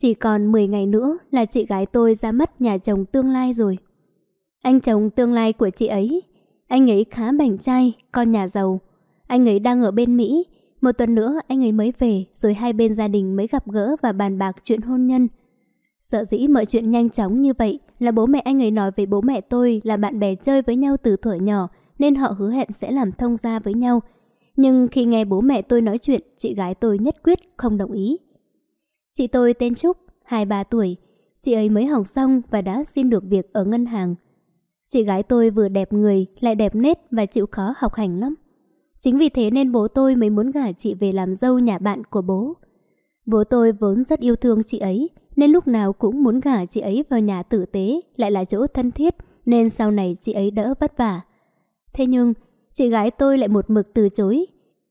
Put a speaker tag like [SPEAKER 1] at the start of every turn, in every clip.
[SPEAKER 1] Chỉ còn 10 ngày nữa là chị gái tôi ra mắt nhà chồng tương lai rồi. Anh chồng tương lai của chị ấy, anh ấy khá bảnh trai, con nhà giàu. Anh ấy đang ở bên Mỹ, một tuần nữa anh ấy mới về rồi hai bên gia đình mới gặp gỡ và bàn bạc chuyện hôn nhân. Sợ dĩ mọi chuyện nhanh chóng như vậy là bố mẹ anh ấy nói với bố mẹ tôi là bạn bè chơi với nhau từ tuổi nhỏ nên họ hứa hẹn sẽ làm thông gia với nhau. Nhưng khi nghe bố mẹ tôi nói chuyện, chị gái tôi nhất quyết không đồng ý. Chị tôi tên Trúc, 23 tuổi. Chị ấy mới học xong và đã xin được việc ở ngân hàng. Chị gái tôi vừa đẹp người, lại đẹp nết và chịu khó học hành lắm. Chính vì thế nên bố tôi mới muốn gả chị về làm dâu nhà bạn của bố. Bố tôi vốn rất yêu thương chị ấy, nên lúc nào cũng muốn gả chị ấy vào nhà tử tế, lại là chỗ thân thiết, nên sau này chị ấy đỡ vất vả. Thế nhưng, chị gái tôi lại một mực từ chối,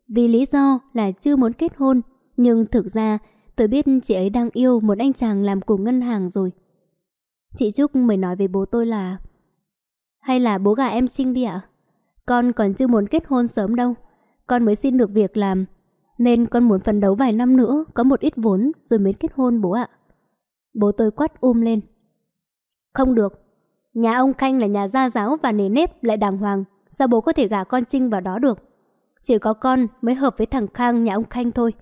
[SPEAKER 1] vì lý do là chưa muốn kết hôn, nhưng thực ra Tôi biết chị ấy đang yêu một anh chàng làm cùng ngân hàng rồi. Chị Trúc mới nói với bố tôi là Hay là bố gà em sinh đi ạ? Con còn chưa muốn kết hôn sớm đâu. Con mới xin được việc làm. Nên con muốn phấn đấu vài năm nữa, có một ít vốn rồi mới kết hôn bố ạ. Bố tôi quát um lên. Không được. Nhà ông Khanh là nhà gia giáo và nề nếp lại đàng hoàng. Sao bố có thể gả con Trinh vào đó được? Chỉ có con mới hợp với thằng Khang nhà ông Khanh thôi.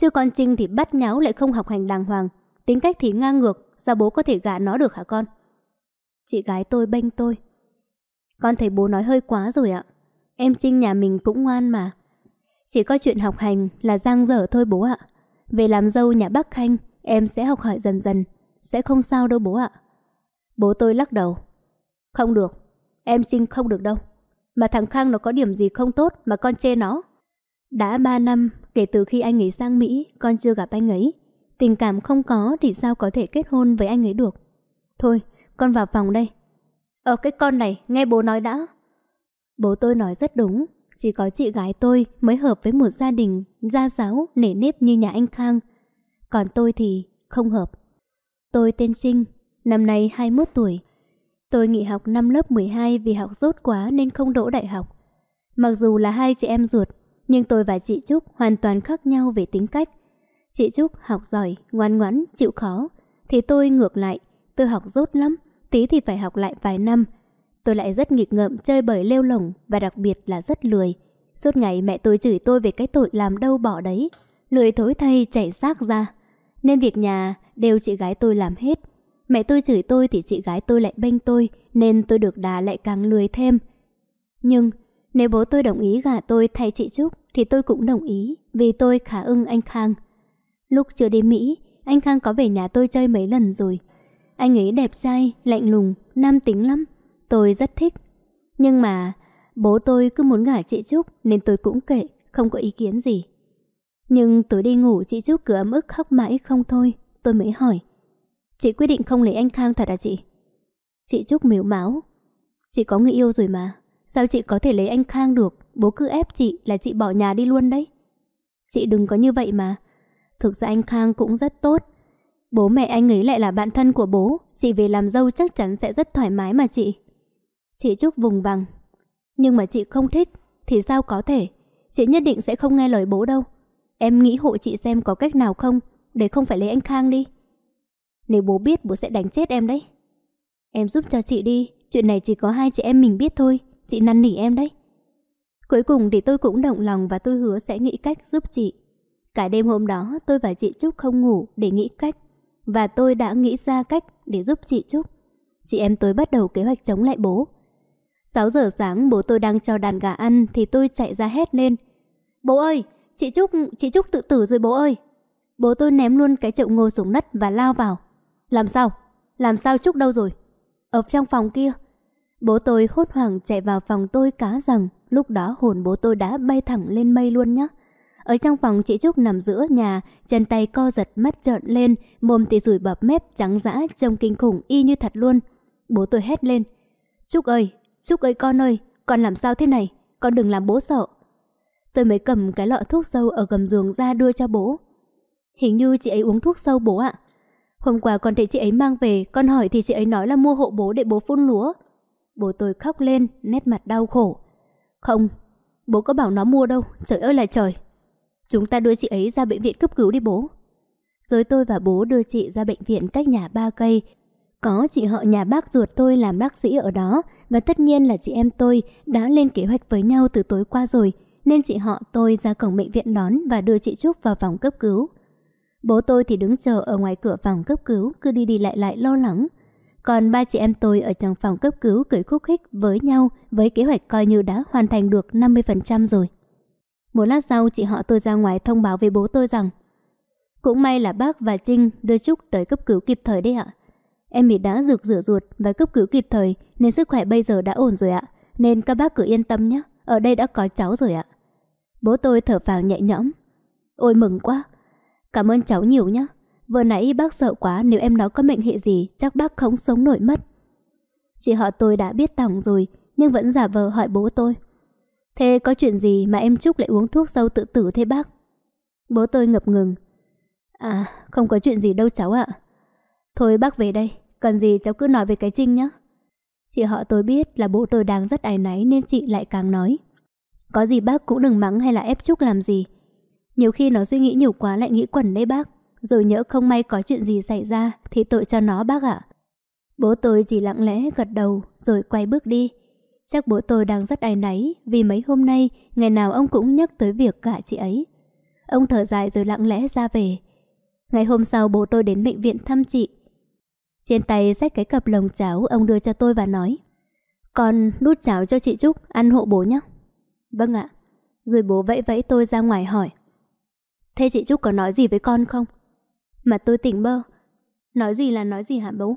[SPEAKER 1] Chứ con Trinh thì bắt nháo lại không học hành đàng hoàng, tính cách thì ngang ngược, sao bố có thể gả nó được hả con? Chị gái tôi bênh tôi. Con thấy bố nói hơi quá rồi ạ. Em Trinh nhà mình cũng ngoan mà. Chỉ có chuyện học hành là giang dở thôi bố ạ. Về làm dâu nhà bác Khanh, em sẽ học hỏi dần dần. Sẽ không sao đâu bố ạ. Bố tôi lắc đầu. Không được, em Trinh không được đâu. Mà thằng Khang nó có điểm gì không tốt mà con chê nó. Đã 3 năm, kể từ khi anh ấy sang Mỹ, con chưa gặp anh ấy. Tình cảm không có thì sao có thể kết hôn với anh ấy được. Thôi, con vào phòng đây. Ở ờ, cái con này, nghe bố nói đã. Bố tôi nói rất đúng, chỉ có chị gái tôi mới hợp với một gia đình gia giáo nể nếp như nhà anh Khang. Còn tôi thì không hợp. Tôi tên Trinh, năm nay 21 tuổi. Tôi nghỉ học năm lớp 12 vì học rốt quá nên không đỗ đại học. Mặc dù là hai chị em ruột nhưng tôi và chị Trúc hoàn toàn khác nhau về tính cách. Chị Trúc học giỏi, ngoan ngoãn, chịu khó. Thì tôi ngược lại, tôi học rốt lắm, tí thì phải học lại vài năm. Tôi lại rất nghịch ngợm chơi bời lêu lồng và đặc biệt là rất lười. Suốt ngày mẹ tôi chửi tôi về cái tội làm đâu bỏ đấy. Lười thối thay chảy xác ra. Nên việc nhà đều chị gái tôi làm hết. Mẹ tôi chửi tôi thì chị gái tôi lại bênh tôi nên tôi được đà lại càng lười thêm. Nhưng nếu bố tôi đồng ý gả tôi thay chị Trúc thì tôi cũng đồng ý vì tôi khá ưng anh Khang. Lúc chưa đi Mỹ, anh Khang có về nhà tôi chơi mấy lần rồi. Anh ấy đẹp trai, lạnh lùng, nam tính lắm. Tôi rất thích. Nhưng mà bố tôi cứ muốn gả chị Trúc nên tôi cũng kệ, không có ý kiến gì. Nhưng tối đi ngủ chị Trúc cứ ấm ức khóc mãi không thôi, tôi mới hỏi. Chị quyết định không lấy anh Khang thật à chị? Chị Trúc miếu máu. Chị có người yêu rồi mà, sao chị có thể lấy anh Khang được? Bố cứ ép chị là chị bỏ nhà đi luôn đấy. Chị đừng có như vậy mà. Thực ra anh Khang cũng rất tốt. Bố mẹ anh ấy lại là bạn thân của bố, chị về làm dâu chắc chắn sẽ rất thoải mái mà chị. Chị Trúc vùng vằng. Nhưng mà chị không thích, thì sao có thể? Chị nhất định sẽ không nghe lời bố đâu. Em nghĩ hộ chị xem có cách nào không, để không phải lấy anh Khang đi. Nếu bố biết bố sẽ đánh chết em đấy. Em giúp cho chị đi, chuyện này chỉ có hai chị em mình biết thôi, chị năn nỉ em đấy. Cuối cùng thì tôi cũng động lòng và tôi hứa sẽ nghĩ cách giúp chị. Cả đêm hôm đó tôi và chị Trúc không ngủ để nghĩ cách. Và tôi đã nghĩ ra cách để giúp chị Trúc. Chị em tôi bắt đầu kế hoạch chống lại bố. 6 giờ sáng bố tôi đang cho đàn gà ăn thì tôi chạy ra hét lên. Bố ơi, chị Trúc, chị Trúc tự tử rồi bố ơi. Bố tôi ném luôn cái chậu ngô xuống đất và lao vào. Làm sao? Làm sao Trúc đâu rồi? Ở trong phòng kia. Bố tôi hốt hoảng chạy vào phòng tôi cá rằng lúc đó hồn bố tôi đã bay thẳng lên mây luôn nhá. Ở trong phòng chị Trúc nằm giữa nhà, chân tay co giật mắt trợn lên, mồm thì rủi bọp mép trắng dã trông kinh khủng y như thật luôn. Bố tôi hét lên. Trúc ơi, Trúc ơi con ơi, con làm sao thế này? Con đừng làm bố sợ. Tôi mới cầm cái lọ thuốc sâu ở gầm giường ra đưa cho bố. Hình như chị ấy uống thuốc sâu bố ạ. Hôm qua con thấy chị ấy mang về, con hỏi thì chị ấy nói là mua hộ bố để bố phun lúa. Bố tôi khóc lên, nét mặt đau khổ. Không, bố có bảo nó mua đâu, trời ơi là trời. Chúng ta đưa chị ấy ra bệnh viện cấp cứu đi bố. Rồi tôi và bố đưa chị ra bệnh viện cách nhà ba cây. Có chị họ nhà bác ruột tôi làm bác sĩ ở đó và tất nhiên là chị em tôi đã lên kế hoạch với nhau từ tối qua rồi nên chị họ tôi ra cổng bệnh viện đón và đưa chị Trúc vào phòng cấp cứu. Bố tôi thì đứng chờ ở ngoài cửa phòng cấp cứu cứ đi đi lại lại lo lắng còn ba chị em tôi ở trong phòng cấp cứu cười khúc khích với nhau với kế hoạch coi như đã hoàn thành được 50% rồi. Một lát sau chị họ tôi ra ngoài thông báo với bố tôi rằng Cũng may là bác và Trinh đưa Trúc tới cấp cứu kịp thời đấy ạ. Em bị đã rực rửa ruột và cấp cứu kịp thời nên sức khỏe bây giờ đã ổn rồi ạ. Nên các bác cứ yên tâm nhé, ở đây đã có cháu rồi ạ. Bố tôi thở phào nhẹ nhõm. Ôi mừng quá, cảm ơn cháu nhiều nhé. Vừa nãy bác sợ quá nếu em nó có mệnh hệ gì chắc bác không sống nổi mất. Chị họ tôi đã biết tỏng rồi nhưng vẫn giả vờ hỏi bố tôi. Thế có chuyện gì mà em Trúc lại uống thuốc sâu tự tử thế bác? Bố tôi ngập ngừng. À, không có chuyện gì đâu cháu ạ. Thôi bác về đây, cần gì cháu cứ nói về cái Trinh nhé. Chị họ tôi biết là bố tôi đang rất ái náy nên chị lại càng nói. Có gì bác cũng đừng mắng hay là ép Trúc làm gì. Nhiều khi nó suy nghĩ nhiều quá lại nghĩ quẩn đấy bác. Rồi nhỡ không may có chuyện gì xảy ra Thì tội cho nó bác ạ Bố tôi chỉ lặng lẽ gật đầu Rồi quay bước đi Chắc bố tôi đang rất áy nấy Vì mấy hôm nay Ngày nào ông cũng nhắc tới việc cả chị ấy Ông thở dài rồi lặng lẽ ra về Ngày hôm sau bố tôi đến bệnh viện thăm chị Trên tay xách cái cặp lồng cháo Ông đưa cho tôi và nói Con đút cháo cho chị Trúc Ăn hộ bố nhé Vâng ạ Rồi bố vẫy vẫy tôi ra ngoài hỏi Thế chị Trúc có nói gì với con không? Mà tôi tỉnh bơ Nói gì là nói gì hả bố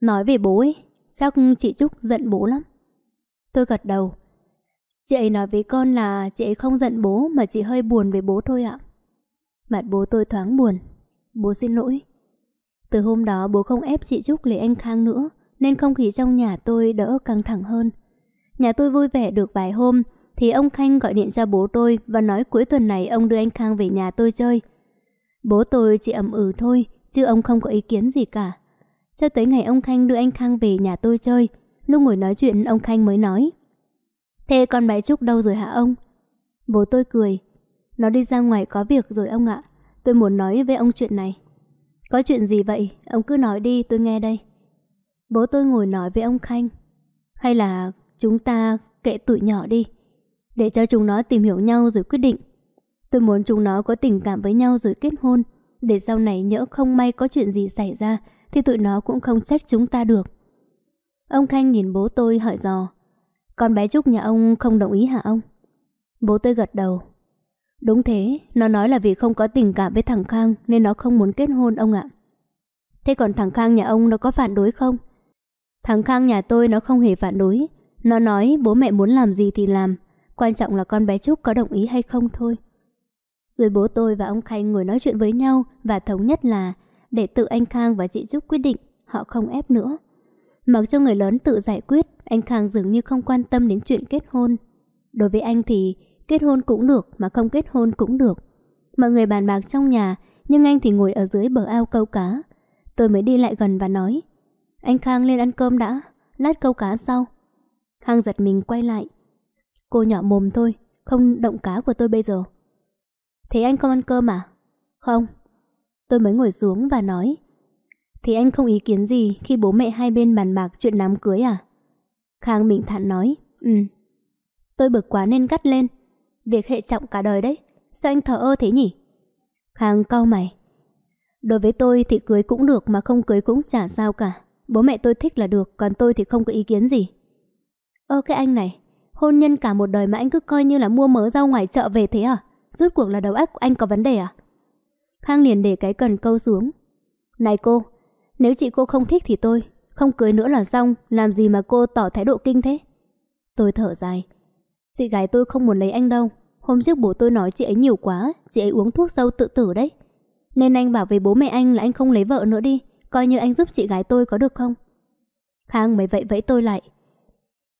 [SPEAKER 1] Nói về bố ấy sao chị Trúc giận bố lắm Tôi gật đầu Chị ấy nói với con là chị ấy không giận bố Mà chị hơi buồn về bố thôi ạ Mặt bố tôi thoáng buồn Bố xin lỗi Từ hôm đó bố không ép chị Trúc lấy anh Khang nữa Nên không khí trong nhà tôi đỡ căng thẳng hơn Nhà tôi vui vẻ được vài hôm Thì ông Khanh gọi điện cho bố tôi Và nói cuối tuần này ông đưa anh Khang về nhà tôi chơi Bố tôi chỉ ẩm ử ừ thôi, chứ ông không có ý kiến gì cả. Cho tới ngày ông Khanh đưa anh Khang về nhà tôi chơi, lúc ngồi nói chuyện ông Khanh mới nói. Thế con bé Trúc đâu rồi hả ông? Bố tôi cười. Nó đi ra ngoài có việc rồi ông ạ. Tôi muốn nói với ông chuyện này. Có chuyện gì vậy? Ông cứ nói đi, tôi nghe đây. Bố tôi ngồi nói với ông Khanh. Hay là chúng ta kệ tụi nhỏ đi, để cho chúng nó tìm hiểu nhau rồi quyết định. Tôi muốn chúng nó có tình cảm với nhau rồi kết hôn, để sau này nhỡ không may có chuyện gì xảy ra thì tụi nó cũng không trách chúng ta được. Ông Khanh nhìn bố tôi hỏi dò, con bé Trúc nhà ông không đồng ý hả ông? Bố tôi gật đầu. Đúng thế, nó nói là vì không có tình cảm với thằng Khang nên nó không muốn kết hôn ông ạ. Thế còn thằng Khang nhà ông nó có phản đối không? Thằng Khang nhà tôi nó không hề phản đối. Nó nói bố mẹ muốn làm gì thì làm. Quan trọng là con bé Trúc có đồng ý hay không thôi. Rồi bố tôi và ông Khanh ngồi nói chuyện với nhau và thống nhất là để tự anh Khang và chị Trúc quyết định, họ không ép nữa. Mặc cho người lớn tự giải quyết, anh Khang dường như không quan tâm đến chuyện kết hôn. Đối với anh thì kết hôn cũng được mà không kết hôn cũng được. Mọi người bàn bạc trong nhà, nhưng anh thì ngồi ở dưới bờ ao câu cá. Tôi mới đi lại gần và nói, anh Khang lên ăn cơm đã, lát câu cá sau. Khang giật mình quay lại. Cô nhỏ mồm thôi, không động cá của tôi bây giờ. Thế anh không ăn cơm à? Không. Tôi mới ngồi xuống và nói. Thế anh không ý kiến gì khi bố mẹ hai bên bàn bạc chuyện đám cưới à? Khang bình thản nói. Ừ. Tôi bực quá nên cắt lên. Việc hệ trọng cả đời đấy. Sao anh thở ơ thế nhỉ? Khang cau mày. Đối với tôi thì cưới cũng được mà không cưới cũng chả sao cả. Bố mẹ tôi thích là được, còn tôi thì không có ý kiến gì. Ơ cái anh này, hôn nhân cả một đời mà anh cứ coi như là mua mớ rau ngoài chợ về thế à? Rốt cuộc là đầu óc anh có vấn đề à? Khang liền để cái cần câu xuống. Này cô, nếu chị cô không thích thì tôi, không cưới nữa là xong, làm gì mà cô tỏ thái độ kinh thế? Tôi thở dài. Chị gái tôi không muốn lấy anh đâu. Hôm trước bố tôi nói chị ấy nhiều quá, chị ấy uống thuốc sâu tự tử đấy. Nên anh bảo với bố mẹ anh là anh không lấy vợ nữa đi, coi như anh giúp chị gái tôi có được không? Khang mới vậy vẫy tôi lại.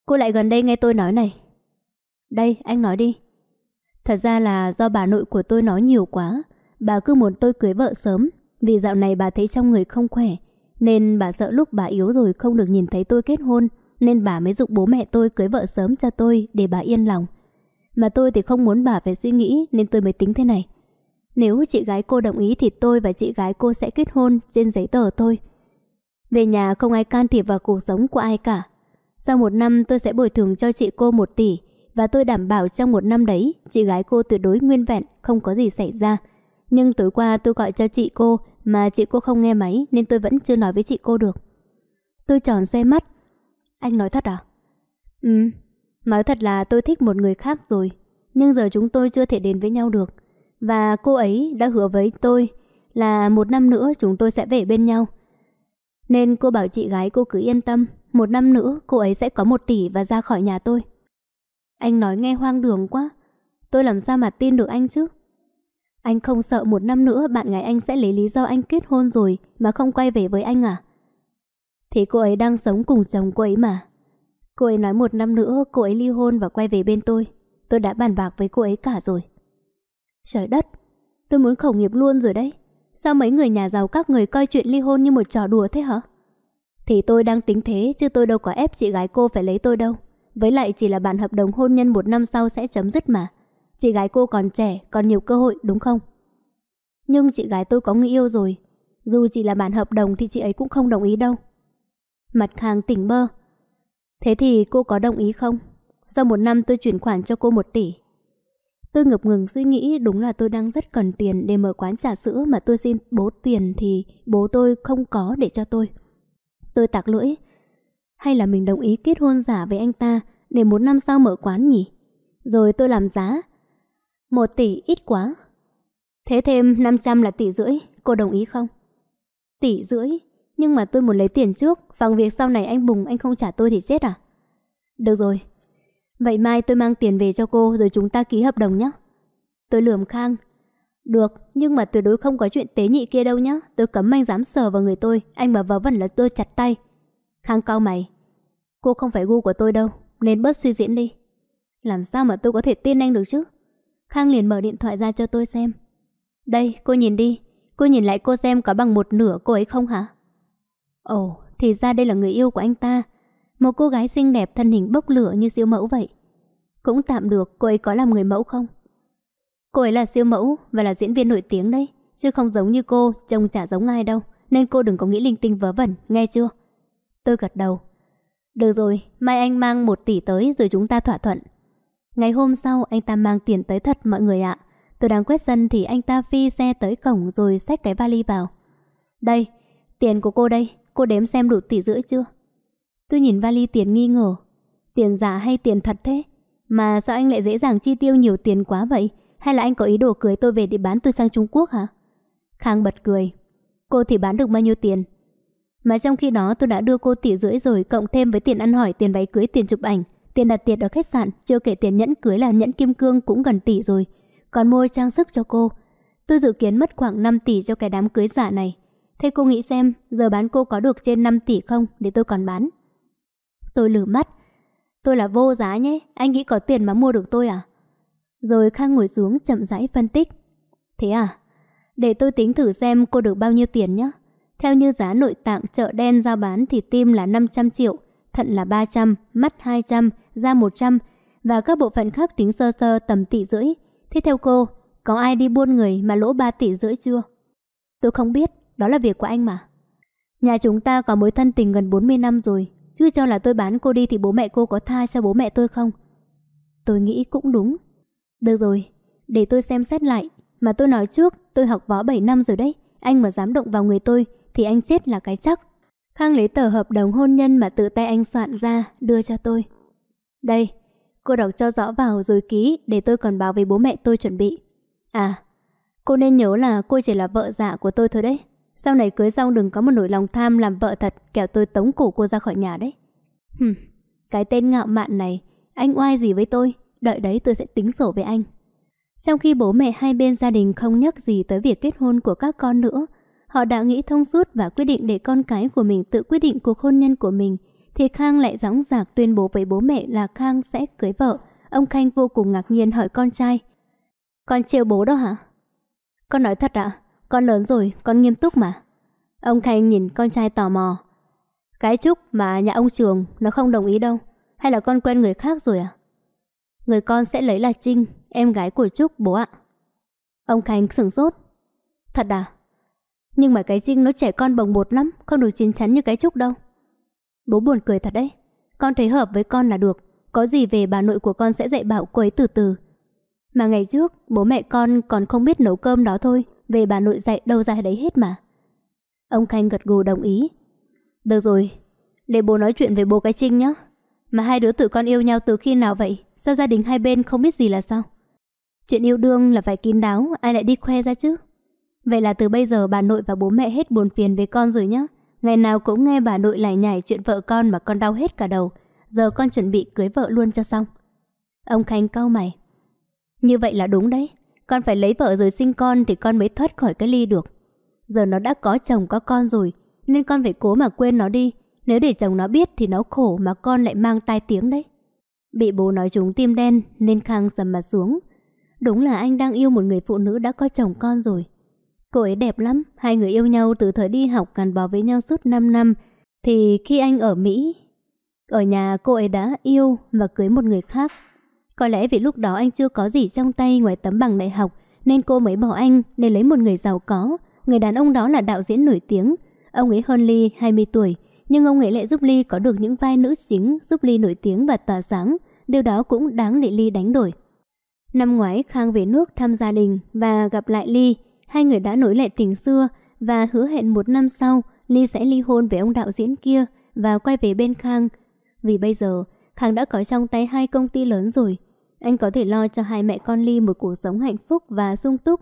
[SPEAKER 1] Cô lại gần đây nghe tôi nói này. Đây, anh nói đi. Thật ra là do bà nội của tôi nói nhiều quá Bà cứ muốn tôi cưới vợ sớm Vì dạo này bà thấy trong người không khỏe Nên bà sợ lúc bà yếu rồi không được nhìn thấy tôi kết hôn Nên bà mới dụ bố mẹ tôi cưới vợ sớm cho tôi Để bà yên lòng Mà tôi thì không muốn bà phải suy nghĩ Nên tôi mới tính thế này Nếu chị gái cô đồng ý thì tôi và chị gái cô sẽ kết hôn Trên giấy tờ tôi Về nhà không ai can thiệp vào cuộc sống của ai cả Sau một năm tôi sẽ bồi thường cho chị cô một tỷ và tôi đảm bảo trong một năm đấy, chị gái cô tuyệt đối nguyên vẹn, không có gì xảy ra. Nhưng tối qua tôi gọi cho chị cô mà chị cô không nghe máy nên tôi vẫn chưa nói với chị cô được. Tôi tròn xe mắt. Anh nói thật à? Ừ, nói thật là tôi thích một người khác rồi, nhưng giờ chúng tôi chưa thể đến với nhau được. Và cô ấy đã hứa với tôi là một năm nữa chúng tôi sẽ về bên nhau. Nên cô bảo chị gái cô cứ yên tâm, một năm nữa cô ấy sẽ có một tỷ và ra khỏi nhà tôi. Anh nói nghe hoang đường quá Tôi làm sao mà tin được anh chứ Anh không sợ một năm nữa bạn gái anh sẽ lấy lý do anh kết hôn rồi mà không quay về với anh à? Thì cô ấy đang sống cùng chồng cô ấy mà. Cô ấy nói một năm nữa cô ấy ly hôn và quay về bên tôi. Tôi đã bàn bạc với cô ấy cả rồi. Trời đất, tôi muốn khẩu nghiệp luôn rồi đấy. Sao mấy người nhà giàu các người coi chuyện ly hôn như một trò đùa thế hả? Thì tôi đang tính thế chứ tôi đâu có ép chị gái cô phải lấy tôi đâu. Với lại chỉ là bạn hợp đồng hôn nhân một năm sau sẽ chấm dứt mà. Chị gái cô còn trẻ, còn nhiều cơ hội đúng không? Nhưng chị gái tôi có người yêu rồi. Dù chỉ là bạn hợp đồng thì chị ấy cũng không đồng ý đâu. Mặt hàng tỉnh bơ. Thế thì cô có đồng ý không? Sau một năm tôi chuyển khoản cho cô một tỷ. Tôi ngập ngừng suy nghĩ đúng là tôi đang rất cần tiền để mở quán trà sữa mà tôi xin bố tiền thì bố tôi không có để cho tôi. Tôi tạc lưỡi, hay là mình đồng ý kết hôn giả với anh ta để một năm sau mở quán nhỉ? Rồi tôi làm giá. Một tỷ ít quá. Thế thêm 500 là tỷ rưỡi, cô đồng ý không? Tỷ rưỡi? Nhưng mà tôi muốn lấy tiền trước, bằng việc sau này anh Bùng anh không trả tôi thì chết à? Được rồi. Vậy mai tôi mang tiền về cho cô rồi chúng ta ký hợp đồng nhé. Tôi lườm Khang. Được, nhưng mà tuyệt đối không có chuyện tế nhị kia đâu nhé. Tôi cấm anh dám sờ vào người tôi, anh mà vớ vẩn là tôi chặt tay. Khang cao mày Cô không phải gu của tôi đâu Nên bớt suy diễn đi Làm sao mà tôi có thể tin anh được chứ Khang liền mở điện thoại ra cho tôi xem Đây cô nhìn đi Cô nhìn lại cô xem có bằng một nửa cô ấy không hả Ồ thì ra đây là người yêu của anh ta Một cô gái xinh đẹp thân hình bốc lửa như siêu mẫu vậy Cũng tạm được cô ấy có làm người mẫu không Cô ấy là siêu mẫu và là diễn viên nổi tiếng đấy Chứ không giống như cô, trông chả giống ai đâu Nên cô đừng có nghĩ linh tinh vớ vẩn, nghe chưa Tôi gật đầu. Được rồi, mai anh mang một tỷ tới rồi chúng ta thỏa thuận. Ngày hôm sau anh ta mang tiền tới thật mọi người ạ. Tôi đang quét sân thì anh ta phi xe tới cổng rồi xách cái vali vào. Đây, tiền của cô đây, cô đếm xem đủ tỷ rưỡi chưa? Tôi nhìn vali tiền nghi ngờ. Tiền giả hay tiền thật thế? Mà sao anh lại dễ dàng chi tiêu nhiều tiền quá vậy? Hay là anh có ý đồ cưới tôi về để bán tôi sang Trung Quốc hả? Khang bật cười. Cô thì bán được bao nhiêu tiền? Mà trong khi đó tôi đã đưa cô tỷ rưỡi rồi cộng thêm với tiền ăn hỏi, tiền váy cưới, tiền chụp ảnh, tiền đặt tiệc ở khách sạn, chưa kể tiền nhẫn cưới là nhẫn kim cương cũng gần tỷ rồi. Còn mua trang sức cho cô. Tôi dự kiến mất khoảng 5 tỷ cho cái đám cưới giả này. Thế cô nghĩ xem, giờ bán cô có được trên 5 tỷ không để tôi còn bán? Tôi lử mắt. Tôi là vô giá nhé, anh nghĩ có tiền mà mua được tôi à? Rồi Khang ngồi xuống chậm rãi phân tích. Thế à? Để tôi tính thử xem cô được bao nhiêu tiền nhé. Theo như giá nội tạng chợ đen giao bán thì tim là 500 triệu, thận là 300, mắt 200, da 100 và các bộ phận khác tính sơ sơ tầm tỷ rưỡi. Thế theo cô, có ai đi buôn người mà lỗ 3 tỷ rưỡi chưa? Tôi không biết, đó là việc của anh mà. Nhà chúng ta có mối thân tình gần 40 năm rồi, chứ cho là tôi bán cô đi thì bố mẹ cô có tha cho bố mẹ tôi không? Tôi nghĩ cũng đúng. Được rồi, để tôi xem xét lại. Mà tôi nói trước, tôi học võ 7 năm rồi đấy. Anh mà dám động vào người tôi thì anh chết là cái chắc. Khang lấy tờ hợp đồng hôn nhân mà tự tay anh soạn ra, đưa cho tôi. Đây, cô đọc cho rõ vào rồi ký để tôi còn báo với bố mẹ tôi chuẩn bị. À, cô nên nhớ là cô chỉ là vợ giả dạ của tôi thôi đấy. Sau này cưới xong đừng có một nỗi lòng tham làm vợ thật kẻo tôi tống cổ cô ra khỏi nhà đấy. Hừm, cái tên ngạo mạn này, anh oai gì với tôi, đợi đấy tôi sẽ tính sổ với anh. Trong khi bố mẹ hai bên gia đình không nhắc gì tới việc kết hôn của các con nữa, Họ đã nghĩ thông suốt và quyết định để con cái của mình tự quyết định cuộc hôn nhân của mình. Thì Khang lại gióng giạc tuyên bố với bố mẹ là Khang sẽ cưới vợ. Ông Khanh vô cùng ngạc nhiên hỏi con trai. Con trêu bố đó hả? Con nói thật ạ, con lớn rồi, con nghiêm túc mà. Ông Khanh nhìn con trai tò mò. Cái trúc mà nhà ông Trường nó không đồng ý đâu. Hay là con quen người khác rồi à? Người con sẽ lấy là Trinh, em gái của Trúc bố ạ. Ông Khanh sửng sốt. Thật à? Nhưng mà cái dinh nó trẻ con bồng bột lắm, không đủ chín chắn như cái trúc đâu. Bố buồn cười thật đấy. Con thấy hợp với con là được. Có gì về bà nội của con sẽ dạy bảo cô ấy từ từ. Mà ngày trước, bố mẹ con còn không biết nấu cơm đó thôi. Về bà nội dạy đâu ra đấy hết mà. Ông Khanh gật gù đồng ý. Được rồi, để bố nói chuyện với bố cái Trinh nhé. Mà hai đứa tự con yêu nhau từ khi nào vậy? Sao gia đình hai bên không biết gì là sao? Chuyện yêu đương là phải kín đáo, ai lại đi khoe ra chứ? Vậy là từ bây giờ bà nội và bố mẹ hết buồn phiền với con rồi nhé. Ngày nào cũng nghe bà nội lại nhảy chuyện vợ con mà con đau hết cả đầu. Giờ con chuẩn bị cưới vợ luôn cho xong. Ông Khánh cau mày. Như vậy là đúng đấy. Con phải lấy vợ rồi sinh con thì con mới thoát khỏi cái ly được. Giờ nó đã có chồng có con rồi, nên con phải cố mà quên nó đi. Nếu để chồng nó biết thì nó khổ mà con lại mang tai tiếng đấy. Bị bố nói trúng tim đen nên Khang sầm mặt xuống. Đúng là anh đang yêu một người phụ nữ đã có chồng con rồi. Cô ấy đẹp lắm, hai người yêu nhau từ thời đi học gắn bó với nhau suốt 5 năm. Thì khi anh ở Mỹ, ở nhà cô ấy đã yêu và cưới một người khác. Có lẽ vì lúc đó anh chưa có gì trong tay ngoài tấm bằng đại học, nên cô mới bỏ anh để lấy một người giàu có. Người đàn ông đó là đạo diễn nổi tiếng. Ông ấy hơn Ly 20 tuổi, nhưng ông ấy lại giúp Ly có được những vai nữ chính giúp Ly nổi tiếng và tỏa sáng. Điều đó cũng đáng để Ly đánh đổi. Năm ngoái Khang về nước thăm gia đình và gặp lại Ly hai người đã nối lại tình xưa và hứa hẹn một năm sau Ly sẽ ly hôn với ông đạo diễn kia và quay về bên Khang. Vì bây giờ, Khang đã có trong tay hai công ty lớn rồi. Anh có thể lo cho hai mẹ con Ly một cuộc sống hạnh phúc và sung túc.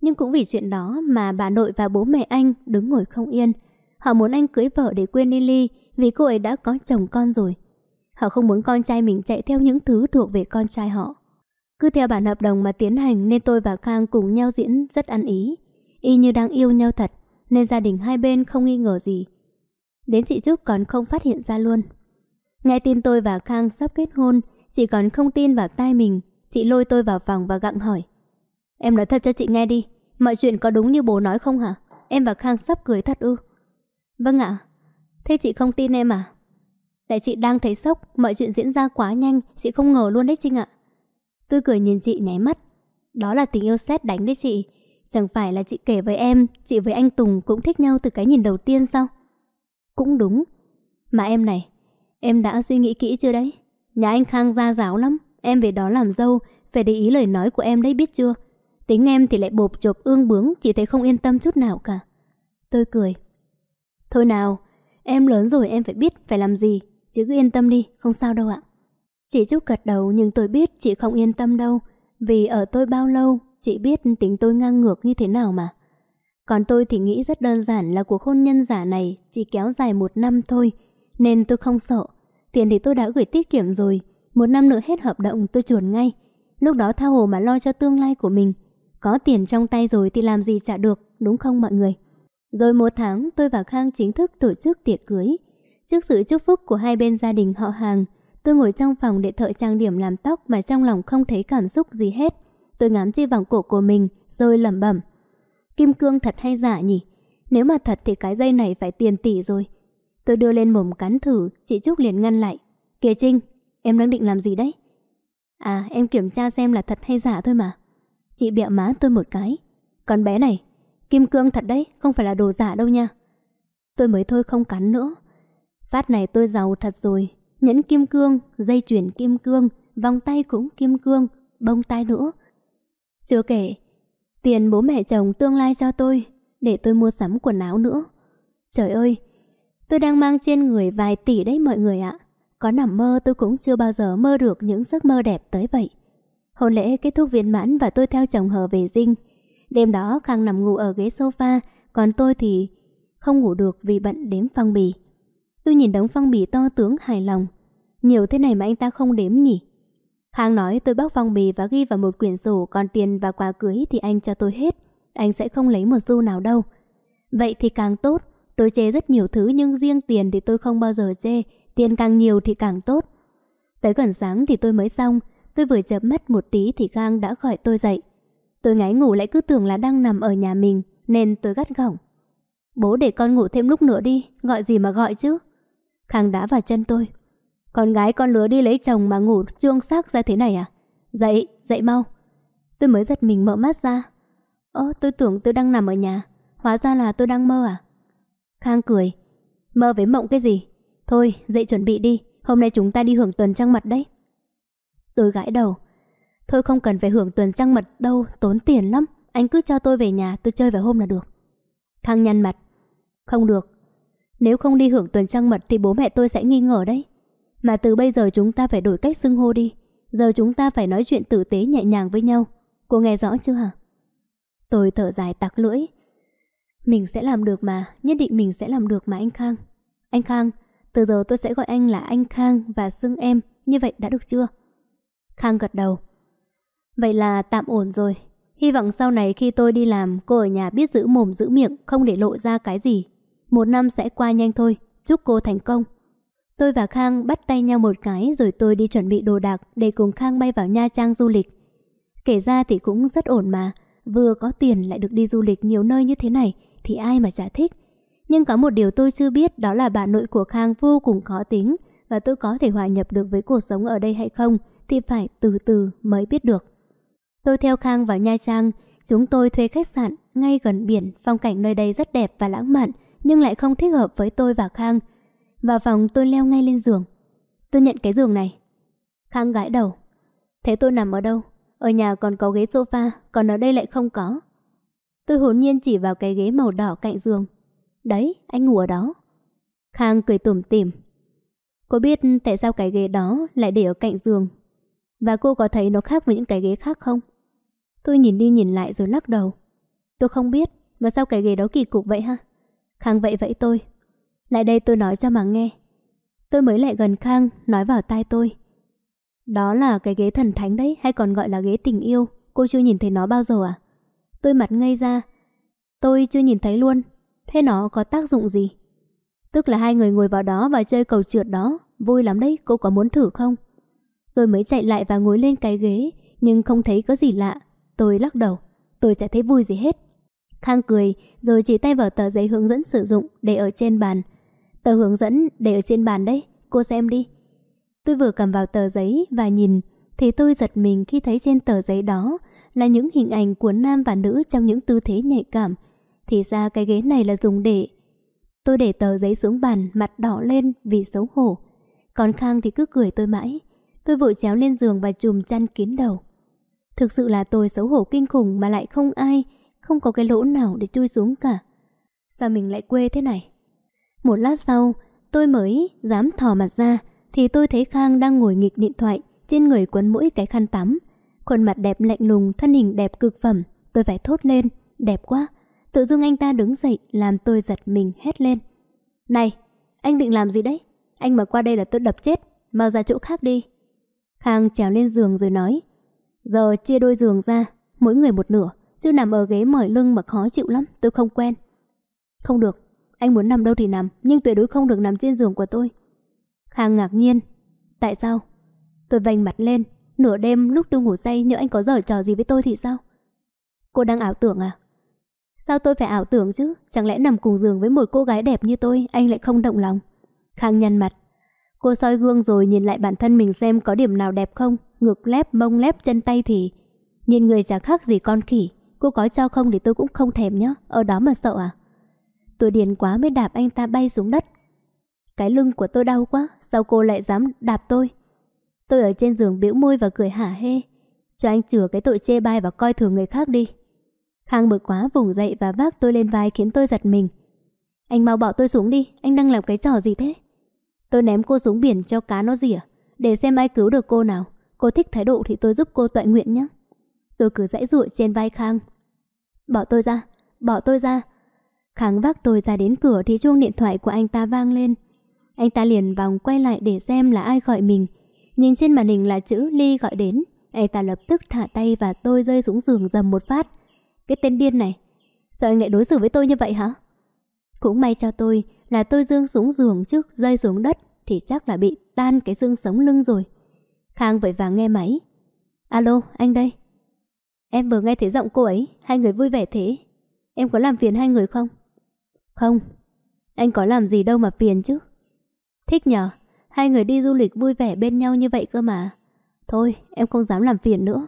[SPEAKER 1] Nhưng cũng vì chuyện đó mà bà nội và bố mẹ anh đứng ngồi không yên. Họ muốn anh cưới vợ để quên đi Ly vì cô ấy đã có chồng con rồi. Họ không muốn con trai mình chạy theo những thứ thuộc về con trai họ. Cứ theo bản hợp đồng mà tiến hành nên tôi và Khang cùng nhau diễn rất ăn ý. Y như đang yêu nhau thật, nên gia đình hai bên không nghi ngờ gì. Đến chị Trúc còn không phát hiện ra luôn. Nghe tin tôi và Khang sắp kết hôn, chị còn không tin vào tai mình. Chị lôi tôi vào phòng và gặng hỏi. Em nói thật cho chị nghe đi, mọi chuyện có đúng như bố nói không hả? Em và Khang sắp cưới thật ư? Vâng ạ. Thế chị không tin em à? Tại chị đang thấy sốc, mọi chuyện diễn ra quá nhanh, chị không ngờ luôn đấy Trinh ạ. Tôi cười nhìn chị nháy mắt. Đó là tình yêu xét đánh đấy chị. Chẳng phải là chị kể với em, chị với anh Tùng cũng thích nhau từ cái nhìn đầu tiên sao? Cũng đúng. Mà em này, em đã suy nghĩ kỹ chưa đấy? Nhà anh Khang gia giáo lắm, em về đó làm dâu, phải để ý lời nói của em đấy biết chưa? Tính em thì lại bộp chộp ương bướng, chị thấy không yên tâm chút nào cả. Tôi cười. Thôi nào, em lớn rồi em phải biết phải làm gì, chứ cứ yên tâm đi, không sao đâu ạ. Chị Trúc gật đầu nhưng tôi biết chị không yên tâm đâu, vì ở tôi bao lâu, chị biết tính tôi ngang ngược như thế nào mà. Còn tôi thì nghĩ rất đơn giản là cuộc hôn nhân giả này chỉ kéo dài một năm thôi, nên tôi không sợ. Tiền thì tôi đã gửi tiết kiệm rồi, một năm nữa hết hợp đồng tôi chuồn ngay. Lúc đó tha hồ mà lo cho tương lai của mình. Có tiền trong tay rồi thì làm gì trả được, đúng không mọi người? Rồi một tháng tôi và Khang chính thức tổ chức tiệc cưới. Trước sự chúc phúc của hai bên gia đình họ hàng, Tôi ngồi trong phòng để thợ trang điểm làm tóc mà trong lòng không thấy cảm xúc gì hết. Tôi ngắm chi vòng cổ của mình rồi lẩm bẩm. Kim cương thật hay giả nhỉ? Nếu mà thật thì cái dây này phải tiền tỷ rồi. Tôi đưa lên mồm cắn thử, chị Trúc liền ngăn lại. Kìa Trinh, em đang định làm gì đấy? À, em kiểm tra xem là thật hay giả thôi mà. Chị bịa má tôi một cái. Con bé này, kim cương thật đấy, không phải là đồ giả đâu nha. Tôi mới thôi không cắn nữa. Phát này tôi giàu thật rồi, nhẫn kim cương, dây chuyền kim cương, vòng tay cũng kim cương, bông tai nữa. Chưa kể, tiền bố mẹ chồng tương lai cho tôi để tôi mua sắm quần áo nữa. Trời ơi, tôi đang mang trên người vài tỷ đấy mọi người ạ. Có nằm mơ tôi cũng chưa bao giờ mơ được những giấc mơ đẹp tới vậy. Hôn lễ kết thúc viên mãn và tôi theo chồng hờ về dinh. Đêm đó Khang nằm ngủ ở ghế sofa, còn tôi thì không ngủ được vì bận đếm phong bì. Tôi nhìn đống phong bì to tướng hài lòng. Nhiều thế này mà anh ta không đếm nhỉ? Khang nói tôi bóc phong bì và ghi vào một quyển sổ còn tiền và quà cưới thì anh cho tôi hết. Anh sẽ không lấy một xu nào đâu. Vậy thì càng tốt. Tôi chê rất nhiều thứ nhưng riêng tiền thì tôi không bao giờ chê. Tiền càng nhiều thì càng tốt. Tới gần sáng thì tôi mới xong. Tôi vừa chợp mắt một tí thì Khang đã gọi tôi dậy. Tôi ngáy ngủ lại cứ tưởng là đang nằm ở nhà mình nên tôi gắt gỏng. Bố để con ngủ thêm lúc nữa đi, gọi gì mà gọi chứ? Khang đã vào chân tôi. Con gái con lứa đi lấy chồng mà ngủ chuông xác ra thế này à? Dậy, dậy mau. Tôi mới giật mình mở mắt ra. Ơ, tôi tưởng tôi đang nằm ở nhà. Hóa ra là tôi đang mơ à? Khang cười. Mơ với mộng cái gì? Thôi, dậy chuẩn bị đi. Hôm nay chúng ta đi hưởng tuần trăng mật đấy. Tôi gãi đầu. Thôi không cần phải hưởng tuần trăng mật đâu, tốn tiền lắm. Anh cứ cho tôi về nhà, tôi chơi vào hôm là được. Khang nhăn mặt. Không được, nếu không đi hưởng tuần trăng mật thì bố mẹ tôi sẽ nghi ngờ đấy. Mà từ bây giờ chúng ta phải đổi cách xưng hô đi. Giờ chúng ta phải nói chuyện tử tế nhẹ nhàng với nhau. Cô nghe rõ chưa hả? Tôi thở dài tặc lưỡi. Mình sẽ làm được mà, nhất định mình sẽ làm được mà anh Khang. Anh Khang, từ giờ tôi sẽ gọi anh là anh Khang và xưng em, như vậy đã được chưa? Khang gật đầu. Vậy là tạm ổn rồi. Hy vọng sau này khi tôi đi làm, cô ở nhà biết giữ mồm giữ miệng, không để lộ ra cái gì. Một năm sẽ qua nhanh thôi, chúc cô thành công. Tôi và Khang bắt tay nhau một cái rồi tôi đi chuẩn bị đồ đạc để cùng Khang bay vào Nha Trang du lịch. Kể ra thì cũng rất ổn mà, vừa có tiền lại được đi du lịch nhiều nơi như thế này thì ai mà chả thích. Nhưng có một điều tôi chưa biết đó là bà nội của Khang vô cùng khó tính và tôi có thể hòa nhập được với cuộc sống ở đây hay không thì phải từ từ mới biết được. Tôi theo Khang vào Nha Trang, chúng tôi thuê khách sạn ngay gần biển, phong cảnh nơi đây rất đẹp và lãng mạn nhưng lại không thích hợp với tôi và Khang. Vào phòng tôi leo ngay lên giường. Tôi nhận cái giường này. Khang gãi đầu. Thế tôi nằm ở đâu? Ở nhà còn có ghế sofa, còn ở đây lại không có. Tôi hồn nhiên chỉ vào cái ghế màu đỏ cạnh giường. Đấy, anh ngủ ở đó. Khang cười tủm tỉm. Cô biết tại sao cái ghế đó lại để ở cạnh giường. Và cô có thấy nó khác với những cái ghế khác không? Tôi nhìn đi nhìn lại rồi lắc đầu. Tôi không biết, mà sao cái ghế đó kỳ cục vậy ha? Khang vậy vậy tôi. Lại đây tôi nói cho mà nghe. Tôi mới lại gần Khang, nói vào tai tôi. Đó là cái ghế thần thánh đấy, hay còn gọi là ghế tình yêu. Cô chưa nhìn thấy nó bao giờ à? Tôi mặt ngây ra. Tôi chưa nhìn thấy luôn. Thế nó có tác dụng gì? Tức là hai người ngồi vào đó và chơi cầu trượt đó. Vui lắm đấy, cô có muốn thử không? Tôi mới chạy lại và ngồi lên cái ghế, nhưng không thấy có gì lạ. Tôi lắc đầu. Tôi chả thấy vui gì hết. Khang cười, rồi chỉ tay vào tờ giấy hướng dẫn sử dụng để ở trên bàn. Tờ hướng dẫn để ở trên bàn đấy, cô xem đi. Tôi vừa cầm vào tờ giấy và nhìn, thì tôi giật mình khi thấy trên tờ giấy đó là những hình ảnh của nam và nữ trong những tư thế nhạy cảm. Thì ra cái ghế này là dùng để... Tôi để tờ giấy xuống bàn, mặt đỏ lên vì xấu hổ. Còn Khang thì cứ cười tôi mãi. Tôi vội chéo lên giường và chùm chăn kín đầu. Thực sự là tôi xấu hổ kinh khủng mà lại không ai không có cái lỗ nào để chui xuống cả. Sao mình lại quê thế này? Một lát sau, tôi mới dám thò mặt ra, thì tôi thấy Khang đang ngồi nghịch điện thoại, trên người quấn mũi cái khăn tắm. Khuôn mặt đẹp lạnh lùng, thân hình đẹp cực phẩm, tôi phải thốt lên, đẹp quá. Tự dưng anh ta đứng dậy, làm tôi giật mình hét lên. Này, anh định làm gì đấy? Anh mà qua đây là tôi đập chết, mau ra chỗ khác đi. Khang trèo lên giường rồi nói, giờ chia đôi giường ra, mỗi người một nửa. Chứ nằm ở ghế mỏi lưng mà khó chịu lắm Tôi không quen Không được, anh muốn nằm đâu thì nằm Nhưng tuyệt đối không được nằm trên giường của tôi Khang ngạc nhiên Tại sao? Tôi vành mặt lên Nửa đêm lúc tôi ngủ say nhớ anh có giở trò gì với tôi thì sao? Cô đang ảo tưởng à? Sao tôi phải ảo tưởng chứ? Chẳng lẽ nằm cùng giường với một cô gái đẹp như tôi Anh lại không động lòng Khang nhăn mặt Cô soi gương rồi nhìn lại bản thân mình xem có điểm nào đẹp không Ngực lép, mông lép, chân tay thì Nhìn người chả khác gì con khỉ Cô có cho không thì tôi cũng không thèm nhá Ở đó mà sợ à Tôi điền quá mới đạp anh ta bay xuống đất Cái lưng của tôi đau quá Sao cô lại dám đạp tôi Tôi ở trên giường bĩu môi và cười hả hê Cho anh chửa cái tội chê bai và coi thường người khác đi Khang bực quá vùng dậy và vác tôi lên vai khiến tôi giật mình Anh mau bỏ tôi xuống đi Anh đang làm cái trò gì thế Tôi ném cô xuống biển cho cá nó rỉa Để xem ai cứu được cô nào Cô thích thái độ thì tôi giúp cô tọa nguyện nhé Tôi cứ dãy ruộng trên vai Khang bỏ tôi ra, bỏ tôi ra. Kháng vác tôi ra đến cửa thì chuông điện thoại của anh ta vang lên. Anh ta liền vòng quay lại để xem là ai gọi mình. Nhìn trên màn hình là chữ Ly gọi đến. Anh ta lập tức thả tay và tôi rơi xuống giường dầm một phát. Cái tên điên này, sao anh lại đối xử với tôi như vậy hả? Cũng may cho tôi là tôi dương xuống giường trước rơi xuống đất thì chắc là bị tan cái xương sống lưng rồi. Khang vội vàng nghe máy. Alo, anh đây. Em vừa nghe thấy giọng cô ấy, hai người vui vẻ thế. Em có làm phiền hai người không? Không, anh có làm gì đâu mà phiền chứ. Thích nhờ, hai người đi du lịch vui vẻ bên nhau như vậy cơ mà. Thôi, em không dám làm phiền nữa.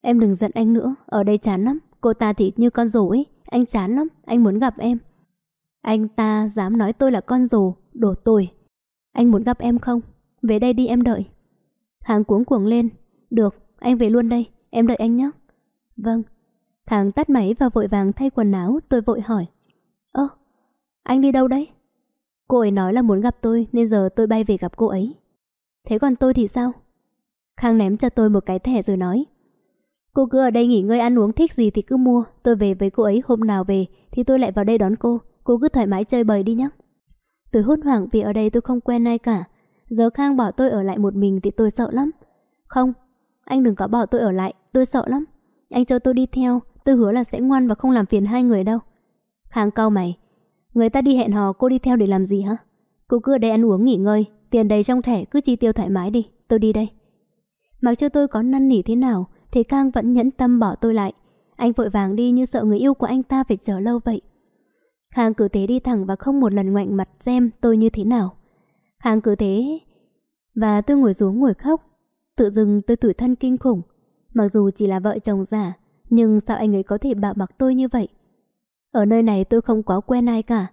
[SPEAKER 1] Em đừng giận anh nữa, ở đây chán lắm. Cô ta thì như con rủ ấy, anh chán lắm, anh muốn gặp em. Anh ta dám nói tôi là con rồ, đổ tồi. Anh muốn gặp em không? Về đây đi em đợi. Hàng cuống cuồng lên. Được, anh về luôn đây, em đợi anh nhé. Vâng. Thằng tắt máy và vội vàng thay quần áo, tôi vội hỏi. Ơ, anh đi đâu đấy? Cô ấy nói là muốn gặp tôi nên giờ tôi bay về gặp cô ấy. Thế còn tôi thì sao? Khang ném cho tôi một cái thẻ rồi nói. Cô cứ ở đây nghỉ ngơi ăn uống thích gì thì cứ mua, tôi về với cô ấy hôm nào về thì tôi lại vào đây đón cô, cô cứ thoải mái chơi bời đi nhé. Tôi hốt hoảng vì ở đây tôi không quen ai cả, giờ Khang bỏ tôi ở lại một mình thì tôi sợ lắm. Không, anh đừng có bỏ tôi ở lại, tôi sợ lắm. Anh cho tôi đi theo, tôi hứa là sẽ ngoan và không làm phiền hai người đâu. Khang cau mày. Người ta đi hẹn hò cô đi theo để làm gì hả? Cô cứ ở đây ăn uống nghỉ ngơi, tiền đầy trong thẻ cứ chi tiêu thoải mái đi, tôi đi đây. Mặc cho tôi có năn nỉ thế nào, thì Khang vẫn nhẫn tâm bỏ tôi lại. Anh vội vàng đi như sợ người yêu của anh ta phải chờ lâu vậy. Khang cứ thế đi thẳng và không một lần ngoảnh mặt xem tôi như thế nào. Khang cứ thế... Và tôi ngồi xuống ngồi khóc. Tự dưng tôi tủi thân kinh khủng. Mặc dù chỉ là vợ chồng giả Nhưng sao anh ấy có thể bạo mặc tôi như vậy Ở nơi này tôi không quá quen ai cả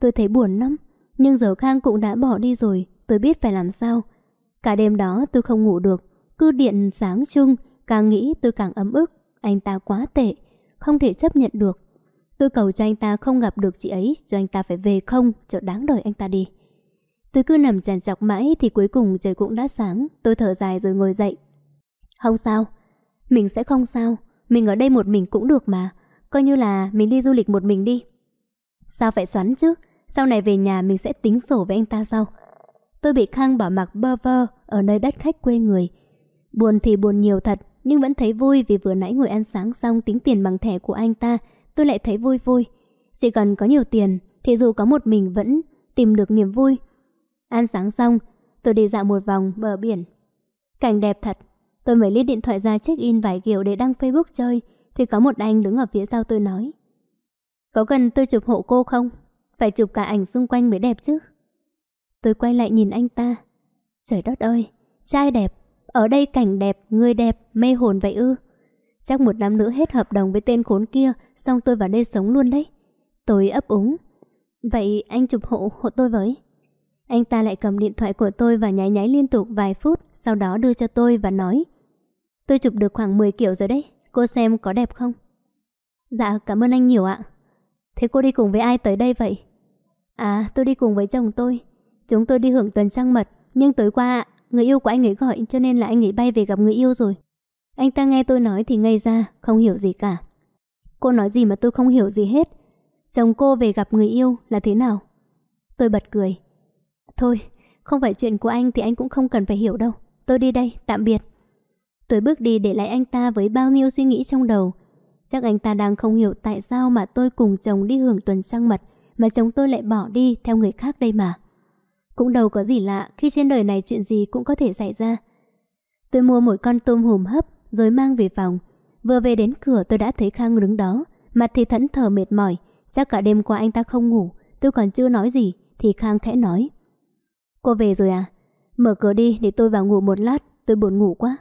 [SPEAKER 1] Tôi thấy buồn lắm Nhưng dầu Khang cũng đã bỏ đi rồi Tôi biết phải làm sao Cả đêm đó tôi không ngủ được Cứ điện sáng chung Càng nghĩ tôi càng ấm ức Anh ta quá tệ Không thể chấp nhận được Tôi cầu cho anh ta không gặp được chị ấy Cho anh ta phải về không Cho đáng đời anh ta đi Tôi cứ nằm chằn chọc mãi Thì cuối cùng trời cũng đã sáng Tôi thở dài rồi ngồi dậy Không sao mình sẽ không sao, mình ở đây một mình cũng được mà, coi như là mình đi du lịch một mình đi. Sao phải xoắn chứ, sau này về nhà mình sẽ tính sổ với anh ta sau. Tôi bị Khang bỏ mặc bơ vơ ở nơi đất khách quê người. Buồn thì buồn nhiều thật, nhưng vẫn thấy vui vì vừa nãy ngồi ăn sáng xong tính tiền bằng thẻ của anh ta, tôi lại thấy vui vui. Chỉ cần có nhiều tiền thì dù có một mình vẫn tìm được niềm vui. Ăn sáng xong, tôi đi dạo một vòng bờ biển. Cảnh đẹp thật, Tôi mới lít điện thoại ra check in vài kiểu để đăng Facebook chơi Thì có một anh đứng ở phía sau tôi nói Có cần tôi chụp hộ cô không? Phải chụp cả ảnh xung quanh mới đẹp chứ Tôi quay lại nhìn anh ta Trời đất ơi, trai đẹp Ở đây cảnh đẹp, người đẹp, mê hồn vậy ư Chắc một năm nữa hết hợp đồng với tên khốn kia Xong tôi vào đây sống luôn đấy Tôi ấp úng Vậy anh chụp hộ hộ tôi với Anh ta lại cầm điện thoại của tôi và nháy nháy liên tục vài phút Sau đó đưa cho tôi và nói Tôi chụp được khoảng 10 kiểu rồi đấy, cô xem có đẹp không? Dạ, cảm ơn anh nhiều ạ. Thế cô đi cùng với ai tới đây vậy? À, tôi đi cùng với chồng tôi. Chúng tôi đi hưởng tuần trăng mật, nhưng tối qua người yêu của anh ấy gọi cho nên là anh ấy bay về gặp người yêu rồi. Anh ta nghe tôi nói thì ngây ra, không hiểu gì cả. Cô nói gì mà tôi không hiểu gì hết. Chồng cô về gặp người yêu là thế nào? Tôi bật cười. Thôi, không phải chuyện của anh thì anh cũng không cần phải hiểu đâu. Tôi đi đây, tạm biệt. Tôi bước đi để lại anh ta với bao nhiêu suy nghĩ trong đầu. Chắc anh ta đang không hiểu tại sao mà tôi cùng chồng đi hưởng tuần trăng mật mà chồng tôi lại bỏ đi theo người khác đây mà. Cũng đâu có gì lạ khi trên đời này chuyện gì cũng có thể xảy ra. Tôi mua một con tôm hùm hấp rồi mang về phòng. Vừa về đến cửa tôi đã thấy Khang đứng đó, mặt thì thẫn thờ mệt mỏi. Chắc cả đêm qua anh ta không ngủ, tôi còn chưa nói gì thì Khang khẽ nói. Cô về rồi à? Mở cửa đi để tôi vào ngủ một lát, tôi buồn ngủ quá.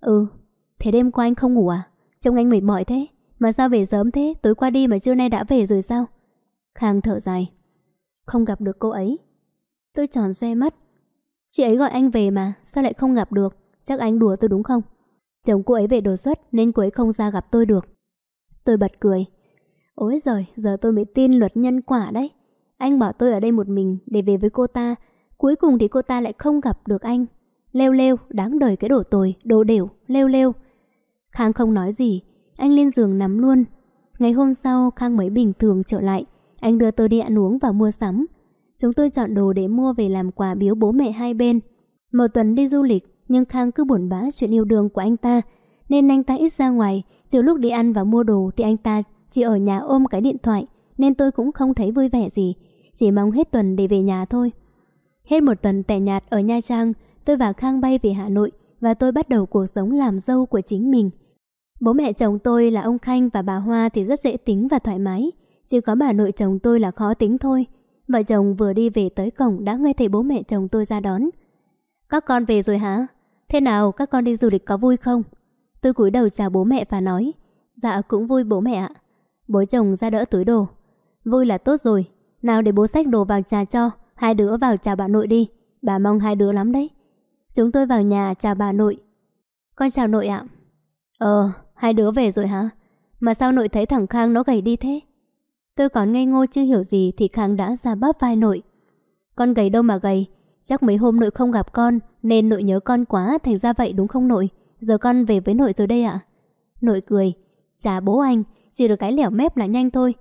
[SPEAKER 1] Ừ, thế đêm qua anh không ngủ à? Trông anh mệt mỏi thế, mà sao về sớm thế, tối qua đi mà trưa nay đã về rồi sao? Khang thở dài. Không gặp được cô ấy. Tôi tròn xe mắt. Chị ấy gọi anh về mà, sao lại không gặp được? Chắc anh đùa tôi đúng không? Chồng cô ấy về đột xuất nên cô ấy không ra gặp tôi được. Tôi bật cười. Ôi giời, giờ tôi mới tin luật nhân quả đấy. Anh bảo tôi ở đây một mình để về với cô ta. Cuối cùng thì cô ta lại không gặp được anh leo leo đáng đời cái đổ tồi, đồ đều leo leo Khang không nói gì, anh lên giường nắm luôn. Ngày hôm sau, Khang mới bình thường trở lại. Anh đưa tôi đi ăn uống và mua sắm. Chúng tôi chọn đồ để mua về làm quà biếu bố mẹ hai bên. Một tuần đi du lịch, nhưng Khang cứ buồn bã chuyện yêu đương của anh ta. Nên anh ta ít ra ngoài, chiều lúc đi ăn và mua đồ thì anh ta chỉ ở nhà ôm cái điện thoại. Nên tôi cũng không thấy vui vẻ gì, chỉ mong hết tuần để về nhà thôi. Hết một tuần tẻ nhạt ở Nha Trang, Tôi và Khang bay về Hà Nội và tôi bắt đầu cuộc sống làm dâu của chính mình. Bố mẹ chồng tôi là ông Khanh và bà Hoa thì rất dễ tính và thoải mái. Chỉ có bà nội chồng tôi là khó tính thôi. Vợ chồng vừa đi về tới cổng đã nghe thấy bố mẹ chồng tôi ra đón. Các con về rồi hả? Thế nào, các con đi du lịch có vui không? Tôi cúi đầu chào bố mẹ và nói Dạ cũng vui bố mẹ ạ Bố chồng ra đỡ túi đồ Vui là tốt rồi Nào để bố xách đồ vào trà cho Hai đứa vào trà bà nội đi Bà mong hai đứa lắm đấy Chúng tôi vào nhà chào bà nội Con chào nội ạ Ờ, hai đứa về rồi hả? Mà sao nội thấy thằng Khang nó gầy đi thế? Tôi còn ngây ngô chưa hiểu gì thì Khang đã ra bắp vai nội. Con gầy đâu mà gầy, chắc mấy hôm nội không gặp con nên nội nhớ con quá thành ra vậy đúng không nội? Giờ con về với nội rồi đây ạ. Nội cười, chả bố anh, chỉ được cái lẻo mép là nhanh thôi.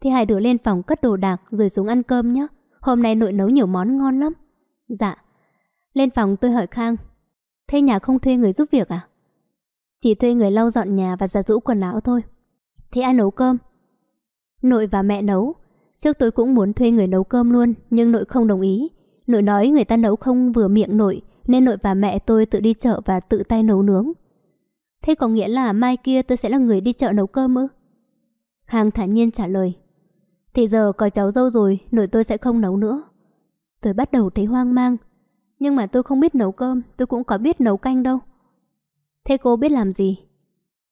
[SPEAKER 1] Thì hai đứa lên phòng cất đồ đạc rồi xuống ăn cơm nhé. Hôm nay nội nấu nhiều món ngon lắm. Dạ, lên phòng tôi hỏi Khang Thế nhà không thuê người giúp việc à? Chỉ thuê người lau dọn nhà và giặt rũ quần áo thôi Thế ai nấu cơm? Nội và mẹ nấu Trước tôi cũng muốn thuê người nấu cơm luôn Nhưng nội không đồng ý Nội nói người ta nấu không vừa miệng nội Nên nội và mẹ tôi tự đi chợ và tự tay nấu nướng Thế có nghĩa là mai kia tôi sẽ là người đi chợ nấu cơm ư? Khang thản nhiên trả lời Thì giờ có cháu dâu rồi Nội tôi sẽ không nấu nữa Tôi bắt đầu thấy hoang mang nhưng mà tôi không biết nấu cơm, tôi cũng có biết nấu canh đâu. Thế cô biết làm gì?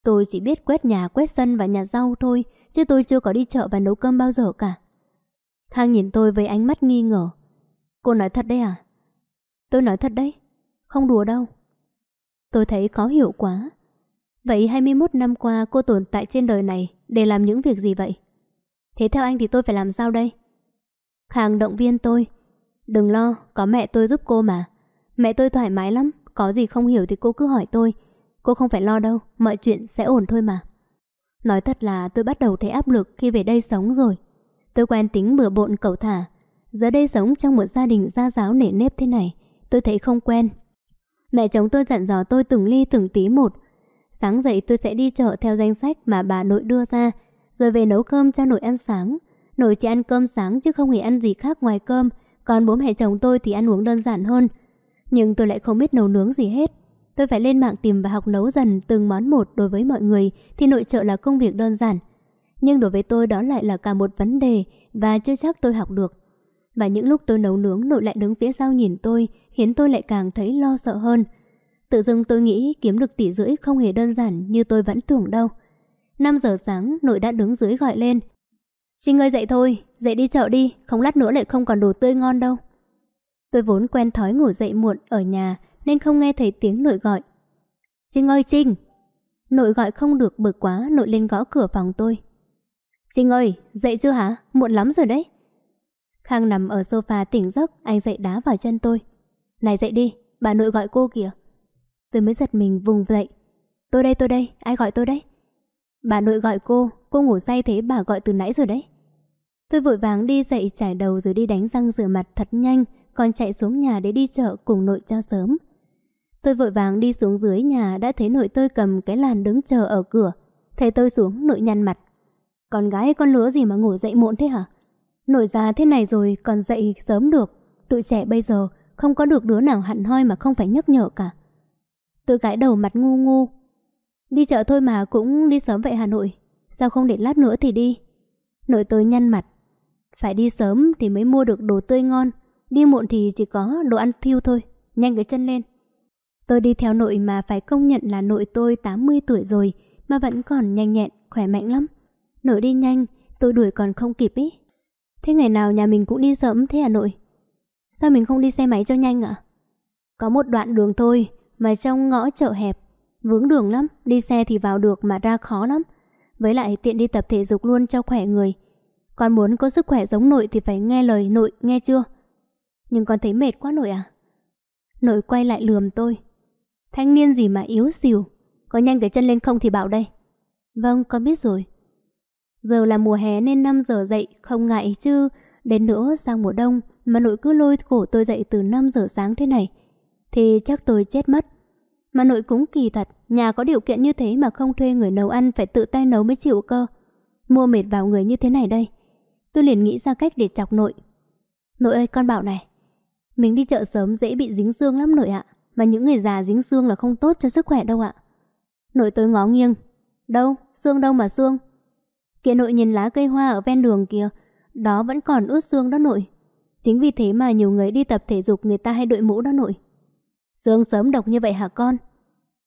[SPEAKER 1] Tôi chỉ biết quét nhà, quét sân và nhà rau thôi, chứ tôi chưa có đi chợ và nấu cơm bao giờ cả. Khang nhìn tôi với ánh mắt nghi ngờ. Cô nói thật đấy à? Tôi nói thật đấy, không đùa đâu. Tôi thấy khó hiểu quá. Vậy 21 năm qua cô tồn tại trên đời này để làm những việc gì vậy? Thế theo anh thì tôi phải làm sao đây? Khang động viên tôi, Đừng lo, có mẹ tôi giúp cô mà. Mẹ tôi thoải mái lắm, có gì không hiểu thì cô cứ hỏi tôi. Cô không phải lo đâu, mọi chuyện sẽ ổn thôi mà. Nói thật là tôi bắt đầu thấy áp lực khi về đây sống rồi. Tôi quen tính bừa bộn cầu thả. Giờ đây sống trong một gia đình gia giáo nể nếp thế này, tôi thấy không quen. Mẹ chồng tôi dặn dò tôi từng ly từng tí một. Sáng dậy tôi sẽ đi chợ theo danh sách mà bà nội đưa ra, rồi về nấu cơm cho nội ăn sáng. Nội chỉ ăn cơm sáng chứ không hề ăn gì khác ngoài cơm, còn bố mẹ chồng tôi thì ăn uống đơn giản hơn. Nhưng tôi lại không biết nấu nướng gì hết. Tôi phải lên mạng tìm và học nấu dần từng món một đối với mọi người thì nội trợ là công việc đơn giản. Nhưng đối với tôi đó lại là cả một vấn đề và chưa chắc tôi học được. Và những lúc tôi nấu nướng nội lại đứng phía sau nhìn tôi khiến tôi lại càng thấy lo sợ hơn. Tự dưng tôi nghĩ kiếm được tỷ rưỡi không hề đơn giản như tôi vẫn tưởng đâu. 5 giờ sáng nội đã đứng dưới gọi lên Trinh ơi dậy thôi, dậy đi chợ đi, không lát nữa lại không còn đồ tươi ngon đâu. Tôi vốn quen thói ngủ dậy muộn ở nhà nên không nghe thấy tiếng nội gọi. Trinh ơi Trinh! Nội gọi không được bực quá, nội lên gõ cửa phòng tôi. Trinh ơi, dậy chưa hả? Muộn lắm rồi đấy. Khang nằm ở sofa tỉnh giấc, anh dậy đá vào chân tôi. Này dậy đi, bà nội gọi cô kìa. Tôi mới giật mình vùng dậy. Tôi đây, tôi đây, ai gọi tôi đấy? Bà nội gọi cô, cô ngủ say thế bà gọi từ nãy rồi đấy. Tôi vội vàng đi dậy chải đầu rồi đi đánh răng rửa mặt thật nhanh, còn chạy xuống nhà để đi chợ cùng nội cho sớm. Tôi vội vàng đi xuống dưới nhà đã thấy nội tôi cầm cái làn đứng chờ ở cửa. Thấy tôi xuống, nội nhăn mặt. Con gái con lứa gì mà ngủ dậy muộn thế hả? Nội già thế này rồi còn dậy sớm được. Tụi trẻ bây giờ không có được đứa nào hẳn hoi mà không phải nhắc nhở cả. Tôi gãi đầu mặt ngu ngu. Đi chợ thôi mà cũng đi sớm vậy Hà Nội. Sao không để lát nữa thì đi? Nội tôi nhăn mặt. Phải đi sớm thì mới mua được đồ tươi ngon, đi muộn thì chỉ có đồ ăn thiêu thôi, nhanh cái chân lên. Tôi đi theo nội mà phải công nhận là nội tôi 80 tuổi rồi mà vẫn còn nhanh nhẹn, khỏe mạnh lắm. Nội đi nhanh, tôi đuổi còn không kịp ý. Thế ngày nào nhà mình cũng đi sớm thế à nội? Sao mình không đi xe máy cho nhanh ạ? Có một đoạn đường thôi mà trong ngõ chợ hẹp, vướng đường lắm, đi xe thì vào được mà ra khó lắm. Với lại tiện đi tập thể dục luôn cho khỏe người, con muốn có sức khỏe giống nội thì phải nghe lời nội, nghe chưa? Nhưng con thấy mệt quá nội à? Nội quay lại lườm tôi. Thanh niên gì mà yếu xìu, có nhanh cái chân lên không thì bảo đây. Vâng, con biết rồi. Giờ là mùa hè nên 5 giờ dậy, không ngại chứ. Đến nữa sang mùa đông mà nội cứ lôi cổ tôi dậy từ 5 giờ sáng thế này. Thì chắc tôi chết mất. Mà nội cũng kỳ thật, nhà có điều kiện như thế mà không thuê người nấu ăn phải tự tay nấu mới chịu cơ. Mua mệt vào người như thế này đây. Tôi liền nghĩ ra cách để chọc nội Nội ơi con bảo này Mình đi chợ sớm dễ bị dính xương lắm nội ạ Mà những người già dính xương là không tốt cho sức khỏe đâu ạ Nội tôi ngó nghiêng Đâu, xương đâu mà xương Kìa nội nhìn lá cây hoa ở ven đường kia Đó vẫn còn ướt xương đó nội Chính vì thế mà nhiều người đi tập thể dục người ta hay đội mũ đó nội xương sớm độc như vậy hả con?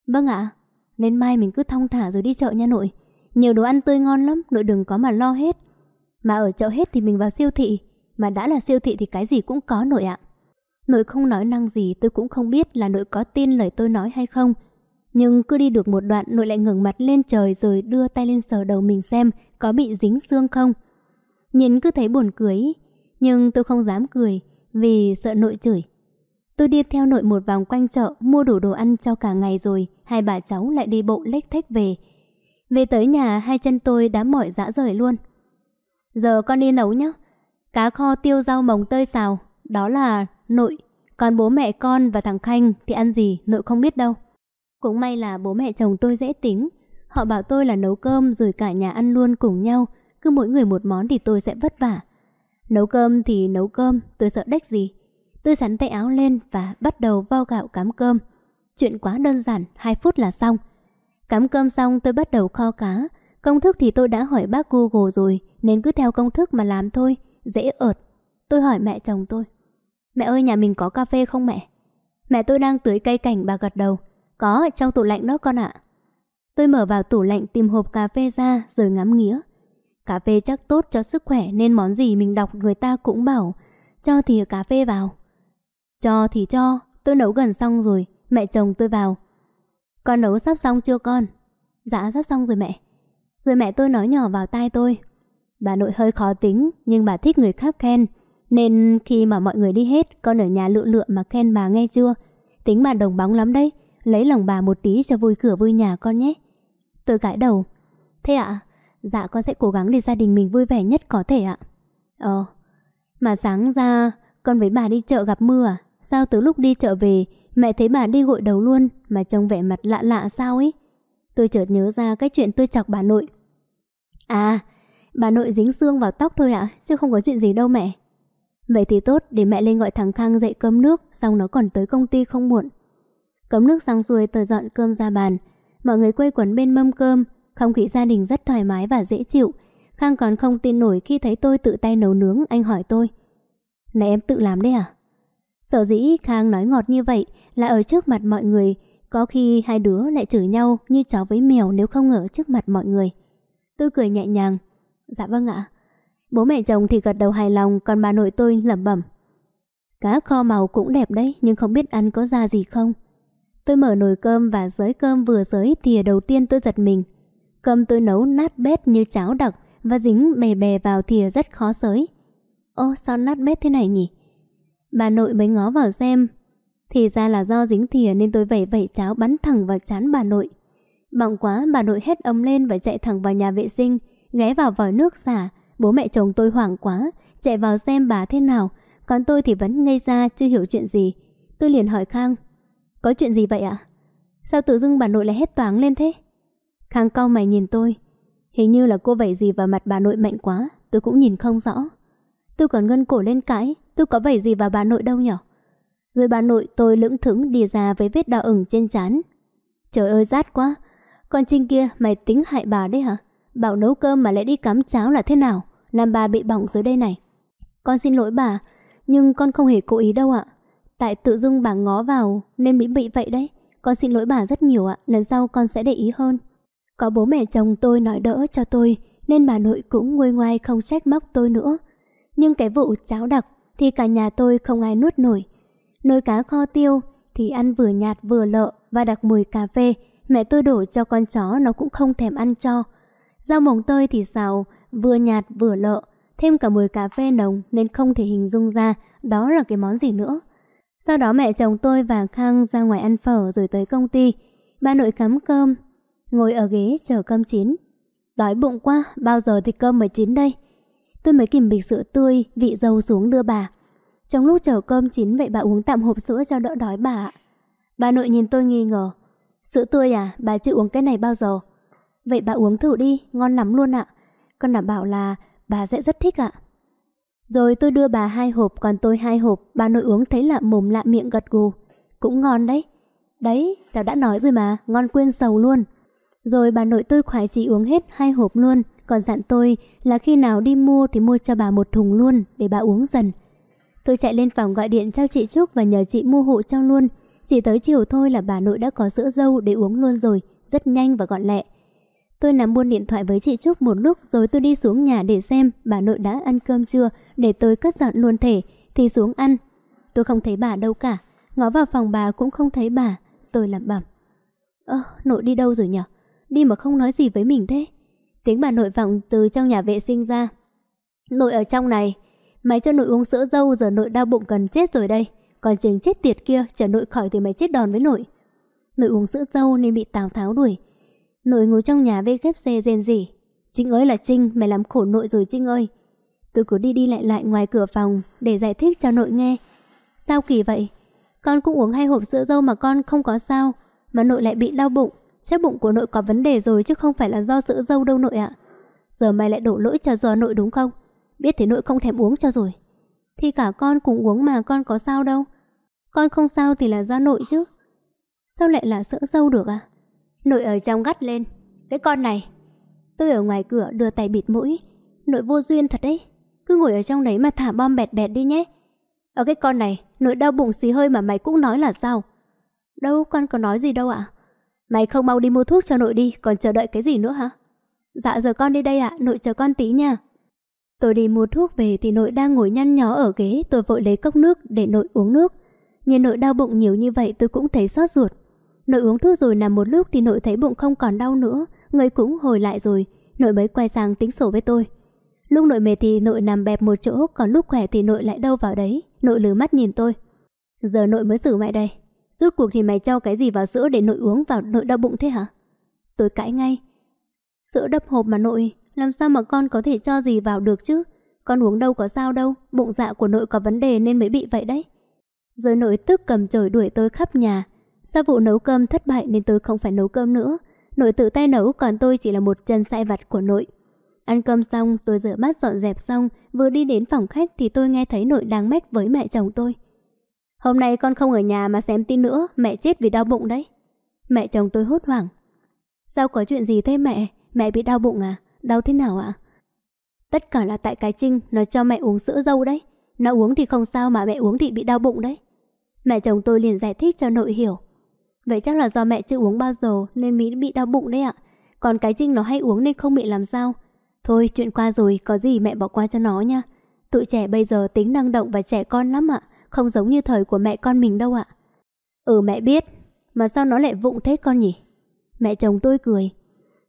[SPEAKER 1] Vâng ạ, nên mai mình cứ thong thả rồi đi chợ nha nội Nhiều đồ ăn tươi ngon lắm, nội đừng có mà lo hết mà ở chợ hết thì mình vào siêu thị Mà đã là siêu thị thì cái gì cũng có nội ạ Nội không nói năng gì tôi cũng không biết là nội có tin lời tôi nói hay không Nhưng cứ đi được một đoạn nội lại ngẩng mặt lên trời rồi đưa tay lên sờ đầu mình xem có bị dính xương không Nhìn cứ thấy buồn cười Nhưng tôi không dám cười vì sợ nội chửi Tôi đi theo nội một vòng quanh chợ mua đủ đồ ăn cho cả ngày rồi Hai bà cháu lại đi bộ lếch thách về Về tới nhà hai chân tôi đã mỏi dã rời luôn Giờ con đi nấu nhé. Cá kho tiêu rau mồng tơi xào, đó là nội. Còn bố mẹ con và thằng Khanh thì ăn gì nội không biết đâu. Cũng may là bố mẹ chồng tôi dễ tính. Họ bảo tôi là nấu cơm rồi cả nhà ăn luôn cùng nhau. Cứ mỗi người một món thì tôi sẽ vất vả. Nấu cơm thì nấu cơm, tôi sợ đếch gì. Tôi sắn tay áo lên và bắt đầu vo gạo cám cơm. Chuyện quá đơn giản, 2 phút là xong. Cắm cơm xong tôi bắt đầu kho cá. Công thức thì tôi đã hỏi bác Google rồi, nên cứ theo công thức mà làm thôi, dễ ợt. Tôi hỏi mẹ chồng tôi. Mẹ ơi nhà mình có cà phê không mẹ? Mẹ tôi đang tưới cây cảnh bà gật đầu. Có, trong tủ lạnh đó con ạ. Tôi mở vào tủ lạnh tìm hộp cà phê ra rồi ngắm nghía. Cà phê chắc tốt cho sức khỏe nên món gì mình đọc người ta cũng bảo cho thì cà phê vào. Cho thì cho, tôi nấu gần xong rồi, mẹ chồng tôi vào. Con nấu sắp xong chưa con? Dạ sắp xong rồi mẹ. Rồi mẹ tôi nói nhỏ vào tai tôi Bà nội hơi khó tính Nhưng bà thích người khác khen Nên khi mà mọi người đi hết Con ở nhà lựa lựa mà khen bà nghe chưa Tính bà đồng bóng lắm đấy Lấy lòng bà một tí cho vui cửa vui nhà con nhé Tôi gãi đầu Thế ạ, dạ con sẽ cố gắng để gia đình mình vui vẻ nhất có thể ạ Ờ Mà sáng ra Con với bà đi chợ gặp mưa à Sao từ lúc đi chợ về Mẹ thấy bà đi gội đầu luôn Mà trông vẻ mặt lạ lạ sao ấy Tôi chợt nhớ ra cái chuyện tôi chọc bà nội À, bà nội dính xương vào tóc thôi ạ, chứ không có chuyện gì đâu mẹ. Vậy thì tốt, để mẹ lên gọi thằng Khang dậy cơm nước, xong nó còn tới công ty không muộn. Cấm nước xong xuôi tờ dọn cơm ra bàn. Mọi người quây quần bên mâm cơm, không khí gia đình rất thoải mái và dễ chịu. Khang còn không tin nổi khi thấy tôi tự tay nấu nướng, anh hỏi tôi. Này em tự làm đấy à? sợ dĩ Khang nói ngọt như vậy là ở trước mặt mọi người, có khi hai đứa lại chửi nhau như chó với mèo nếu không ở trước mặt mọi người. Tôi cười nhẹ nhàng. Dạ vâng ạ. Bố mẹ chồng thì gật đầu hài lòng, còn bà nội tôi lẩm bẩm. Cá kho màu cũng đẹp đấy, nhưng không biết ăn có ra gì không. Tôi mở nồi cơm và giới cơm vừa giới thì đầu tiên tôi giật mình. Cơm tôi nấu nát bét như cháo đặc và dính bè bè vào thìa rất khó sới. Ô sao nát bét thế này nhỉ? Bà nội mới ngó vào xem. Thì ra là do dính thìa nên tôi vẩy vẩy cháo bắn thẳng vào chán bà nội. Bằng quá bà nội hét ấm lên và chạy thẳng vào nhà vệ sinh, ghé vào vòi nước xả. Bố mẹ chồng tôi hoảng quá, chạy vào xem bà thế nào. Còn tôi thì vẫn ngây ra chưa hiểu chuyện gì. Tôi liền hỏi Khang, có chuyện gì vậy ạ? Sao tự dưng bà nội lại hét toáng lên thế? Khang cau mày nhìn tôi. Hình như là cô vẩy gì vào mặt bà nội mạnh quá, tôi cũng nhìn không rõ. Tôi còn ngân cổ lên cãi, tôi có vẩy gì vào bà nội đâu nhở? Rồi bà nội tôi lững thững đi ra với vết đỏ ửng trên chán Trời ơi rát quá, con Trinh kia mày tính hại bà đấy hả? Bảo nấu cơm mà lại đi cắm cháo là thế nào? Làm bà bị bỏng dưới đây này. Con xin lỗi bà, nhưng con không hề cố ý đâu ạ. Tại tự dưng bà ngó vào nên mới bị vậy đấy. Con xin lỗi bà rất nhiều ạ, lần sau con sẽ để ý hơn. Có bố mẹ chồng tôi nói đỡ cho tôi nên bà nội cũng nguôi ngoai không trách móc tôi nữa. Nhưng cái vụ cháo đặc thì cả nhà tôi không ai nuốt nổi. Nồi cá kho tiêu thì ăn vừa nhạt vừa lợ và đặc mùi cà phê mẹ tôi đổ cho con chó nó cũng không thèm ăn cho. Rau mồng tơi thì xào, vừa nhạt vừa lợ, thêm cả mùi cà phê nồng nên không thể hình dung ra đó là cái món gì nữa. Sau đó mẹ chồng tôi và Khang ra ngoài ăn phở rồi tới công ty. Ba nội cắm cơm, ngồi ở ghế chờ cơm chín. Đói bụng quá, bao giờ thì cơm mới chín đây? Tôi mới kìm bịch sữa tươi, vị dầu xuống đưa bà. Trong lúc chờ cơm chín vậy bà uống tạm hộp sữa cho đỡ đói bà ạ. Bà nội nhìn tôi nghi ngờ Sữa tươi à, bà chưa uống cái này bao giờ. Vậy bà uống thử đi, ngon lắm luôn ạ. Con đảm bảo là bà sẽ rất thích ạ. Rồi tôi đưa bà hai hộp, còn tôi hai hộp, bà nội uống thấy lạ mồm lạ miệng gật gù. Cũng ngon đấy. Đấy, cháu đã nói rồi mà, ngon quên sầu luôn. Rồi bà nội tôi khoái chỉ uống hết hai hộp luôn, còn dặn tôi là khi nào đi mua thì mua cho bà một thùng luôn để bà uống dần. Tôi chạy lên phòng gọi điện cho chị Trúc và nhờ chị mua hộ cho luôn. Chỉ tới chiều thôi là bà nội đã có sữa dâu để uống luôn rồi, rất nhanh và gọn lẹ. Tôi nằm buôn điện thoại với chị Trúc một lúc rồi tôi đi xuống nhà để xem bà nội đã ăn cơm chưa để tôi cất dọn luôn thể, thì xuống ăn. Tôi không thấy bà đâu cả, ngó vào phòng bà cũng không thấy bà, tôi lẩm bẩm. Ơ, nội đi đâu rồi nhở? Đi mà không nói gì với mình thế? Tiếng bà nội vọng từ trong nhà vệ sinh ra. Nội ở trong này, mày cho nội uống sữa dâu giờ nội đau bụng cần chết rồi đây. Còn chừng chết tiệt kia chở nội khỏi thì mày chết đòn với nội Nội uống sữa dâu nên bị Tào Tháo đuổi Nội ngồi trong nhà xe rên rỉ Trinh ơi là Trinh, mày làm khổ nội rồi Trinh ơi Tôi cứ đi đi lại lại ngoài cửa phòng để giải thích cho nội nghe Sao kỳ vậy? Con cũng uống hai hộp sữa dâu mà con không có sao Mà nội lại bị đau bụng Chắc bụng của nội có vấn đề rồi chứ không phải là do sữa dâu đâu nội ạ Giờ mày lại đổ lỗi cho giò nội đúng không? Biết thế nội không thèm uống cho rồi Thì cả con cùng uống mà con có sao đâu con không sao thì là do nội chứ Sao lại là sữa dâu được à Nội ở trong gắt lên Cái con này Tôi ở ngoài cửa đưa tay bịt mũi Nội vô duyên thật đấy Cứ ngồi ở trong đấy mà thả bom bẹt bẹt đi nhé Ở cái con này Nội đau bụng xì hơi mà mày cũng nói là sao Đâu con có nói gì đâu ạ Mày không mau đi mua thuốc cho nội đi Còn chờ đợi cái gì nữa hả Dạ giờ con đi đây ạ Nội chờ con tí nha Tôi đi mua thuốc về thì nội đang ngồi nhăn nhó ở ghế Tôi vội lấy cốc nước để nội uống nước Nghe nội đau bụng nhiều như vậy tôi cũng thấy xót ruột. Nội uống thuốc rồi nằm một lúc thì nội thấy bụng không còn đau nữa, người cũng hồi lại rồi, nội mới quay sang tính sổ với tôi. Lúc nội mệt thì nội nằm bẹp một chỗ, còn lúc khỏe thì nội lại đâu vào đấy. Nội lử mắt nhìn tôi. Giờ nội mới xử mẹ đây. rút cuộc thì mày cho cái gì vào sữa để nội uống vào nội đau bụng thế hả? Tôi cãi ngay. Sữa đập hộp mà nội, làm sao mà con có thể cho gì vào được chứ? Con uống đâu có sao đâu, bụng dạ của nội có vấn đề nên mới bị vậy đấy. Rồi nội tức cầm chổi đuổi tôi khắp nhà. Sau vụ nấu cơm thất bại nên tôi không phải nấu cơm nữa. Nội tự tay nấu còn tôi chỉ là một chân sai vặt của nội. Ăn cơm xong, tôi rửa bát dọn dẹp xong, vừa đi đến phòng khách thì tôi nghe thấy nội đang mách với mẹ chồng tôi. Hôm nay con không ở nhà mà xem tin nữa, mẹ chết vì đau bụng đấy. Mẹ chồng tôi hốt hoảng. Sao có chuyện gì thế mẹ? Mẹ bị đau bụng à? Đau thế nào ạ? À? Tất cả là tại cái Trinh, nó cho mẹ uống sữa dâu đấy. Nó uống thì không sao mà mẹ uống thì bị đau bụng đấy. Mẹ chồng tôi liền giải thích cho nội hiểu Vậy chắc là do mẹ chưa uống bao giờ Nên Mỹ bị đau bụng đấy ạ Còn cái Trinh nó hay uống nên không bị làm sao Thôi chuyện qua rồi có gì mẹ bỏ qua cho nó nha Tụi trẻ bây giờ tính năng động và trẻ con lắm ạ Không giống như thời của mẹ con mình đâu ạ Ừ mẹ biết Mà sao nó lại vụng thế con nhỉ Mẹ chồng tôi cười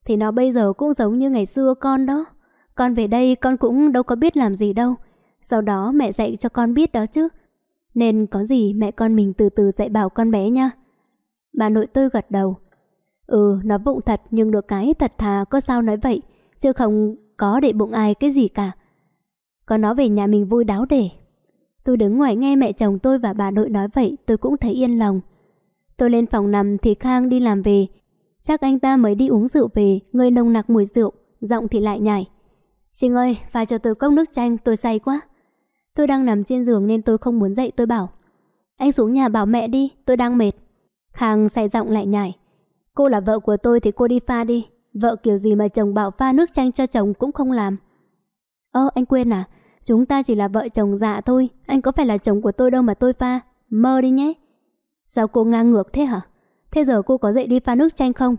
[SPEAKER 1] Thì nó bây giờ cũng giống như ngày xưa con đó Con về đây con cũng đâu có biết làm gì đâu Sau đó mẹ dạy cho con biết đó chứ nên có gì mẹ con mình từ từ dạy bảo con bé nha. Bà nội tôi gật đầu. Ừ, nó bụng thật nhưng được cái thật thà có sao nói vậy, chứ không có để bụng ai cái gì cả. Còn nó về nhà mình vui đáo để. Tôi đứng ngoài nghe mẹ chồng tôi và bà nội nói vậy tôi cũng thấy yên lòng. Tôi lên phòng nằm thì Khang đi làm về. Chắc anh ta mới đi uống rượu về, người nồng nặc mùi rượu, giọng thì lại nhảy. Trinh ơi, pha cho tôi cốc nước chanh, tôi say quá. Tôi đang nằm trên giường nên tôi không muốn dậy tôi bảo Anh xuống nhà bảo mẹ đi, tôi đang mệt Khang say giọng lại nhảy Cô là vợ của tôi thì cô đi pha đi Vợ kiểu gì mà chồng bảo pha nước chanh cho chồng cũng không làm Ơ anh quên à Chúng ta chỉ là vợ chồng dạ thôi Anh có phải là chồng của tôi đâu mà tôi pha Mơ đi nhé Sao cô ngang ngược thế hả Thế giờ cô có dậy đi pha nước chanh không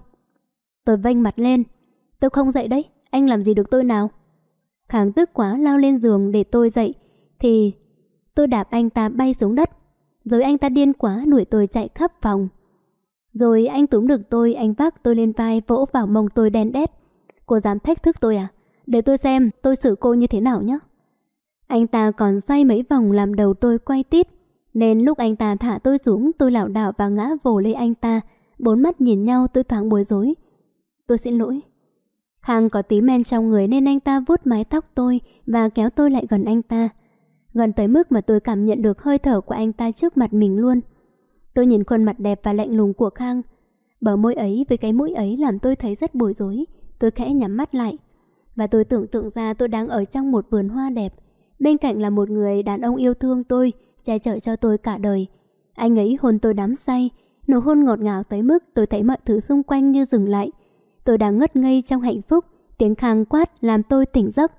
[SPEAKER 1] Tôi vênh mặt lên Tôi không dậy đấy Anh làm gì được tôi nào khang tức quá lao lên giường để tôi dậy thì tôi đạp anh ta bay xuống đất. Rồi anh ta điên quá đuổi tôi chạy khắp phòng. Rồi anh túm được tôi, anh vác tôi lên vai vỗ vào mông tôi đen đét. Cô dám thách thức tôi à? Để tôi xem tôi xử cô như thế nào nhé. Anh ta còn xoay mấy vòng làm đầu tôi quay tít. Nên lúc anh ta thả tôi xuống tôi lảo đảo và ngã vồ lấy anh ta. Bốn mắt nhìn nhau tôi thoáng bối rối. Tôi xin lỗi. Khang có tí men trong người nên anh ta vuốt mái tóc tôi và kéo tôi lại gần anh ta gần tới mức mà tôi cảm nhận được hơi thở của anh ta trước mặt mình luôn. Tôi nhìn khuôn mặt đẹp và lạnh lùng của Khang. Bờ môi ấy với cái mũi ấy làm tôi thấy rất bối rối. Tôi khẽ nhắm mắt lại. Và tôi tưởng tượng ra tôi đang ở trong một vườn hoa đẹp. Bên cạnh là một người đàn ông yêu thương tôi, che chở cho tôi cả đời. Anh ấy hôn tôi đắm say, nụ hôn ngọt ngào tới mức tôi thấy mọi thứ xung quanh như dừng lại. Tôi đang ngất ngây trong hạnh phúc, tiếng khang quát làm tôi tỉnh giấc.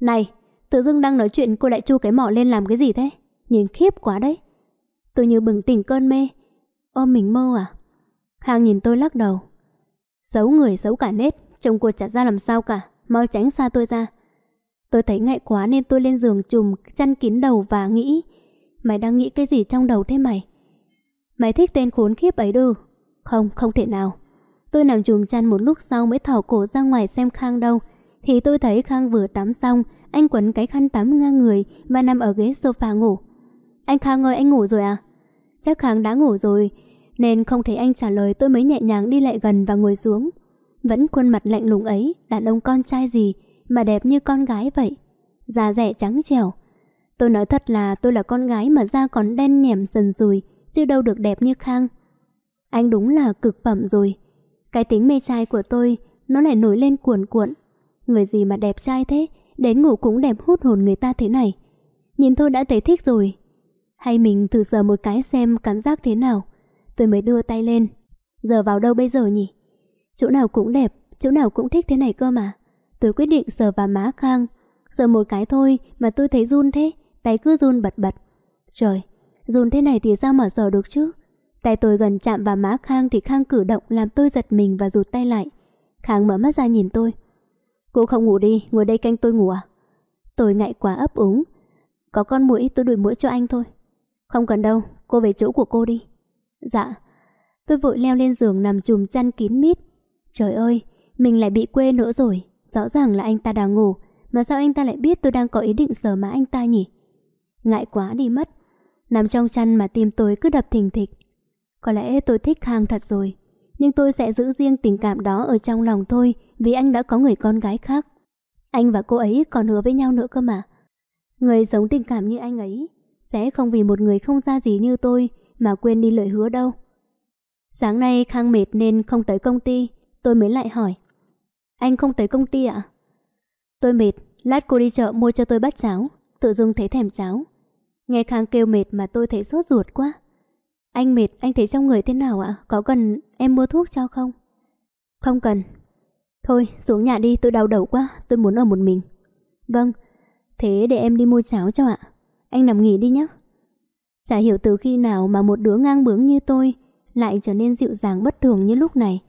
[SPEAKER 1] Này, Tự dưng đang nói chuyện cô lại chu cái mỏ lên làm cái gì thế? Nhìn khiếp quá đấy. Tôi như bừng tỉnh cơn mê. Ôm mình mơ à? Hàng nhìn tôi lắc đầu. Xấu người xấu cả nết, chồng cô chả ra làm sao cả, mau tránh xa tôi ra. Tôi thấy ngại quá nên tôi lên giường chùm chăn kín đầu và nghĩ Mày đang nghĩ cái gì trong đầu thế mày? Mày thích tên khốn khiếp ấy đư? Không, không thể nào. Tôi nằm chùm chăn một lúc sau mới thỏ cổ ra ngoài xem Khang đâu thì tôi thấy Khang vừa tắm xong, anh quấn cái khăn tắm ngang người và nằm ở ghế sofa ngủ. Anh Khang ơi, anh ngủ rồi à? Chắc Khang đã ngủ rồi, nên không thấy anh trả lời tôi mới nhẹ nhàng đi lại gần và ngồi xuống. Vẫn khuôn mặt lạnh lùng ấy, đàn ông con trai gì mà đẹp như con gái vậy. già rẻ trắng trẻo. Tôi nói thật là tôi là con gái mà da còn đen nhẻm dần sùi, chứ đâu được đẹp như Khang. Anh đúng là cực phẩm rồi. Cái tính mê trai của tôi, nó lại nổi lên cuồn cuộn Người gì mà đẹp trai thế, đến ngủ cũng đẹp hút hồn người ta thế này. Nhìn thôi đã thấy thích rồi. Hay mình thử sờ một cái xem cảm giác thế nào. Tôi mới đưa tay lên. Giờ vào đâu bây giờ nhỉ? Chỗ nào cũng đẹp, chỗ nào cũng thích thế này cơ mà. Tôi quyết định sờ vào má Khang. Sờ một cái thôi mà tôi thấy run thế, tay cứ run bật bật. Trời, run thế này thì sao mà sờ được chứ? Tay tôi gần chạm vào má Khang thì Khang cử động làm tôi giật mình và rụt tay lại. Khang mở mắt ra nhìn tôi. Cô không ngủ đi, ngồi đây canh tôi ngủ à? Tôi ngại quá ấp úng. Có con mũi tôi đuổi mũi cho anh thôi. Không cần đâu, cô về chỗ của cô đi. Dạ. Tôi vội leo lên giường nằm chùm chăn kín mít. Trời ơi, mình lại bị quê nữa rồi. Rõ ràng là anh ta đang ngủ. Mà sao anh ta lại biết tôi đang có ý định sờ má anh ta nhỉ? Ngại quá đi mất. Nằm trong chăn mà tim tôi cứ đập thình thịch. Có lẽ tôi thích Khang thật rồi nhưng tôi sẽ giữ riêng tình cảm đó ở trong lòng thôi vì anh đã có người con gái khác. Anh và cô ấy còn hứa với nhau nữa cơ mà. Người sống tình cảm như anh ấy sẽ không vì một người không ra gì như tôi mà quên đi lời hứa đâu. Sáng nay Khang mệt nên không tới công ty, tôi mới lại hỏi. Anh không tới công ty ạ? À? Tôi mệt, lát cô đi chợ mua cho tôi bát cháo, tự dưng thấy thèm cháo. Nghe Khang kêu mệt mà tôi thấy sốt ruột quá. Anh mệt, anh thấy trong người thế nào ạ? Có cần em mua thuốc cho không? Không cần. Thôi, xuống nhà đi, tôi đau đầu quá, tôi muốn ở một mình. Vâng, thế để em đi mua cháo cho ạ. Anh nằm nghỉ đi nhé. Chả hiểu từ khi nào mà một đứa ngang bướng như tôi lại trở nên dịu dàng bất thường như lúc này.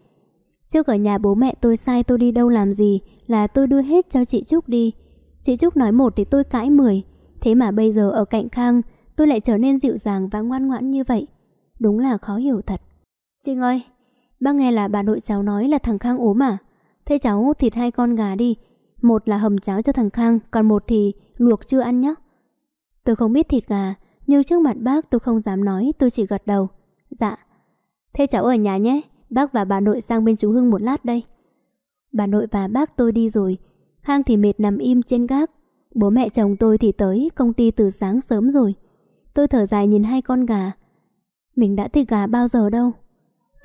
[SPEAKER 1] Trước ở nhà bố mẹ tôi sai tôi đi đâu làm gì là tôi đưa hết cho chị Trúc đi. Chị Trúc nói một thì tôi cãi mười. Thế mà bây giờ ở cạnh Khang tôi lại trở nên dịu dàng và ngoan ngoãn như vậy. Đúng là khó hiểu thật. Trinh ơi, Bác nghe là bà nội cháu nói là thằng Khang ốm à? Thế cháu thịt hai con gà đi. Một là hầm cháo cho thằng Khang, còn một thì luộc chưa ăn nhé. Tôi không biết thịt gà, nhưng trước mặt bác tôi không dám nói, tôi chỉ gật đầu. Dạ. Thế cháu ở nhà nhé, bác và bà nội sang bên chú Hưng một lát đây. Bà nội và bác tôi đi rồi, Khang thì mệt nằm im trên gác. Bố mẹ chồng tôi thì tới công ty từ sáng sớm rồi. Tôi thở dài nhìn hai con gà. Mình đã thịt gà bao giờ đâu.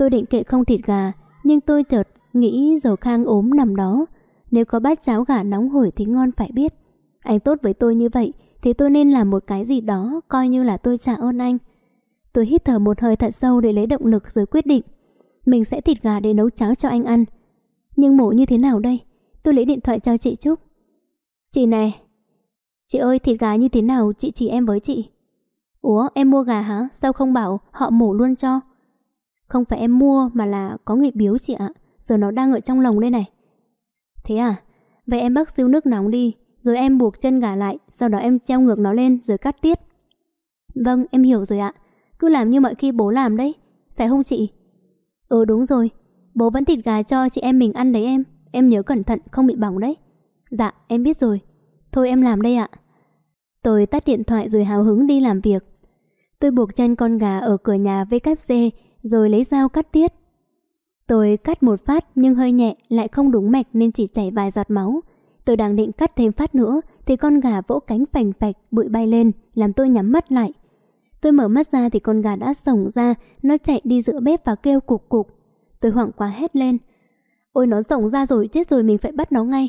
[SPEAKER 1] Tôi định kệ không thịt gà, nhưng tôi chợt nghĩ dầu Khang ốm nằm đó. Nếu có bát cháo gà nóng hổi thì ngon phải biết. Anh tốt với tôi như vậy, thì tôi nên làm một cái gì đó coi như là tôi trả ơn anh. Tôi hít thở một hơi thật sâu để lấy động lực rồi quyết định. Mình sẽ thịt gà để nấu cháo cho anh ăn. Nhưng mổ như thế nào đây? Tôi lấy điện thoại cho chị Trúc. Chị này, chị ơi thịt gà như thế nào chị chỉ em với chị. Ủa em mua gà hả? Sao không bảo họ mổ luôn cho? Không phải em mua mà là có người biếu chị ạ. Giờ nó đang ở trong lồng đây này. Thế à? Vậy em bắt siêu nước nóng đi, rồi em buộc chân gà lại, sau đó em treo ngược nó lên rồi cắt tiết. Vâng, em hiểu rồi ạ. Cứ làm như mọi khi bố làm đấy, phải không chị? Ừ đúng rồi, bố vẫn thịt gà cho chị em mình ăn đấy em. Em nhớ cẩn thận không bị bỏng đấy. Dạ, em biết rồi. Thôi em làm đây ạ. Tôi tắt điện thoại rồi hào hứng đi làm việc. Tôi buộc chân con gà ở cửa nhà VKC rồi lấy dao cắt tiết. Tôi cắt một phát nhưng hơi nhẹ lại không đúng mạch nên chỉ chảy vài giọt máu. Tôi đang định cắt thêm phát nữa thì con gà vỗ cánh phành phạch bụi bay lên làm tôi nhắm mắt lại. Tôi mở mắt ra thì con gà đã sổng ra, nó chạy đi giữa bếp và kêu cục cục. Tôi hoảng quá hét lên. Ôi nó sổng ra rồi, chết rồi mình phải bắt nó ngay.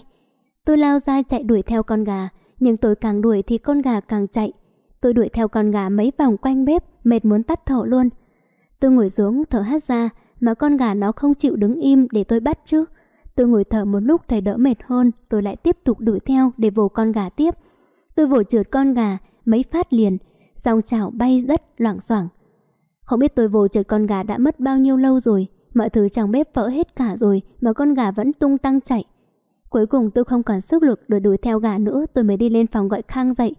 [SPEAKER 1] Tôi lao ra chạy đuổi theo con gà, nhưng tôi càng đuổi thì con gà càng chạy. Tôi đuổi theo con gà mấy vòng quanh bếp, mệt muốn tắt thở luôn. Tôi ngồi xuống thở hát ra, mà con gà nó không chịu đứng im để tôi bắt chứ. Tôi ngồi thở một lúc thấy đỡ mệt hơn, tôi lại tiếp tục đuổi theo để vồ con gà tiếp. Tôi vồ trượt con gà, mấy phát liền, dòng chảo bay đất loảng xoảng. Không biết tôi vồ trượt con gà đã mất bao nhiêu lâu rồi, mọi thứ trong bếp vỡ hết cả rồi mà con gà vẫn tung tăng chạy. Cuối cùng tôi không còn sức lực để đuổi theo gà nữa, tôi mới đi lên phòng gọi Khang dậy.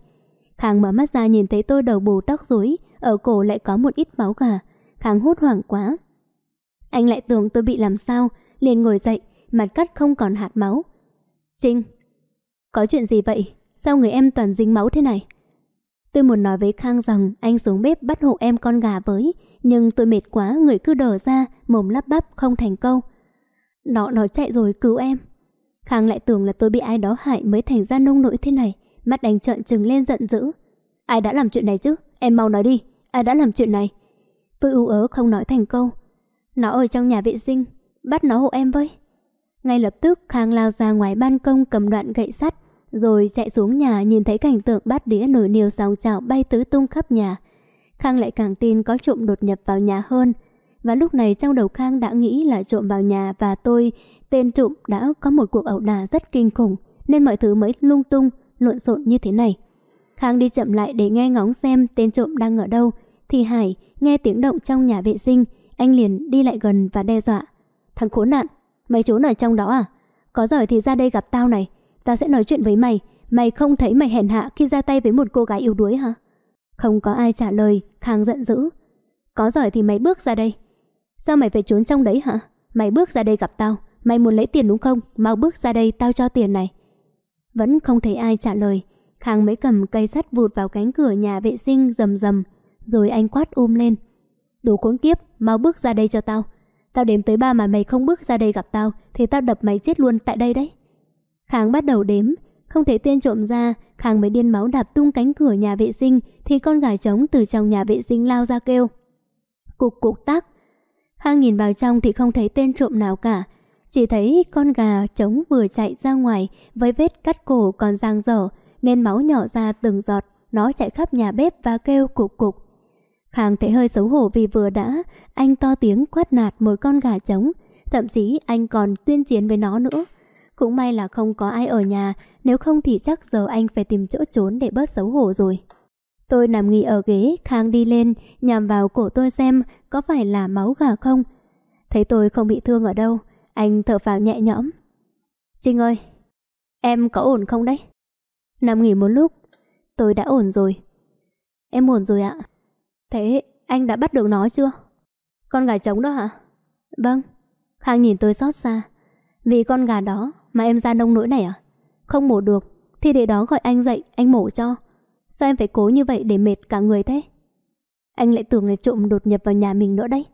[SPEAKER 1] Khang mở mắt ra nhìn thấy tôi đầu bù tóc rối, ở cổ lại có một ít máu gà. Kháng hốt hoảng quá. Anh lại tưởng tôi bị làm sao, liền ngồi dậy, mặt cắt không còn hạt máu. Trinh, có chuyện gì vậy? Sao người em toàn dính máu thế này? Tôi muốn nói với Khang rằng anh xuống bếp bắt hộ em con gà với, nhưng tôi mệt quá, người cứ đờ ra, mồm lắp bắp, không thành câu. Nó, nó chạy rồi, cứu em. Khang lại tưởng là tôi bị ai đó hại mới thành ra nông nỗi thế này, mắt đánh trợn trừng lên giận dữ. Ai đã làm chuyện này chứ? Em mau nói đi, ai đã làm chuyện này? Tôi ưu ớ không nói thành câu. Nó ở trong nhà vệ sinh, bắt nó hộ em với. Ngay lập tức Khang lao ra ngoài ban công cầm đoạn gậy sắt, rồi chạy xuống nhà nhìn thấy cảnh tượng bát đĩa nổi niêu sòng chảo bay tứ tung khắp nhà. Khang lại càng tin có trộm đột nhập vào nhà hơn. Và lúc này trong đầu Khang đã nghĩ là trộm vào nhà và tôi, tên trộm đã có một cuộc ẩu đả rất kinh khủng, nên mọi thứ mới lung tung, lộn xộn như thế này. Khang đi chậm lại để nghe ngóng xem tên trộm đang ở đâu, thì Hải Nghe tiếng động trong nhà vệ sinh, anh liền đi lại gần và đe dọa. Thằng khốn nạn, mày trốn ở trong đó à? Có giỏi thì ra đây gặp tao này, tao sẽ nói chuyện với mày. Mày không thấy mày hèn hạ khi ra tay với một cô gái yếu đuối hả? Không có ai trả lời, Khang giận dữ. Có giỏi thì mày bước ra đây. Sao mày phải trốn trong đấy hả? Mày bước ra đây gặp tao, mày muốn lấy tiền đúng không? Mau bước ra đây tao cho tiền này. Vẫn không thấy ai trả lời, Khang mới cầm cây sắt vụt vào cánh cửa nhà vệ sinh rầm rầm. Rồi anh quát ôm lên Đồ khốn kiếp, mau bước ra đây cho tao Tao đếm tới ba mà mày không bước ra đây gặp tao Thì tao đập mày chết luôn tại đây đấy Khang bắt đầu đếm Không thể tên trộm ra Khang mới điên máu đạp tung cánh cửa nhà vệ sinh Thì con gà trống từ trong nhà vệ sinh lao ra kêu Cục cục tắc Khang nhìn vào trong thì không thấy tên trộm nào cả Chỉ thấy con gà trống vừa chạy ra ngoài Với vết cắt cổ còn giang dở Nên máu nhỏ ra từng giọt Nó chạy khắp nhà bếp và kêu cục cục Khang thấy hơi xấu hổ vì vừa đã, anh to tiếng quát nạt một con gà trống, thậm chí anh còn tuyên chiến với nó nữa. Cũng may là không có ai ở nhà, nếu không thì chắc giờ anh phải tìm chỗ trốn để bớt xấu hổ rồi. Tôi nằm nghỉ ở ghế, Khang đi lên, nhằm vào cổ tôi xem có phải là máu gà không. Thấy tôi không bị thương ở đâu, anh thở phào nhẹ nhõm. Trinh ơi, em có ổn không đấy? Nằm nghỉ một lúc, tôi đã ổn rồi. Em ổn rồi ạ. Thế anh đã bắt được nó chưa? Con gà trống đó hả? Vâng. Khang nhìn tôi xót xa. Vì con gà đó mà em ra nông nỗi này à? Không mổ được, thì để đó gọi anh dậy, anh mổ cho. Sao em phải cố như vậy để mệt cả người thế? Anh lại tưởng là trộm đột nhập vào nhà mình nữa đấy.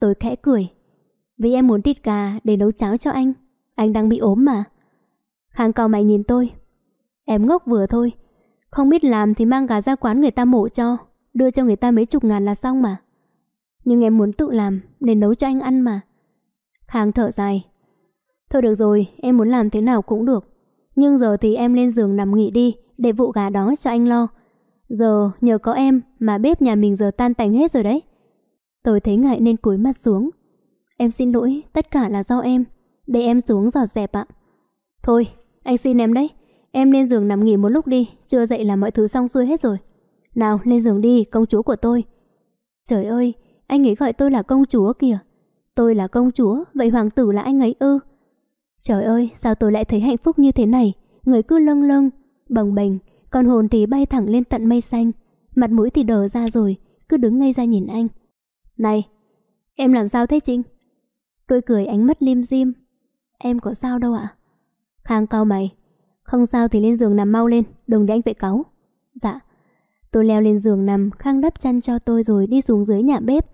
[SPEAKER 1] Tôi khẽ cười. Vì em muốn thịt gà để nấu cháo cho anh. Anh đang bị ốm mà. Khang cao mày nhìn tôi. Em ngốc vừa thôi. Không biết làm thì mang gà ra quán người ta mổ cho. Đưa cho người ta mấy chục ngàn là xong mà Nhưng em muốn tự làm Để nấu cho anh ăn mà Khang thở dài Thôi được rồi, em muốn làm thế nào cũng được Nhưng giờ thì em lên giường nằm nghỉ đi Để vụ gà đó cho anh lo Giờ nhờ có em mà bếp nhà mình giờ tan tành hết rồi đấy Tôi thấy ngại nên cúi mặt xuống Em xin lỗi, tất cả là do em Để em xuống giọt dẹp ạ Thôi, anh xin em đấy Em lên giường nằm nghỉ một lúc đi Chưa dậy là mọi thứ xong xuôi hết rồi nào lên giường đi công chúa của tôi Trời ơi Anh ấy gọi tôi là công chúa kìa Tôi là công chúa Vậy hoàng tử là anh ấy ư Trời ơi sao tôi lại thấy hạnh phúc như thế này Người cứ lâng lâng Bồng bềnh con hồn thì bay thẳng lên tận mây xanh Mặt mũi thì đờ ra rồi Cứ đứng ngây ra nhìn anh Này Em làm sao thế Trinh Tôi cười ánh mắt lim dim Em có sao đâu ạ Khang cao mày Không sao thì lên giường nằm mau lên Đừng để anh vệ cáu Dạ Tôi leo lên giường nằm, Khang đắp chăn cho tôi rồi đi xuống dưới nhà bếp.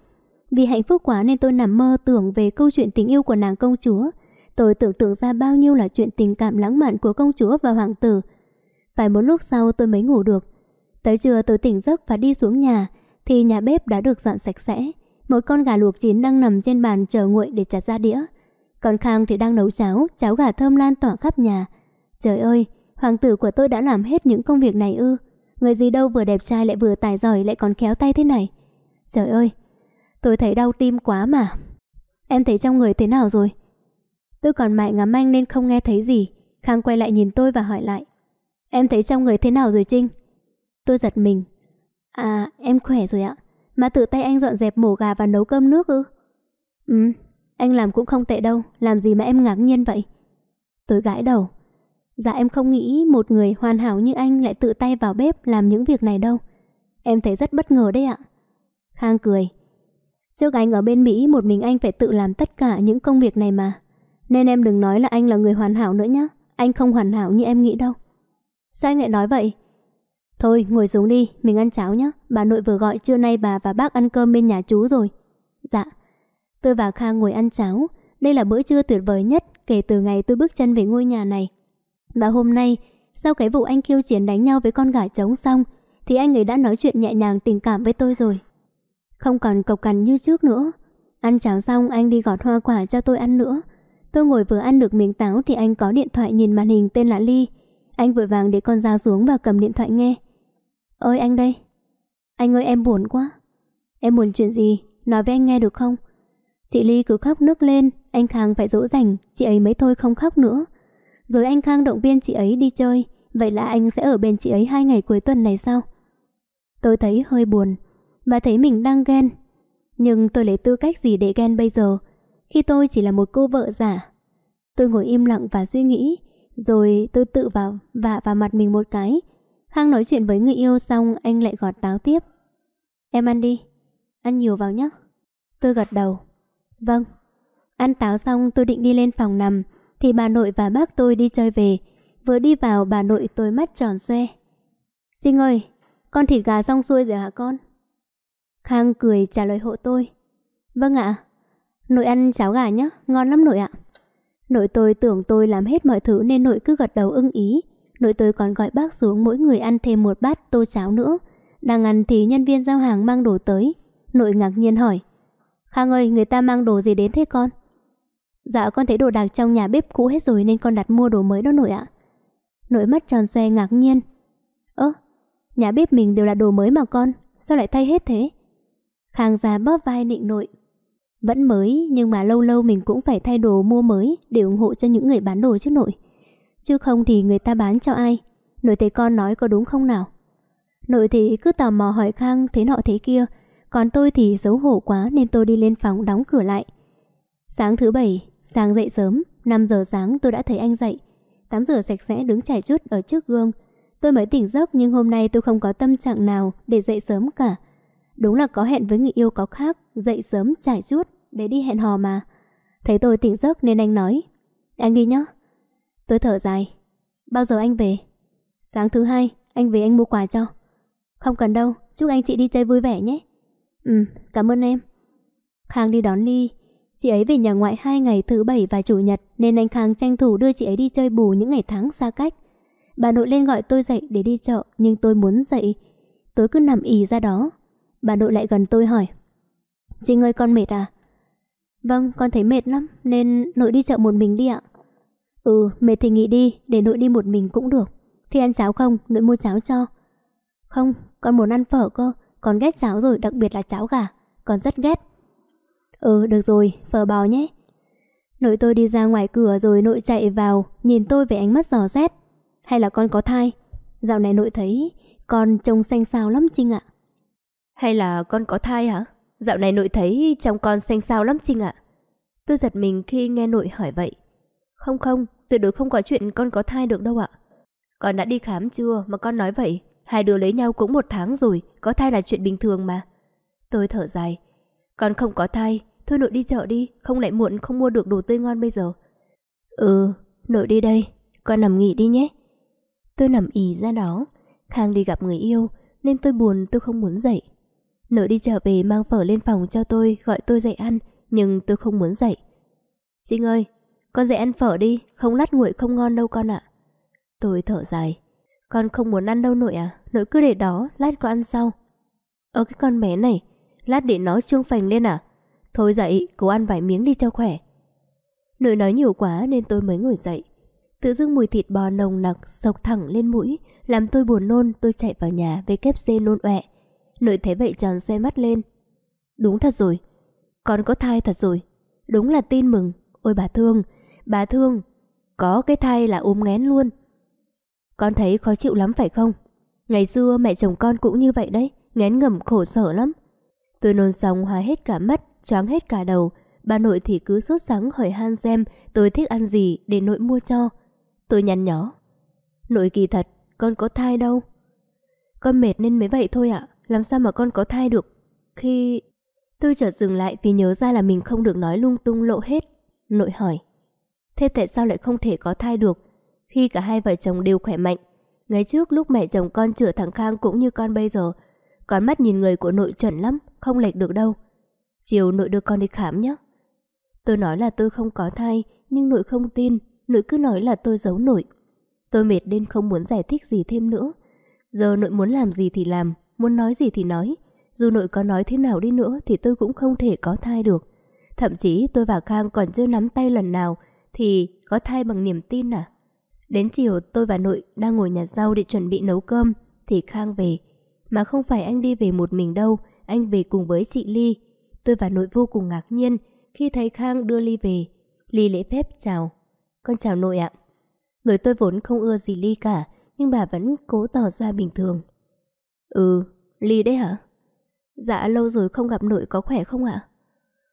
[SPEAKER 1] Vì hạnh phúc quá nên tôi nằm mơ tưởng về câu chuyện tình yêu của nàng công chúa. Tôi tưởng tượng ra bao nhiêu là chuyện tình cảm lãng mạn của công chúa và hoàng tử. Phải một lúc sau tôi mới ngủ được. Tới trưa tôi tỉnh giấc và đi xuống nhà, thì nhà bếp đã được dọn sạch sẽ. Một con gà luộc chín đang nằm trên bàn chờ nguội để chặt ra đĩa. Còn Khang thì đang nấu cháo, cháo gà thơm lan tỏa khắp nhà. Trời ơi, hoàng tử của tôi đã làm hết những công việc này ư. Người gì đâu vừa đẹp trai lại vừa tài giỏi lại còn khéo tay thế này. Trời ơi, tôi thấy đau tim quá mà. Em thấy trong người thế nào rồi? Tôi còn mãi ngắm anh nên không nghe thấy gì. Khang quay lại nhìn tôi và hỏi lại. Em thấy trong người thế nào rồi Trinh? Tôi giật mình. À, em khỏe rồi ạ. Mà tự tay anh dọn dẹp mổ gà và nấu cơm nước ư? Ừ, anh làm cũng không tệ đâu. Làm gì mà em ngạc nhiên vậy? Tôi gãi đầu. Dạ em không nghĩ một người hoàn hảo như anh lại tự tay vào bếp làm những việc này đâu. Em thấy rất bất ngờ đấy ạ. Khang cười. Trước anh ở bên Mỹ một mình anh phải tự làm tất cả những công việc này mà. Nên em đừng nói là anh là người hoàn hảo nữa nhé. Anh không hoàn hảo như em nghĩ đâu. Sao anh lại nói vậy? Thôi ngồi xuống đi, mình ăn cháo nhé. Bà nội vừa gọi trưa nay bà và bác ăn cơm bên nhà chú rồi. Dạ. Tôi và Khang ngồi ăn cháo. Đây là bữa trưa tuyệt vời nhất kể từ ngày tôi bước chân về ngôi nhà này. Và hôm nay, sau cái vụ anh Kiêu Chiến đánh nhau với con gà trống xong, thì anh ấy đã nói chuyện nhẹ nhàng tình cảm với tôi rồi. Không còn cộc cằn như trước nữa. Ăn cháo xong anh đi gọt hoa quả cho tôi ăn nữa. Tôi ngồi vừa ăn được miếng táo thì anh có điện thoại nhìn màn hình tên là Ly. Anh vội vàng để con dao xuống và cầm điện thoại nghe. Ơi anh đây. Anh ơi em buồn quá. Em buồn chuyện gì? Nói với anh nghe được không? Chị Ly cứ khóc nức lên, anh Khang phải dỗ dành, chị ấy mới thôi không khóc nữa rồi anh Khang động viên chị ấy đi chơi, vậy là anh sẽ ở bên chị ấy hai ngày cuối tuần này sao? Tôi thấy hơi buồn, và thấy mình đang ghen. Nhưng tôi lấy tư cách gì để ghen bây giờ, khi tôi chỉ là một cô vợ giả. Tôi ngồi im lặng và suy nghĩ, rồi tôi tự vào vạ và vào mặt mình một cái. Khang nói chuyện với người yêu xong anh lại gọt táo tiếp. Em ăn đi, ăn nhiều vào nhé. Tôi gật đầu. Vâng. Ăn táo xong tôi định đi lên phòng nằm, thì bà nội và bác tôi đi chơi về. Vừa đi vào bà nội tôi mắt tròn xoe. Trinh ơi, con thịt gà xong xuôi rồi hả con? Khang cười trả lời hộ tôi. Vâng ạ, nội ăn cháo gà nhé, ngon lắm nội ạ. Nội tôi tưởng tôi làm hết mọi thứ nên nội cứ gật đầu ưng ý. Nội tôi còn gọi bác xuống mỗi người ăn thêm một bát tô cháo nữa. Đang ăn thì nhân viên giao hàng mang đồ tới. Nội ngạc nhiên hỏi. Khang ơi, người ta mang đồ gì đến thế con? Dạ con thấy đồ đạc trong nhà bếp cũ hết rồi nên con đặt mua đồ mới đó nội ạ. Nội mắt tròn xoe ngạc nhiên. Ơ, nhà bếp mình đều là đồ mới mà con, sao lại thay hết thế? Khang già bóp vai nịnh nội. Vẫn mới nhưng mà lâu lâu mình cũng phải thay đồ mua mới để ủng hộ cho những người bán đồ chứ nội. Chứ không thì người ta bán cho ai? Nội thấy con nói có đúng không nào? Nội thì cứ tò mò hỏi Khang thế nọ thế kia, còn tôi thì xấu hổ quá nên tôi đi lên phòng đóng cửa lại. Sáng thứ bảy, sáng dậy sớm, 5 giờ sáng tôi đã thấy anh dậy. Tắm rửa sạch sẽ đứng chải chút ở trước gương. Tôi mới tỉnh giấc nhưng hôm nay tôi không có tâm trạng nào để dậy sớm cả. Đúng là có hẹn với người yêu có khác, dậy sớm chải chút để đi hẹn hò mà. Thấy tôi tỉnh giấc nên anh nói, anh đi nhá Tôi thở dài, bao giờ anh về? Sáng thứ hai, anh về anh mua quà cho. Không cần đâu, chúc anh chị đi chơi vui vẻ nhé. Ừ, cảm ơn em. Khang đi đón Ly, Chị ấy về nhà ngoại hai ngày thứ bảy và chủ nhật nên anh Khang tranh thủ đưa chị ấy đi chơi bù những ngày tháng xa cách. Bà nội lên gọi tôi dậy để đi chợ nhưng tôi muốn dậy. Tôi cứ nằm ì ra đó. Bà nội lại gần tôi hỏi. Chị ơi con mệt à? Vâng, con thấy mệt lắm nên nội đi chợ một mình đi ạ. Ừ, mệt thì nghỉ đi, để nội đi một mình cũng được. Thì ăn cháo không, nội mua cháo cho. Không, con muốn ăn phở cơ, con ghét cháo rồi, đặc biệt là cháo gà. Con rất ghét. Ừ, được rồi, phở bò nhé. Nội tôi đi ra ngoài cửa rồi nội chạy vào, nhìn tôi với ánh mắt giò xét. Hay là con có thai? Dạo này nội thấy con trông xanh xao lắm Trinh ạ. Hay là con có thai hả? Dạo này nội thấy chồng con xanh xao lắm Trinh ạ. Tôi giật mình khi nghe nội hỏi vậy. Không không, tuyệt đối không có chuyện con có thai được đâu ạ. Con đã đi khám chưa mà con nói vậy? Hai đứa lấy nhau cũng một tháng rồi, có thai là chuyện bình thường mà. Tôi thở dài, con không có thai, thôi nội đi chợ đi, không lại muộn không mua được đồ tươi ngon bây giờ. Ừ, nội đi đây, con nằm nghỉ đi nhé. Tôi nằm ì ra đó, Khang đi gặp người yêu, nên tôi buồn tôi không muốn dậy. Nội đi chợ về mang phở lên phòng cho tôi, gọi tôi dậy ăn, nhưng tôi không muốn dậy. chị ơi, con dậy ăn phở đi, không lát nguội không ngon đâu con ạ. Tôi thở dài. Con không muốn ăn đâu nội à, nội cứ để đó, lát con ăn sau. Ở ờ, cái con bé này, Lát để nó trương phành lên à Thôi dậy, cố ăn vài miếng đi cho khỏe Nội nói nhiều quá nên tôi mới ngồi dậy Tự dưng mùi thịt bò nồng nặc sộc thẳng lên mũi Làm tôi buồn nôn, tôi chạy vào nhà WC nôn ọe Nội thấy vậy tròn xoe mắt lên Đúng thật rồi Con có thai thật rồi Đúng là tin mừng Ôi bà thương, bà thương Có cái thai là ốm ngén luôn Con thấy khó chịu lắm phải không? Ngày xưa mẹ chồng con cũng như vậy đấy Ngén ngầm khổ sở lắm Tôi nôn xong hóa hết cả mắt, choáng hết cả đầu. Bà nội thì cứ sốt sắng hỏi han xem tôi thích ăn gì để nội mua cho. Tôi nhăn nhó. Nội kỳ thật, con có thai đâu. Con mệt nên mới vậy thôi ạ, làm sao mà con có thai được. Khi... Tôi chợt dừng lại vì nhớ ra là mình không được nói lung tung lộ hết. Nội hỏi. Thế tại sao lại không thể có thai được Khi cả hai vợ chồng đều khỏe mạnh Ngày trước lúc mẹ chồng con chữa thằng Khang cũng như con bây giờ Con mắt nhìn người của nội chuẩn lắm không lệch được đâu. Chiều nội đưa con đi khám nhé. Tôi nói là tôi không có thai, nhưng nội không tin, nội cứ nói là tôi giấu nội. Tôi mệt nên không muốn giải thích gì thêm nữa. Giờ nội muốn làm gì thì làm, muốn nói gì thì nói. Dù nội có nói thế nào đi nữa thì tôi cũng không thể có thai được. Thậm chí tôi và Khang còn chưa nắm tay lần nào thì có thai bằng niềm tin à? Đến chiều tôi và nội đang ngồi nhà rau để chuẩn bị nấu cơm thì Khang về. Mà không phải anh đi về một mình đâu, anh về cùng với chị Ly. Tôi và nội vô cùng ngạc nhiên khi thấy Khang đưa Ly về. Ly lễ phép chào. Con chào nội ạ. Người tôi vốn không ưa gì Ly cả, nhưng bà vẫn cố tỏ ra bình thường. Ừ, Ly đấy hả? Dạ lâu rồi không gặp nội có khỏe không ạ?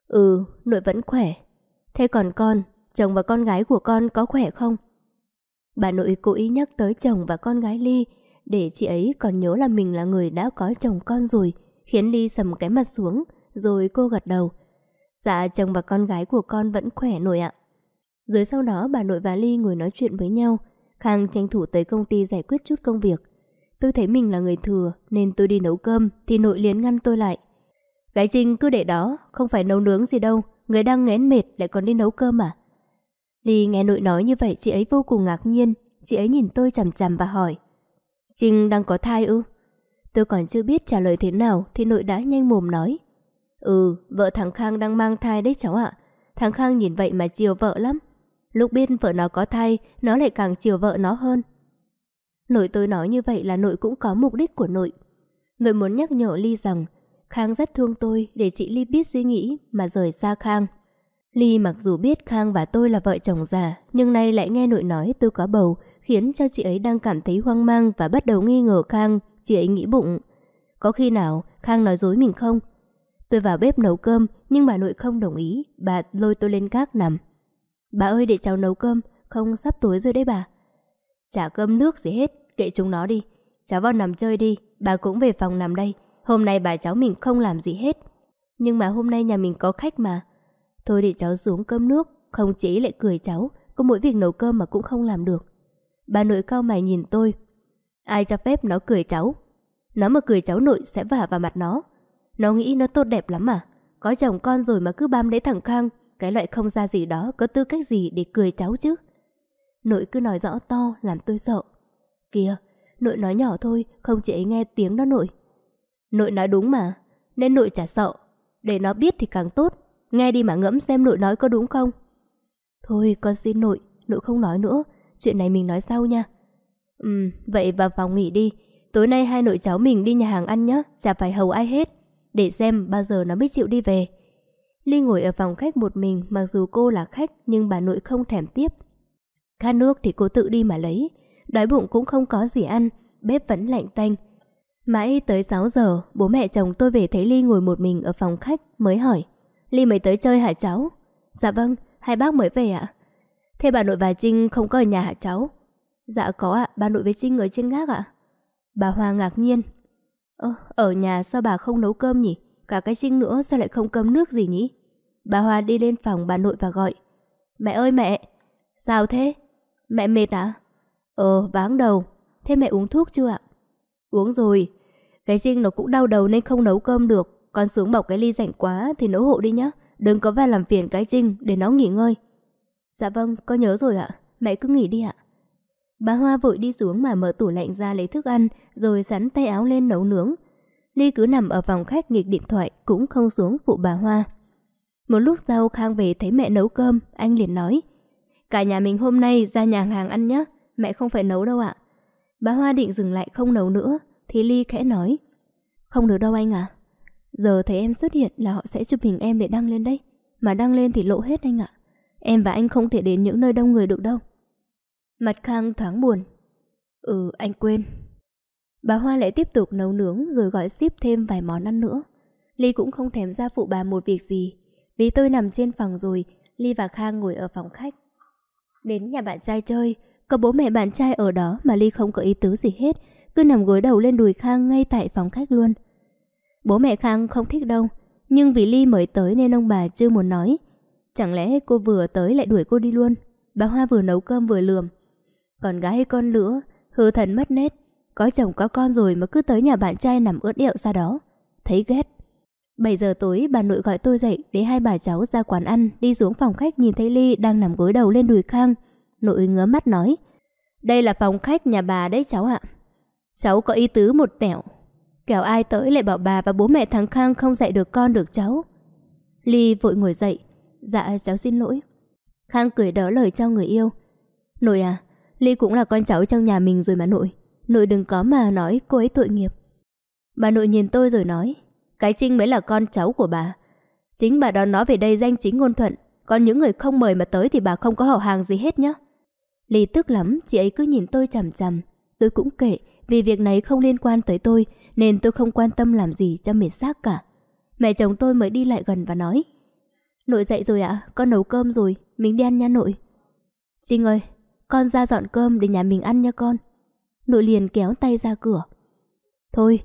[SPEAKER 1] Ừ, nội vẫn khỏe. Thế còn con, chồng và con gái của con có khỏe không? Bà nội cố ý nhắc tới chồng và con gái Ly để chị ấy còn nhớ là mình là người đã có chồng con rồi khiến Ly sầm cái mặt xuống, rồi cô gật đầu. Dạ chồng và con gái của con vẫn khỏe nội ạ. Rồi sau đó bà nội và Ly ngồi nói chuyện với nhau, Khang tranh thủ tới công ty giải quyết chút công việc. Tôi thấy mình là người thừa nên tôi đi nấu cơm thì nội liền ngăn tôi lại. Gái Trinh cứ để đó, không phải nấu nướng gì đâu, người đang ngén mệt lại còn đi nấu cơm à? Ly nghe nội nói như vậy chị ấy vô cùng ngạc nhiên, chị ấy nhìn tôi chằm chằm và hỏi. Trinh đang có thai ư? Tôi còn chưa biết trả lời thế nào thì nội đã nhanh mồm nói. Ừ, vợ thằng Khang đang mang thai đấy cháu ạ. Thằng Khang nhìn vậy mà chiều vợ lắm. Lúc biết vợ nó có thai, nó lại càng chiều vợ nó hơn. Nội tôi nói như vậy là nội cũng có mục đích của nội. Nội muốn nhắc nhở Ly rằng Khang rất thương tôi để chị Ly biết suy nghĩ mà rời xa Khang. Ly mặc dù biết Khang và tôi là vợ chồng già, nhưng nay lại nghe nội nói tôi có bầu, khiến cho chị ấy đang cảm thấy hoang mang và bắt đầu nghi ngờ Khang chị ấy nghĩ bụng. Có khi nào Khang nói dối mình không? Tôi vào bếp nấu cơm nhưng bà nội không đồng ý, bà lôi tôi lên gác nằm. Bà ơi để cháu nấu cơm, không sắp tối rồi đấy bà. Chả cơm nước gì hết, kệ chúng nó đi. Cháu vào nằm chơi đi, bà cũng về phòng nằm đây. Hôm nay bà cháu mình không làm gì hết. Nhưng mà hôm nay nhà mình có khách mà. Thôi để cháu xuống cơm nước, không chỉ lại cười cháu, có mỗi việc nấu cơm mà cũng không làm được. Bà nội cao mày nhìn tôi, Ai cho phép nó cười cháu? Nó mà cười cháu nội sẽ vả vào mặt nó. Nó nghĩ nó tốt đẹp lắm à? Có chồng con rồi mà cứ bám lấy thằng Khang, cái loại không ra gì đó có tư cách gì để cười cháu chứ? Nội cứ nói rõ to làm tôi sợ. Kìa, nội nói nhỏ thôi, không chị ấy nghe tiếng đó nội. Nội nói đúng mà, nên nội chả sợ. Để nó biết thì càng tốt, nghe đi mà ngẫm xem nội nói có đúng không. Thôi con xin nội, nội không nói nữa, chuyện này mình nói sau nha. Ừm, vậy vào phòng nghỉ đi. Tối nay hai nội cháu mình đi nhà hàng ăn nhé, chả phải hầu ai hết. Để xem bao giờ nó mới chịu đi về. Ly ngồi ở phòng khách một mình mặc dù cô là khách nhưng bà nội không thèm tiếp. Khát nước thì cô tự đi mà lấy. Đói bụng cũng không có gì ăn, bếp vẫn lạnh tanh. Mãi tới 6 giờ, bố mẹ chồng tôi về thấy Ly ngồi một mình ở phòng khách mới hỏi. Ly mới tới chơi hả cháu? Dạ vâng, hai bác mới về ạ. Thế bà nội và Trinh không có ở nhà hả cháu? Dạ có ạ, bà nội với Trinh ở trên gác ạ. Bà Hoa ngạc nhiên. Ơ, ở nhà sao bà không nấu cơm nhỉ? Cả cái Trinh nữa sao lại không cơm nước gì nhỉ? Bà Hoa đi lên phòng bà nội và gọi. Mẹ ơi mẹ! Sao thế? Mẹ mệt à? Ờ, váng đầu. Thế mẹ uống thuốc chưa ạ? Uống rồi. Cái Trinh nó cũng đau đầu nên không nấu cơm được. Con xuống bọc cái ly rảnh quá thì nấu hộ đi nhá Đừng có vào làm phiền cái Trinh để nó nghỉ ngơi. Dạ vâng, con nhớ rồi ạ. Mẹ cứ nghỉ đi ạ. Bà Hoa vội đi xuống mà mở tủ lạnh ra lấy thức ăn, rồi sắn tay áo lên nấu nướng. Ly cứ nằm ở phòng khách nghịch điện thoại, cũng không xuống phụ bà Hoa. Một lúc sau Khang về thấy mẹ nấu cơm, anh liền nói. Cả nhà mình hôm nay ra nhà hàng ăn nhé, mẹ không phải nấu đâu ạ. Bà Hoa định dừng lại không nấu nữa, thì Ly khẽ nói. Không được đâu anh ạ Giờ thấy em xuất hiện là họ sẽ chụp hình em để đăng lên đây Mà đăng lên thì lộ hết anh ạ. Em và anh không thể đến những nơi đông người được đâu. Mặt Khang thoáng buồn. Ừ, anh quên. Bà Hoa lại tiếp tục nấu nướng rồi gọi ship thêm vài món ăn nữa. Ly cũng không thèm ra phụ bà một việc gì. Vì tôi nằm trên phòng rồi, Ly và Khang ngồi ở phòng khách. Đến nhà bạn trai chơi, có bố mẹ bạn trai ở đó mà Ly không có ý tứ gì hết, cứ nằm gối đầu lên đùi Khang ngay tại phòng khách luôn. Bố mẹ Khang không thích đâu, nhưng vì Ly mới tới nên ông bà chưa muốn nói. Chẳng lẽ cô vừa tới lại đuổi cô đi luôn? Bà Hoa vừa nấu cơm vừa lườm, con gái con lửa, hư thần mất nết, có chồng có con rồi mà cứ tới nhà bạn trai nằm ướt điệu ra đó. Thấy ghét. 7 giờ tối bà nội gọi tôi dậy để hai bà cháu ra quán ăn, đi xuống phòng khách nhìn thấy Ly đang nằm gối đầu lên đùi Khang. Nội ngứa mắt nói, đây là phòng khách nhà bà đấy cháu ạ. Cháu có ý tứ một tẻo, kẻo ai tới lại bảo bà và bố mẹ thằng Khang không dạy được con được cháu. Ly vội ngồi dậy, dạ cháu xin lỗi. Khang cười đỡ lời cho người yêu. Nội à, Ly cũng là con cháu trong nhà mình rồi mà nội. Nội đừng có mà nói cô ấy tội nghiệp. Bà nội nhìn tôi rồi nói, cái Trinh mới là con cháu của bà. Chính bà đón nó về đây danh chính ngôn thuận, còn những người không mời mà tới thì bà không có hậu hàng gì hết nhá. Ly tức lắm, chị ấy cứ nhìn tôi chằm chằm. Tôi cũng kệ, vì việc này không liên quan tới tôi, nên tôi không quan tâm làm gì cho mệt xác cả. Mẹ chồng tôi mới đi lại gần và nói, Nội dậy rồi ạ, con nấu cơm rồi, mình đi ăn nha nội. Trinh ơi, con ra dọn cơm để nhà mình ăn nha con. Nội liền kéo tay ra cửa. Thôi,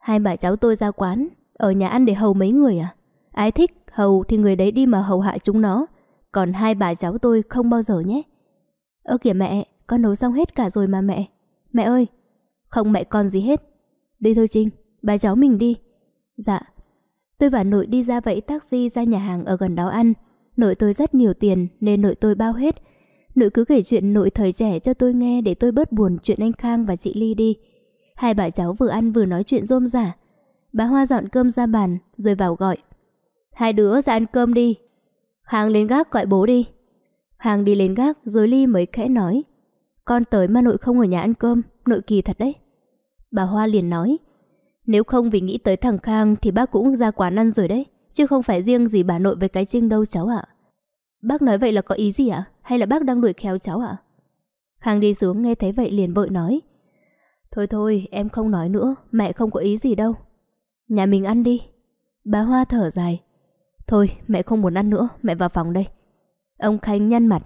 [SPEAKER 1] hai bà cháu tôi ra quán, ở nhà ăn để hầu mấy người à? Ai thích hầu thì người đấy đi mà hầu hạ chúng nó. Còn hai bà cháu tôi không bao giờ nhé. Ơ kìa mẹ, con nấu xong hết cả rồi mà mẹ. Mẹ ơi, không mẹ con gì hết. Đi thôi Trinh, bà cháu mình đi. Dạ. Tôi và nội đi ra vẫy taxi ra nhà hàng ở gần đó ăn. Nội tôi rất nhiều tiền nên nội tôi bao hết. Nội cứ kể chuyện nội thời trẻ cho tôi nghe để tôi bớt buồn chuyện anh Khang và chị Ly đi. Hai bà cháu vừa ăn vừa nói chuyện rôm rả. Bà Hoa dọn cơm ra bàn, rồi vào gọi. Hai đứa ra ăn cơm đi. Khang lên gác gọi bố đi. Khang đi lên gác rồi Ly mới khẽ nói. Con tới mà nội không ở nhà ăn cơm, nội kỳ thật đấy. Bà Hoa liền nói. Nếu không vì nghĩ tới thằng Khang thì bác cũng ra quán ăn rồi đấy, chứ không phải riêng gì bà nội với cái trinh đâu cháu ạ. Bác nói vậy là có ý gì ạ? Hay là bác đang đuổi khéo cháu ạ? Khang đi xuống nghe thấy vậy liền vội nói. Thôi thôi, em không nói nữa, mẹ không có ý gì đâu. Nhà mình ăn đi. Bà Hoa thở dài. Thôi, mẹ không muốn ăn nữa, mẹ vào phòng đây. Ông Khanh nhăn mặt.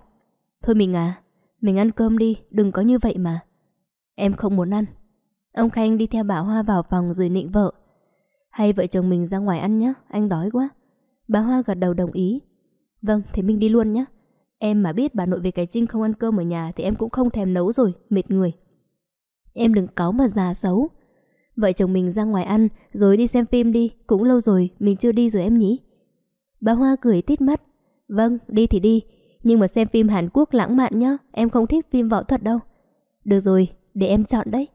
[SPEAKER 1] Thôi mình à, mình ăn cơm đi, đừng có như vậy mà. Em không muốn ăn. Ông Khanh đi theo bà Hoa vào phòng rồi nịnh vợ. Hay vợ chồng mình ra ngoài ăn nhé, anh đói quá. Bà Hoa gật đầu đồng ý. Vâng, thế mình đi luôn nhé. Em mà biết bà nội về cái Trinh không ăn cơm ở nhà thì em cũng không thèm nấu rồi, mệt người. Em đừng cáu mà già xấu. Vợ chồng mình ra ngoài ăn, rồi đi xem phim đi, cũng lâu rồi, mình chưa đi rồi em nhỉ? Bà Hoa cười tít mắt. Vâng, đi thì đi, nhưng mà xem phim Hàn Quốc lãng mạn nhá, em không thích phim võ thuật đâu. Được rồi, để em chọn đấy.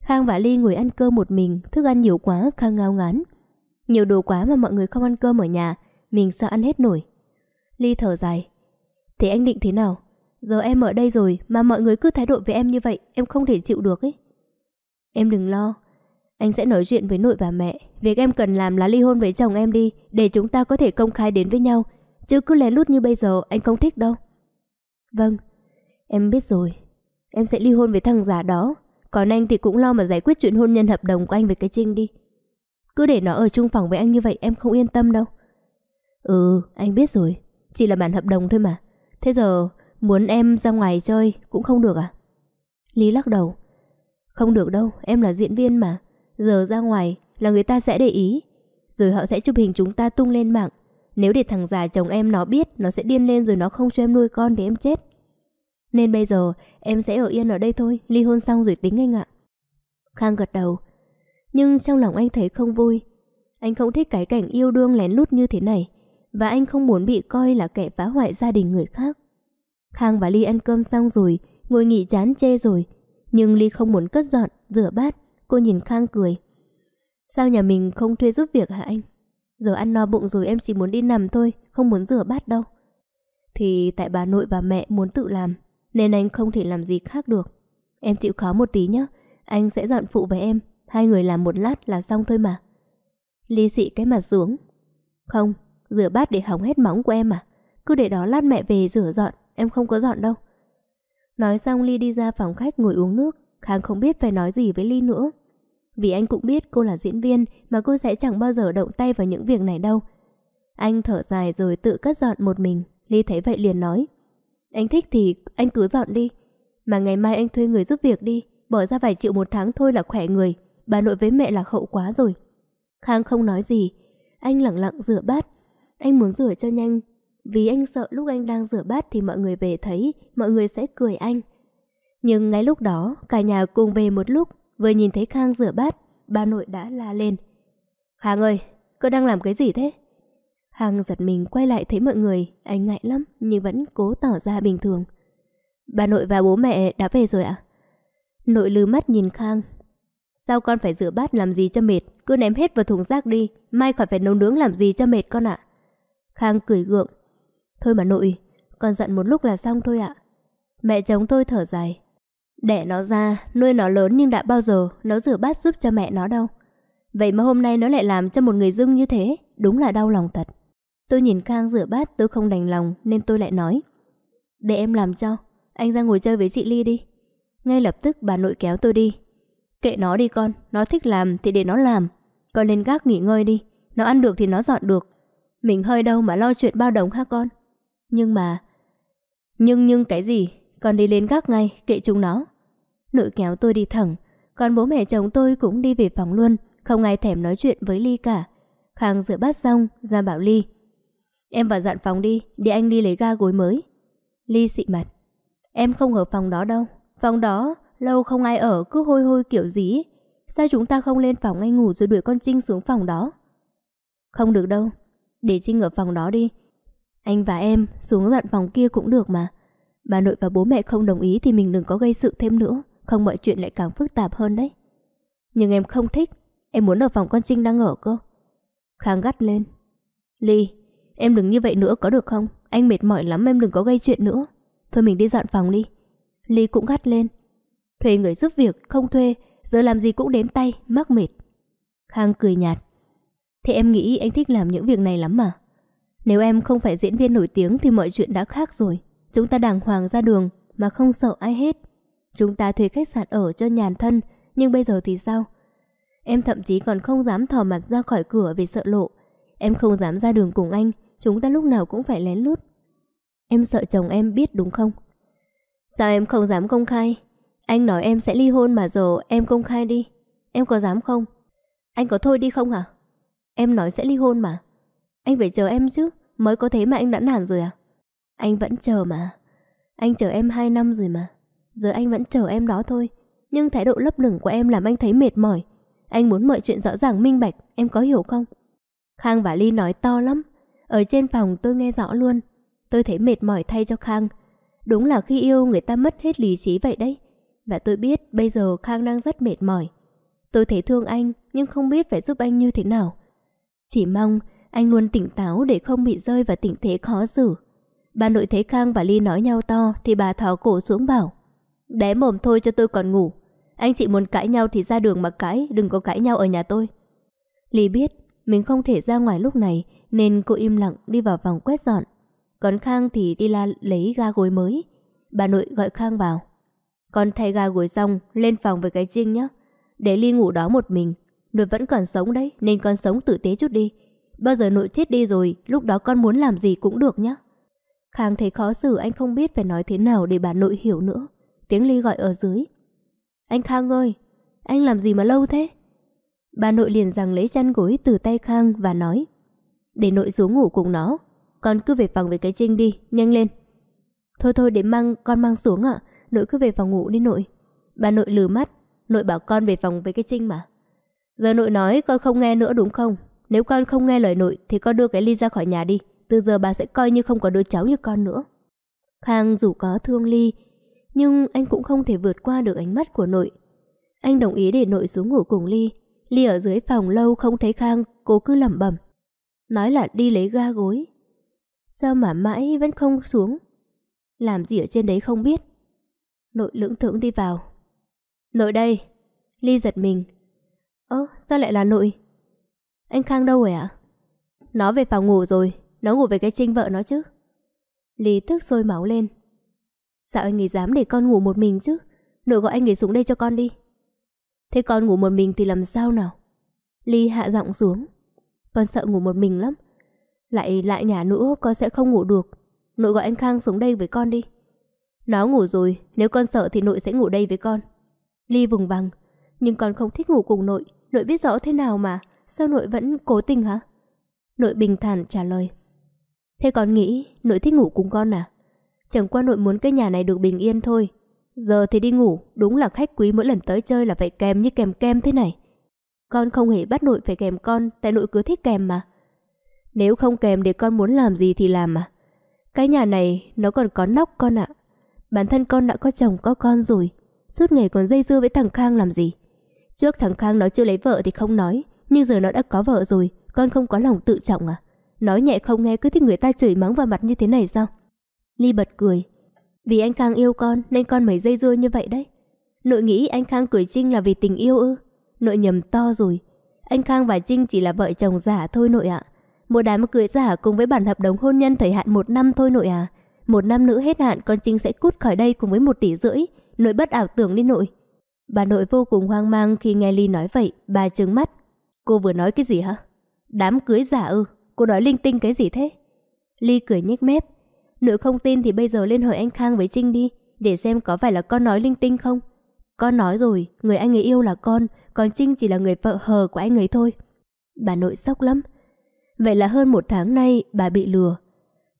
[SPEAKER 1] Khang và Ly ngồi ăn cơm một mình, thức ăn nhiều quá, Khang ngao ngán. Nhiều đồ quá mà mọi người không ăn cơm ở nhà, mình sợ ăn hết nổi. Ly thở dài. Thế anh định thế nào? Giờ em ở đây rồi mà mọi người cứ thái độ với em như vậy, em không thể chịu được ấy. Em đừng lo. Anh sẽ nói chuyện với nội và mẹ. Việc em cần làm là ly hôn với chồng em đi, để chúng ta có thể công khai đến với nhau. Chứ cứ lén lút như bây giờ, anh không thích đâu. Vâng, em biết rồi. Em sẽ ly hôn với thằng giả đó. Còn anh thì cũng lo mà giải quyết chuyện hôn nhân hợp đồng của anh với cái Trinh đi. Cứ để nó ở chung phòng với anh như vậy em không yên tâm đâu. Ừ, anh biết rồi. Chỉ là bản hợp đồng thôi mà Thế giờ muốn em ra ngoài chơi cũng không được à? Lý lắc đầu Không được đâu, em là diễn viên mà Giờ ra ngoài là người ta sẽ để ý Rồi họ sẽ chụp hình chúng ta tung lên mạng Nếu để thằng già chồng em nó biết Nó sẽ điên lên rồi nó không cho em nuôi con thì em chết Nên bây giờ em sẽ ở yên ở đây thôi Ly hôn xong rồi tính anh ạ Khang gật đầu Nhưng trong lòng anh thấy không vui Anh không thích cái cảnh yêu đương lén lút như thế này và anh không muốn bị coi là kẻ phá hoại gia đình người khác. Khang và Ly ăn cơm xong rồi, ngồi nghỉ chán chê rồi. Nhưng Ly không muốn cất dọn, rửa bát, cô nhìn Khang cười. Sao nhà mình không thuê giúp việc hả anh? Giờ ăn no bụng rồi em chỉ muốn đi nằm thôi, không muốn rửa bát đâu. Thì tại bà nội và mẹ muốn tự làm, nên anh không thể làm gì khác được. Em chịu khó một tí nhé, anh sẽ dọn phụ với em, hai người làm một lát là xong thôi mà. Ly xị cái mặt xuống. Không, Rửa bát để hỏng hết móng của em à Cứ để đó lát mẹ về rửa dọn Em không có dọn đâu Nói xong Ly đi ra phòng khách ngồi uống nước Khang không biết phải nói gì với Ly nữa Vì anh cũng biết cô là diễn viên Mà cô sẽ chẳng bao giờ động tay vào những việc này đâu Anh thở dài rồi tự cất dọn một mình Ly thấy vậy liền nói Anh thích thì anh cứ dọn đi Mà ngày mai anh thuê người giúp việc đi Bỏ ra vài triệu một tháng thôi là khỏe người Bà nội với mẹ là hậu quá rồi Khang không nói gì Anh lặng lặng rửa bát anh muốn rửa cho nhanh, vì anh sợ lúc anh đang rửa bát thì mọi người về thấy, mọi người sẽ cười anh. Nhưng ngay lúc đó, cả nhà cùng về một lúc, vừa nhìn thấy Khang rửa bát, bà nội đã la lên. Khang ơi, cô đang làm cái gì thế? Khang giật mình quay lại thấy mọi người, anh ngại lắm nhưng vẫn cố tỏ ra bình thường. Bà nội và bố mẹ đã về rồi ạ? À? Nội lư mắt nhìn Khang. Sao con phải rửa bát làm gì cho mệt, cứ ném hết vào thùng rác đi, mai khỏi phải nấu nướng làm gì cho mệt con ạ. À? Khang cười gượng. Thôi mà nội, con giận một lúc là xong thôi ạ. Mẹ chồng tôi thở dài. Đẻ nó ra, nuôi nó lớn nhưng đã bao giờ nó rửa bát giúp cho mẹ nó đâu. Vậy mà hôm nay nó lại làm cho một người dưng như thế, đúng là đau lòng thật. Tôi nhìn Khang rửa bát tôi không đành lòng nên tôi lại nói. Để em làm cho, anh ra ngồi chơi với chị Ly đi. Ngay lập tức bà nội kéo tôi đi. Kệ nó đi con, nó thích làm thì để nó làm. Con lên gác nghỉ ngơi đi, nó ăn được thì nó dọn được, mình hơi đâu mà lo chuyện bao đồng ha con Nhưng mà Nhưng nhưng cái gì Con đi lên gác ngay kệ chúng nó Nội kéo tôi đi thẳng Còn bố mẹ chồng tôi cũng đi về phòng luôn Không ai thèm nói chuyện với Ly cả Khang rửa bát xong ra bảo Ly Em vào dặn phòng đi Để anh đi lấy ga gối mới Ly xị mặt Em không ở phòng đó đâu Phòng đó lâu không ai ở cứ hôi hôi kiểu gì Sao chúng ta không lên phòng ngay ngủ rồi đuổi con Trinh xuống phòng đó Không được đâu để Trinh ở phòng đó đi Anh và em xuống dặn phòng kia cũng được mà Bà nội và bố mẹ không đồng ý Thì mình đừng có gây sự thêm nữa Không mọi chuyện lại càng phức tạp hơn đấy Nhưng em không thích Em muốn ở phòng con Trinh đang ở cơ Khang gắt lên Ly, em đừng như vậy nữa có được không Anh mệt mỏi lắm em đừng có gây chuyện nữa Thôi mình đi dọn phòng đi Ly cũng gắt lên Thuê người giúp việc, không thuê Giờ làm gì cũng đến tay, mắc mệt Khang cười nhạt Thế em nghĩ anh thích làm những việc này lắm mà. Nếu em không phải diễn viên nổi tiếng thì mọi chuyện đã khác rồi. Chúng ta đàng hoàng ra đường mà không sợ ai hết. Chúng ta thuê khách sạn ở cho nhàn thân, nhưng bây giờ thì sao? Em thậm chí còn không dám thò mặt ra khỏi cửa vì sợ lộ. Em không dám ra đường cùng anh, chúng ta lúc nào cũng phải lén lút. Em sợ chồng em biết đúng không? Sao em không dám công khai? Anh nói em sẽ ly hôn mà giờ em công khai đi. Em có dám không? Anh có thôi đi không hả? À? Em nói sẽ ly hôn mà. Anh phải chờ em chứ, mới có thế mà anh đã nản rồi à? Anh vẫn chờ mà. Anh chờ em 2 năm rồi mà. Giờ anh vẫn chờ em đó thôi. Nhưng thái độ lấp lửng của em làm anh thấy mệt mỏi. Anh muốn mọi chuyện rõ ràng minh bạch, em có hiểu không? Khang và Ly nói to lắm. Ở trên phòng tôi nghe rõ luôn. Tôi thấy mệt mỏi thay cho Khang. Đúng là khi yêu người ta mất hết lý trí vậy đấy. Và tôi biết bây giờ Khang đang rất mệt mỏi. Tôi thấy thương anh nhưng không biết phải giúp anh như thế nào. Chỉ mong anh luôn tỉnh táo để không bị rơi vào tình thế khó xử. Bà nội thấy Khang và Ly nói nhau to thì bà tháo cổ xuống bảo. Đé mồm thôi cho tôi còn ngủ. Anh chị muốn cãi nhau thì ra đường mà cãi, đừng có cãi nhau ở nhà tôi. Ly biết mình không thể ra ngoài lúc này nên cô im lặng đi vào phòng quét dọn. Còn Khang thì đi la lấy ga gối mới. Bà nội gọi Khang vào. Con thay ga gối xong, lên phòng với cái chinh nhé. Để Ly ngủ đó một mình, Nội vẫn còn sống đấy Nên con sống tử tế chút đi Bao giờ nội chết đi rồi Lúc đó con muốn làm gì cũng được nhé Khang thấy khó xử anh không biết phải nói thế nào Để bà nội hiểu nữa Tiếng Ly gọi ở dưới Anh Khang ơi Anh làm gì mà lâu thế Bà nội liền rằng lấy chăn gối từ tay Khang và nói Để nội xuống ngủ cùng nó Con cứ về phòng với cái Trinh đi Nhanh lên Thôi thôi để mang con mang xuống ạ à. Nội cứ về phòng ngủ đi nội Bà nội lừ mắt Nội bảo con về phòng với cái Trinh mà Giờ nội nói con không nghe nữa đúng không? Nếu con không nghe lời nội thì con đưa cái ly ra khỏi nhà đi. Từ giờ bà sẽ coi như không có đứa cháu như con nữa. Khang dù có thương ly, nhưng anh cũng không thể vượt qua được ánh mắt của nội. Anh đồng ý để nội xuống ngủ cùng ly. Ly ở dưới phòng lâu không thấy Khang, cô cứ lẩm bẩm. Nói là đi lấy ga gối. Sao mà mãi vẫn không xuống? Làm gì ở trên đấy không biết. Nội lưỡng thưởng đi vào. Nội đây! Ly giật mình, Ơ, sao lại là nội? Anh Khang đâu rồi ạ? Nó về phòng ngủ rồi, nó ngủ với cái trinh vợ nó chứ. Lý tức sôi máu lên. Sao anh ấy dám để con ngủ một mình chứ? Nội gọi anh ấy xuống đây cho con đi. Thế con ngủ một mình thì làm sao nào? Ly hạ giọng xuống. Con sợ ngủ một mình lắm. Lại lại nhà nữa con sẽ không ngủ được. Nội gọi anh Khang xuống đây với con đi. Nó ngủ rồi, nếu con sợ thì nội sẽ ngủ đây với con. Ly vùng vằng, nhưng con không thích ngủ cùng nội. Nội biết rõ thế nào mà, sao nội vẫn cố tình hả? Nội bình thản trả lời. Thế con nghĩ nội thích ngủ cùng con à? Chẳng qua nội muốn cái nhà này được bình yên thôi. Giờ thì đi ngủ, đúng là khách quý mỗi lần tới chơi là phải kèm như kèm kem thế này. Con không hề bắt nội phải kèm con, tại nội cứ thích kèm mà. Nếu không kèm để con muốn làm gì thì làm mà. Cái nhà này nó còn có nóc con ạ. Bản thân con đã có chồng có con rồi, suốt ngày còn dây dưa với thằng Khang làm gì? Trước thằng Khang nói chưa lấy vợ thì không nói, nhưng giờ nó đã có vợ rồi, con không có lòng tự trọng à? Nói nhẹ không nghe cứ thích người ta chửi mắng vào mặt như thế này sao? Ly bật cười. Vì anh Khang yêu con nên con mới dây dưa như vậy đấy. Nội nghĩ anh Khang cười Trinh là vì tình yêu ư? Nội nhầm to rồi. Anh Khang và Trinh chỉ là vợ chồng giả thôi nội ạ. Một đám cưới giả cùng với bản hợp đồng hôn nhân thời hạn một năm thôi nội à. Một năm nữa hết hạn con Trinh sẽ cút khỏi đây cùng với một tỷ rưỡi. Nội bất ảo tưởng đi nội. Bà nội vô cùng hoang mang khi nghe Ly nói vậy, bà trừng mắt. Cô vừa nói cái gì hả? Đám cưới giả ư, cô nói linh tinh cái gì thế? Ly cười nhếch mép. nội không tin thì bây giờ lên hỏi anh Khang với Trinh đi, để xem có phải là con nói linh tinh không. Con nói rồi, người anh ấy yêu là con, còn Trinh chỉ là người vợ hờ của anh ấy thôi. Bà nội sốc lắm. Vậy là hơn một tháng nay bà bị lừa.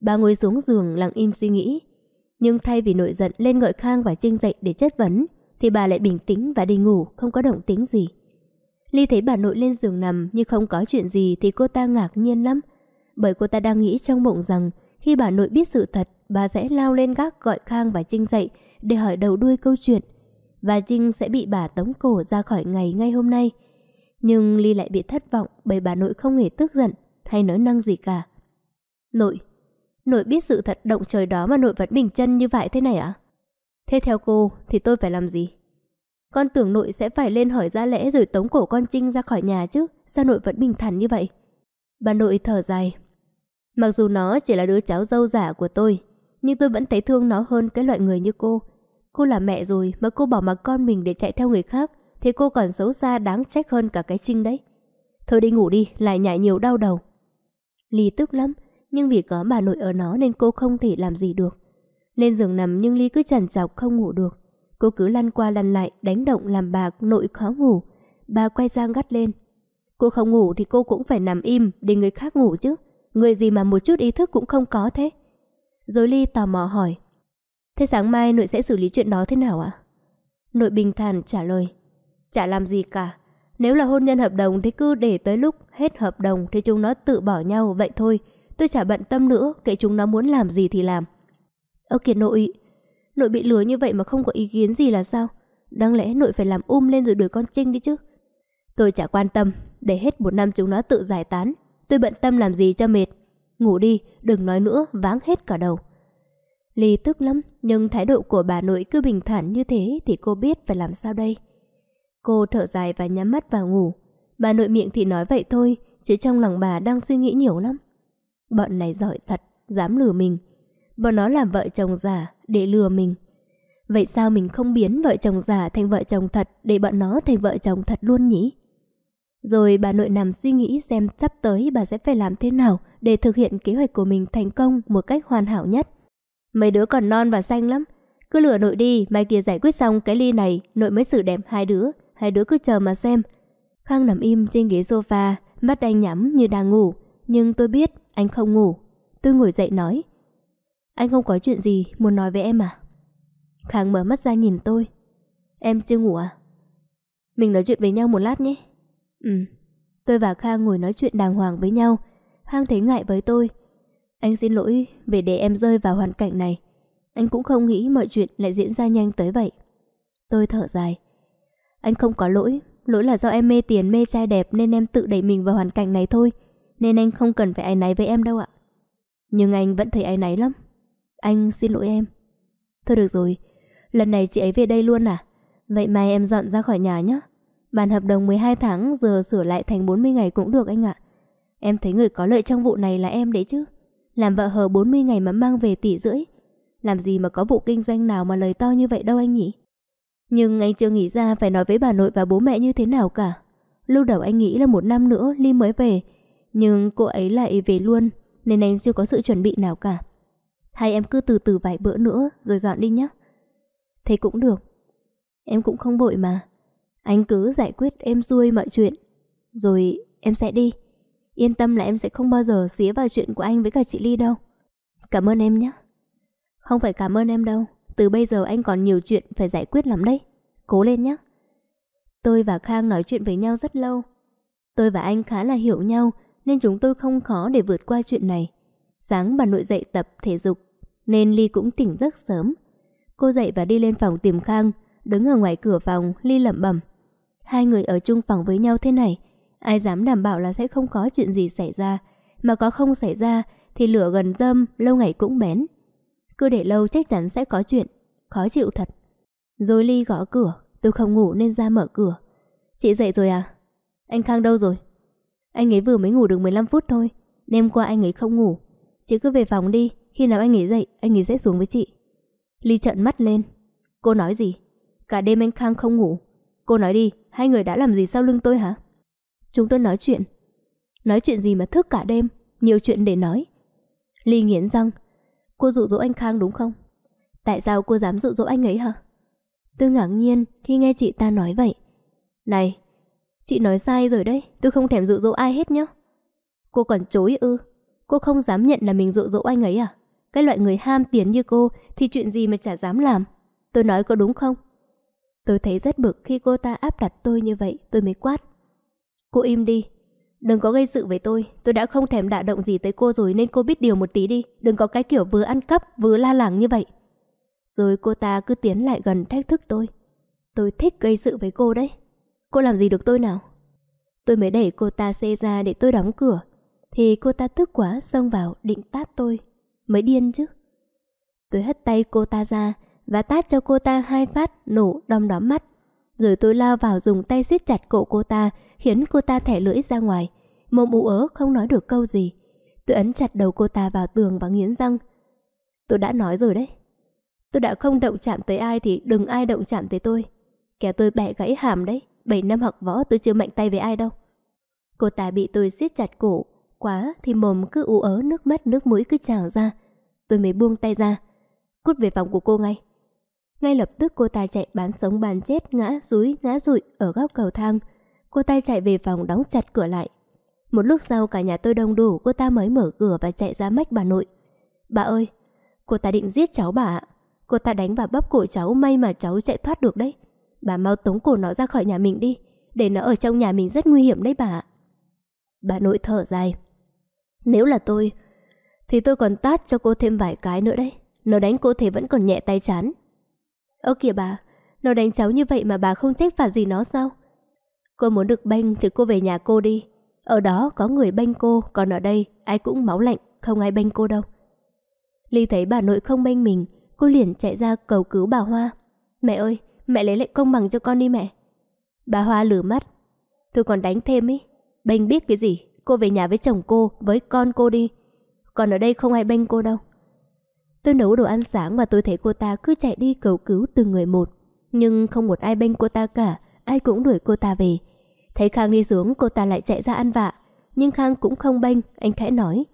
[SPEAKER 1] Bà ngồi xuống giường lặng im suy nghĩ. Nhưng thay vì nội giận lên gọi Khang và Trinh dậy để chất vấn, thì bà lại bình tĩnh và đi ngủ, không có động tĩnh gì. Ly thấy bà nội lên giường nằm nhưng không có chuyện gì thì cô ta ngạc nhiên lắm. Bởi cô ta đang nghĩ trong bụng rằng khi bà nội biết sự thật, bà sẽ lao lên gác gọi Khang và Trinh dậy để hỏi đầu đuôi câu chuyện. Và Trinh sẽ bị bà tống cổ ra khỏi ngày ngay hôm nay. Nhưng Ly lại bị thất vọng bởi bà nội không hề tức giận hay nói năng gì cả. Nội, nội biết sự thật động trời đó mà nội vẫn bình chân như vậy thế này ạ? À? Thế theo cô thì tôi phải làm gì? Con tưởng nội sẽ phải lên hỏi ra lẽ rồi tống cổ con Trinh ra khỏi nhà chứ, sao nội vẫn bình thản như vậy? Bà nội thở dài. Mặc dù nó chỉ là đứa cháu dâu giả của tôi, nhưng tôi vẫn thấy thương nó hơn cái loại người như cô. Cô là mẹ rồi mà cô bỏ mặc con mình để chạy theo người khác, thì cô còn xấu xa đáng trách hơn cả cái Trinh đấy. Thôi đi ngủ đi, lại nhại nhiều đau đầu. Ly tức lắm, nhưng vì có bà nội ở nó nên cô không thể làm gì được. Lên giường nằm nhưng Ly cứ chằn chọc không ngủ được. Cô cứ lăn qua lăn lại, đánh động làm bà nội khó ngủ. Bà quay ra gắt lên. Cô không ngủ thì cô cũng phải nằm im để người khác ngủ chứ. Người gì mà một chút ý thức cũng không có thế. Rồi Ly tò mò hỏi. Thế sáng mai nội sẽ xử lý chuyện đó thế nào ạ? Nội bình thản trả lời. Chả làm gì cả. Nếu là hôn nhân hợp đồng thì cứ để tới lúc hết hợp đồng thì chúng nó tự bỏ nhau vậy thôi. Tôi chả bận tâm nữa, kệ chúng nó muốn làm gì thì làm. Ơ kìa nội, nội bị lừa như vậy mà không có ý kiến gì là sao? Đáng lẽ nội phải làm um lên rồi đuổi con Trinh đi chứ. Tôi chả quan tâm, để hết một năm chúng nó tự giải tán. Tôi bận tâm làm gì cho mệt. Ngủ đi, đừng nói nữa, váng hết cả đầu. Ly tức lắm, nhưng thái độ của bà nội cứ bình thản như thế thì cô biết phải làm sao đây. Cô thở dài và nhắm mắt vào ngủ. Bà nội miệng thì nói vậy thôi, chứ trong lòng bà đang suy nghĩ nhiều lắm. Bọn này giỏi thật, dám lừa mình bọn nó làm vợ chồng giả để lừa mình. Vậy sao mình không biến vợ chồng giả thành vợ chồng thật để bọn nó thành vợ chồng thật luôn nhỉ? Rồi bà nội nằm suy nghĩ xem sắp tới bà sẽ phải làm thế nào để thực hiện kế hoạch của mình thành công một cách hoàn hảo nhất. Mấy đứa còn non và xanh lắm. Cứ lừa nội đi, mai kia giải quyết xong cái ly này, nội mới xử đẹp hai đứa. Hai đứa cứ chờ mà xem. Khang nằm im trên ghế sofa, mắt anh nhắm như đang ngủ. Nhưng tôi biết anh không ngủ. Tôi ngồi dậy nói. Anh không có chuyện gì muốn nói với em à? Khang mở mắt ra nhìn tôi. Em chưa ngủ à? Mình nói chuyện với nhau một lát nhé. Ừ. Tôi và Khang ngồi nói chuyện đàng hoàng với nhau. Khang thấy ngại với tôi. Anh xin lỗi về để em rơi vào hoàn cảnh này. Anh cũng không nghĩ mọi chuyện lại diễn ra nhanh tới vậy. Tôi thở dài. Anh không có lỗi. Lỗi là do em mê tiền mê trai đẹp nên em tự đẩy mình vào hoàn cảnh này thôi. Nên anh không cần phải ai náy với em đâu ạ. Nhưng anh vẫn thấy ai náy lắm. Anh xin lỗi em. Thôi được rồi, lần này chị ấy về đây luôn à? Vậy mai em dọn ra khỏi nhà nhé. Bản hợp đồng 12 tháng giờ sửa lại thành 40 ngày cũng được anh ạ. Em thấy người có lợi trong vụ này là em đấy chứ. Làm vợ hờ 40 ngày mà mang về tỷ rưỡi. Làm gì mà có vụ kinh doanh nào mà lời to như vậy đâu anh nhỉ? Nhưng anh chưa nghĩ ra phải nói với bà nội và bố mẹ như thế nào cả. Lúc đầu anh nghĩ là một năm nữa Ly mới về, nhưng cô ấy lại về luôn, nên anh chưa có sự chuẩn bị nào cả. Hay em cứ từ từ vài bữa nữa rồi dọn đi nhé. Thế cũng được. Em cũng không vội mà. Anh cứ giải quyết em xuôi mọi chuyện. Rồi em sẽ đi. Yên tâm là em sẽ không bao giờ xía vào chuyện của anh với cả chị Ly đâu. Cảm ơn em nhé. Không phải cảm ơn em đâu. Từ bây giờ anh còn nhiều chuyện phải giải quyết lắm đấy. Cố lên nhé. Tôi và Khang nói chuyện với nhau rất lâu. Tôi và anh khá là hiểu nhau nên chúng tôi không khó để vượt qua chuyện này. Sáng bà nội dậy tập thể dục, nên Ly cũng tỉnh giấc sớm. Cô dậy và đi lên phòng tìm Khang, đứng ở ngoài cửa phòng, Ly lẩm bẩm. Hai người ở chung phòng với nhau thế này, ai dám đảm bảo là sẽ không có chuyện gì xảy ra, mà có không xảy ra thì lửa gần dâm lâu ngày cũng bén. Cứ để lâu chắc chắn sẽ có chuyện, khó chịu thật. Rồi Ly gõ cửa, tôi không ngủ nên ra mở cửa. Chị dậy rồi à? Anh Khang đâu rồi? Anh ấy vừa mới ngủ được 15 phút thôi, đêm qua anh ấy không ngủ, Chị cứ về phòng đi, khi nào anh nghỉ dậy, anh nghỉ sẽ xuống với chị. Ly trợn mắt lên. Cô nói gì? Cả đêm anh Khang không ngủ. Cô nói đi, hai người đã làm gì sau lưng tôi hả? Chúng tôi nói chuyện. Nói chuyện gì mà thức cả đêm, nhiều chuyện để nói. Ly nghiến răng. Cô dụ dỗ anh Khang đúng không? Tại sao cô dám dụ dỗ anh ấy hả? Tôi ngạc nhiên khi nghe chị ta nói vậy. Này, chị nói sai rồi đấy, tôi không thèm dụ dỗ ai hết nhá. Cô còn chối ư? Cô không dám nhận là mình dụ dỗ anh ấy à? Cái loại người ham tiền như cô thì chuyện gì mà chả dám làm. Tôi nói có đúng không? Tôi thấy rất bực khi cô ta áp đặt tôi như vậy, tôi mới quát. Cô im đi. Đừng có gây sự với tôi, tôi đã không thèm đả động gì tới cô rồi nên cô biết điều một tí đi. Đừng có cái kiểu vừa ăn cắp vừa la làng như vậy. Rồi cô ta cứ tiến lại gần thách thức tôi. Tôi thích gây sự với cô đấy. Cô làm gì được tôi nào? Tôi mới đẩy cô ta xe ra để tôi đóng cửa thì cô ta tức quá xông vào định tát tôi. Mới điên chứ. Tôi hất tay cô ta ra và tát cho cô ta hai phát nổ đom đóm mắt. Rồi tôi lao vào dùng tay siết chặt cổ cô ta khiến cô ta thẻ lưỡi ra ngoài. Mồm ú ớ không nói được câu gì. Tôi ấn chặt đầu cô ta vào tường và nghiến răng. Tôi đã nói rồi đấy. Tôi đã không động chạm tới ai thì đừng ai động chạm tới tôi. Kẻ tôi bẻ gãy hàm đấy. bảy năm học võ tôi chưa mạnh tay với ai đâu. Cô ta bị tôi siết chặt cổ quá thì mồm cứ ú ớ nước mắt nước mũi cứ trào ra. Tôi mới buông tay ra. Cút về phòng của cô ngay. Ngay lập tức cô ta chạy bán sống bàn chết ngã rúi ngã rụi ở góc cầu thang. Cô ta chạy về phòng đóng chặt cửa lại. Một lúc sau cả nhà tôi đông đủ cô ta mới mở cửa và chạy ra mách bà nội. Bà ơi, cô ta định giết cháu bà ạ. Cô ta đánh và bóp cổ cháu may mà cháu chạy thoát được đấy. Bà mau tống cổ nó ra khỏi nhà mình đi. Để nó ở trong nhà mình rất nguy hiểm đấy bà ạ. Bà nội thở dài. Nếu là tôi, thì tôi còn tát cho cô thêm vài cái nữa đấy. Nó đánh cô thì vẫn còn nhẹ tay chán. Ơ kìa bà, nó đánh cháu như vậy mà bà không trách phạt gì nó sao? Cô muốn được bênh thì cô về nhà cô đi. Ở đó có người bênh cô, còn ở đây ai cũng máu lạnh, không ai bênh cô đâu. Ly thấy bà nội không bênh mình, cô liền chạy ra cầu cứu bà Hoa. Mẹ ơi, mẹ lấy lại công bằng cho con đi mẹ. Bà Hoa lửa mắt. Tôi còn đánh thêm ý. Bênh biết cái gì, cô về nhà với chồng cô, với con cô đi. Còn ở đây không ai bênh cô đâu. Tôi nấu đồ ăn sáng mà tôi thấy cô ta cứ chạy đi cầu cứu từng người một. Nhưng không một ai bênh cô ta cả, ai cũng đuổi cô ta về. Thấy Khang đi xuống, cô ta lại chạy ra ăn vạ. Nhưng Khang cũng không bênh, anh khẽ nói.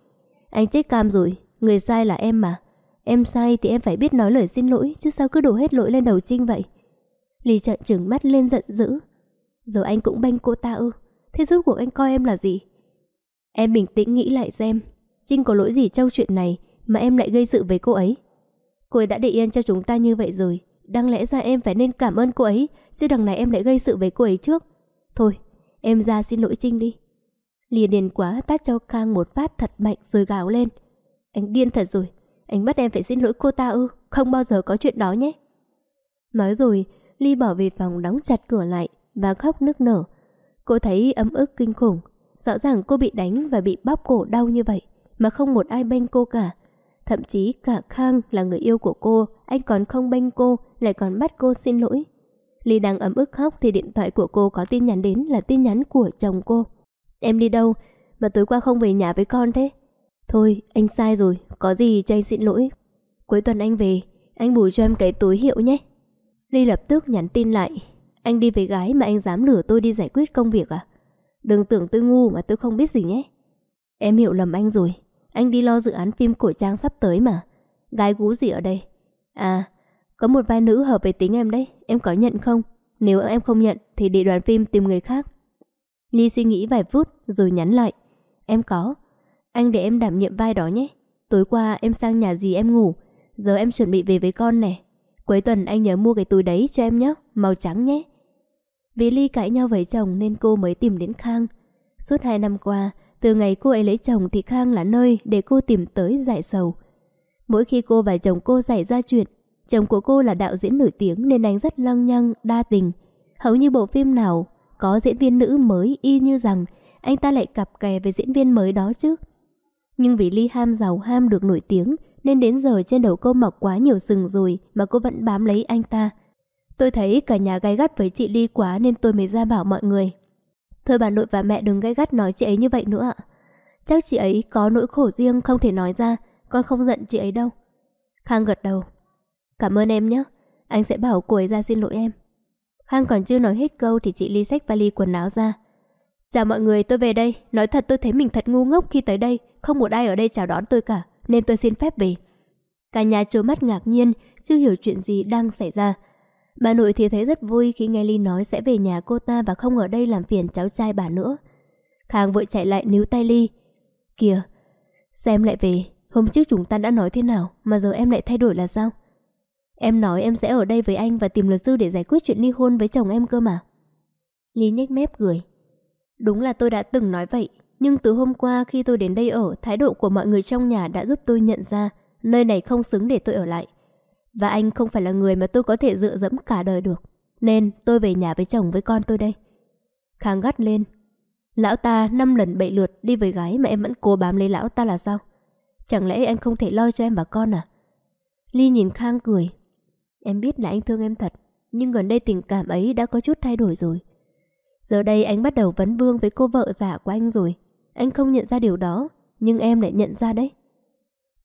[SPEAKER 1] Anh chết cam rồi, người sai là em mà. Em sai thì em phải biết nói lời xin lỗi, chứ sao cứ đổ hết lỗi lên đầu Trinh vậy? lì trợn trừng mắt lên giận dữ. Giờ anh cũng bênh cô ta ư, thế rốt cuộc anh coi em là gì? Em bình tĩnh nghĩ lại xem, Trinh có lỗi gì trong chuyện này mà em lại gây sự với cô ấy. Cô ấy đã để yên cho chúng ta như vậy rồi, đáng lẽ ra em phải nên cảm ơn cô ấy, chứ đằng này em lại gây sự với cô ấy trước. Thôi, em ra xin lỗi Trinh đi. Lìa điền quá tát cho Khang một phát thật mạnh rồi gào lên. Anh điên thật rồi, anh bắt em phải xin lỗi cô ta ư, không bao giờ có chuyện đó nhé. Nói rồi, Ly bỏ về phòng đóng chặt cửa lại và khóc nức nở. Cô thấy ấm ức kinh khủng, Rõ ràng cô bị đánh và bị bóp cổ đau như vậy mà không một ai bênh cô cả. Thậm chí cả Khang là người yêu của cô, anh còn không bênh cô, lại còn bắt cô xin lỗi. Ly đang ấm ức khóc thì điện thoại của cô có tin nhắn đến là tin nhắn của chồng cô. Em đi đâu mà tối qua không về nhà với con thế? Thôi, anh sai rồi, có gì cho anh xin lỗi. Cuối tuần anh về, anh bù cho em cái túi hiệu nhé. Ly lập tức nhắn tin lại. Anh đi với gái mà anh dám lửa tôi đi giải quyết công việc à? Đừng tưởng tôi ngu mà tôi không biết gì nhé. Em hiểu lầm anh rồi. Anh đi lo dự án phim cổ trang sắp tới mà. Gái gú gì ở đây? À, có một vai nữ hợp với tính em đấy. Em có nhận không? Nếu em không nhận thì để đoàn phim tìm người khác. Ly suy nghĩ vài phút rồi nhắn lại. Em có. Anh để em đảm nhiệm vai đó nhé. Tối qua em sang nhà gì em ngủ. Giờ em chuẩn bị về với con nè. Cuối tuần anh nhớ mua cái túi đấy cho em nhé. Màu trắng nhé. Vì Ly cãi nhau với chồng nên cô mới tìm đến Khang. Suốt hai năm qua, từ ngày cô ấy lấy chồng thì Khang là nơi để cô tìm tới giải sầu. Mỗi khi cô và chồng cô xảy ra chuyện, chồng của cô là đạo diễn nổi tiếng nên anh rất lăng nhăng, đa tình. Hầu như bộ phim nào có diễn viên nữ mới y như rằng anh ta lại cặp kè với diễn viên mới đó chứ. Nhưng vì Ly ham giàu ham được nổi tiếng nên đến giờ trên đầu cô mọc quá nhiều sừng rồi mà cô vẫn bám lấy anh ta. Tôi thấy cả nhà gay gắt với chị Ly quá nên tôi mới ra bảo mọi người. Thôi bà nội và mẹ đừng gay gắt nói chị ấy như vậy nữa ạ. Chắc chị ấy có nỗi khổ riêng không thể nói ra, con không giận chị ấy đâu. Khang gật đầu. Cảm ơn em nhé, anh sẽ bảo cô ấy ra xin lỗi em. Khang còn chưa nói hết câu thì chị Ly xách vali quần áo ra. Chào mọi người, tôi về đây. Nói thật tôi thấy mình thật ngu ngốc khi tới đây. Không một ai ở đây chào đón tôi cả, nên tôi xin phép về. Cả nhà trố mắt ngạc nhiên, chưa hiểu chuyện gì đang xảy ra. Bà nội thì thấy rất vui khi nghe Ly nói sẽ về nhà cô ta và không ở đây làm phiền cháu trai bà nữa. Khang vội chạy lại níu tay Ly. Kìa, xem lại về, hôm trước chúng ta đã nói thế nào mà giờ em lại thay đổi là sao? Em nói em sẽ ở đây với anh và tìm luật sư để giải quyết chuyện ly hôn với chồng em cơ mà. Ly nhếch mép cười. Đúng là tôi đã từng nói vậy, nhưng từ hôm qua khi tôi đến đây ở, thái độ của mọi người trong nhà đã giúp tôi nhận ra nơi này không xứng để tôi ở lại. Và anh không phải là người mà tôi có thể dựa dẫm cả đời được Nên tôi về nhà với chồng với con tôi đây Khang gắt lên Lão ta năm lần bậy lượt đi với gái mà em vẫn cố bám lấy lão ta là sao Chẳng lẽ anh không thể lo cho em và con à Ly nhìn Khang cười Em biết là anh thương em thật Nhưng gần đây tình cảm ấy đã có chút thay đổi rồi Giờ đây anh bắt đầu vấn vương với cô vợ giả của anh rồi Anh không nhận ra điều đó Nhưng em lại nhận ra đấy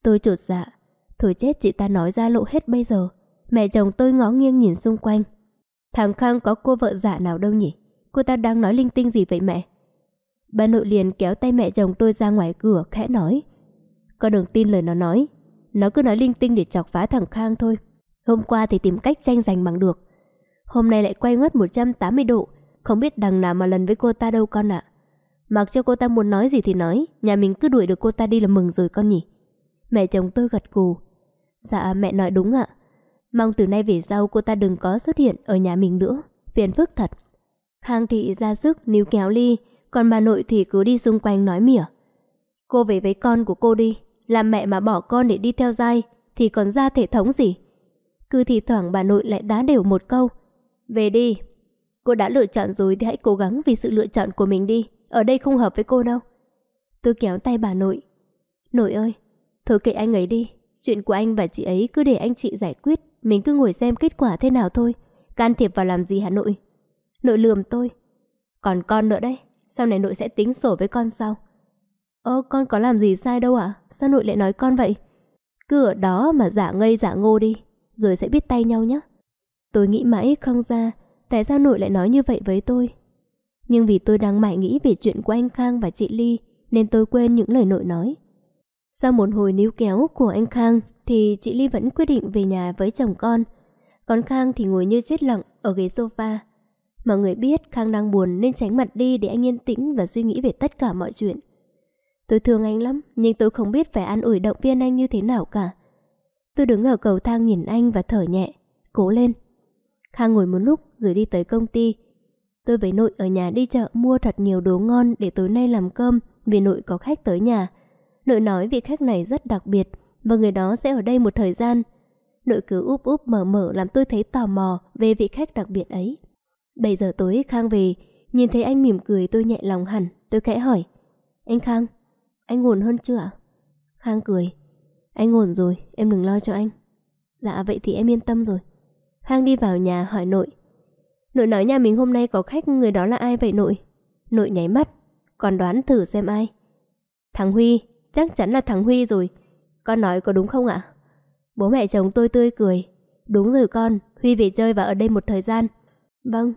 [SPEAKER 1] Tôi trột dạ Thôi chết chị ta nói ra lộ hết bây giờ Mẹ chồng tôi ngó nghiêng nhìn xung quanh Thằng Khang có cô vợ giả nào đâu nhỉ Cô ta đang nói linh tinh gì vậy mẹ Bà nội liền kéo tay mẹ chồng tôi ra ngoài cửa khẽ nói Con đừng tin lời nó nói Nó cứ nói linh tinh để chọc phá thằng Khang thôi Hôm qua thì tìm cách tranh giành bằng được Hôm nay lại quay ngoắt 180 độ Không biết đằng nào mà lần với cô ta đâu con ạ Mặc cho cô ta muốn nói gì thì nói Nhà mình cứ đuổi được cô ta đi là mừng rồi con nhỉ Mẹ chồng tôi gật cù Dạ mẹ nói đúng ạ. Mong từ nay về sau cô ta đừng có xuất hiện ở nhà mình nữa. Phiền phức thật. Khang thị ra sức níu kéo ly, còn bà nội thì cứ đi xung quanh nói mỉa. Cô về với con của cô đi, làm mẹ mà bỏ con để đi theo dai thì còn ra thể thống gì. Cứ thì thoảng bà nội lại đá đều một câu. Về đi, cô đã lựa chọn rồi thì hãy cố gắng vì sự lựa chọn của mình đi. Ở đây không hợp với cô đâu. Tôi kéo tay bà nội. Nội ơi, thôi kệ anh ấy đi, Chuyện của anh và chị ấy cứ để anh chị giải quyết, mình cứ ngồi xem kết quả thế nào thôi. Can thiệp vào làm gì Hà Nội? Nội lườm tôi. Còn con nữa đấy, sau này nội sẽ tính sổ với con sau. Ơ, con có làm gì sai đâu ạ? À? Sao nội lại nói con vậy? Cứ ở đó mà giả ngây giả ngô đi, rồi sẽ biết tay nhau nhé. Tôi nghĩ mãi không ra, tại sao nội lại nói như vậy với tôi? Nhưng vì tôi đang mãi nghĩ về chuyện của anh Khang và chị Ly, nên tôi quên những lời nội nói. Sau một hồi níu kéo của anh Khang thì chị Ly vẫn quyết định về nhà với chồng con. Còn Khang thì ngồi như chết lặng ở ghế sofa. Mọi người biết Khang đang buồn nên tránh mặt đi để anh yên tĩnh và suy nghĩ về tất cả mọi chuyện. Tôi thương anh lắm, nhưng tôi không biết phải an ủi động viên anh như thế nào cả. Tôi đứng ở cầu thang nhìn anh và thở nhẹ, cố lên. Khang ngồi một lúc rồi đi tới công ty. Tôi với nội ở nhà đi chợ mua thật nhiều đồ ngon để tối nay làm cơm vì nội có khách tới nhà. Nội nói vị khách này rất đặc biệt và người đó sẽ ở đây một thời gian. Nội cứ úp úp mở mở làm tôi thấy tò mò về vị khách đặc biệt ấy. 7 giờ tối Khang về, nhìn thấy anh mỉm cười tôi nhẹ lòng hẳn, tôi khẽ hỏi. Anh Khang, anh ổn hơn chưa ạ? Khang cười. Anh ổn rồi, em đừng lo cho anh. Dạ vậy thì em yên tâm rồi. Khang đi vào nhà hỏi nội. Nội nói nhà mình hôm nay có khách người đó là ai vậy nội? Nội nháy mắt, còn đoán thử xem ai. Thằng Huy, chắc chắn là thằng Huy rồi. Con nói có đúng không ạ? Bố mẹ chồng tôi tươi cười. Đúng rồi con, Huy về chơi và ở đây một thời gian. Vâng,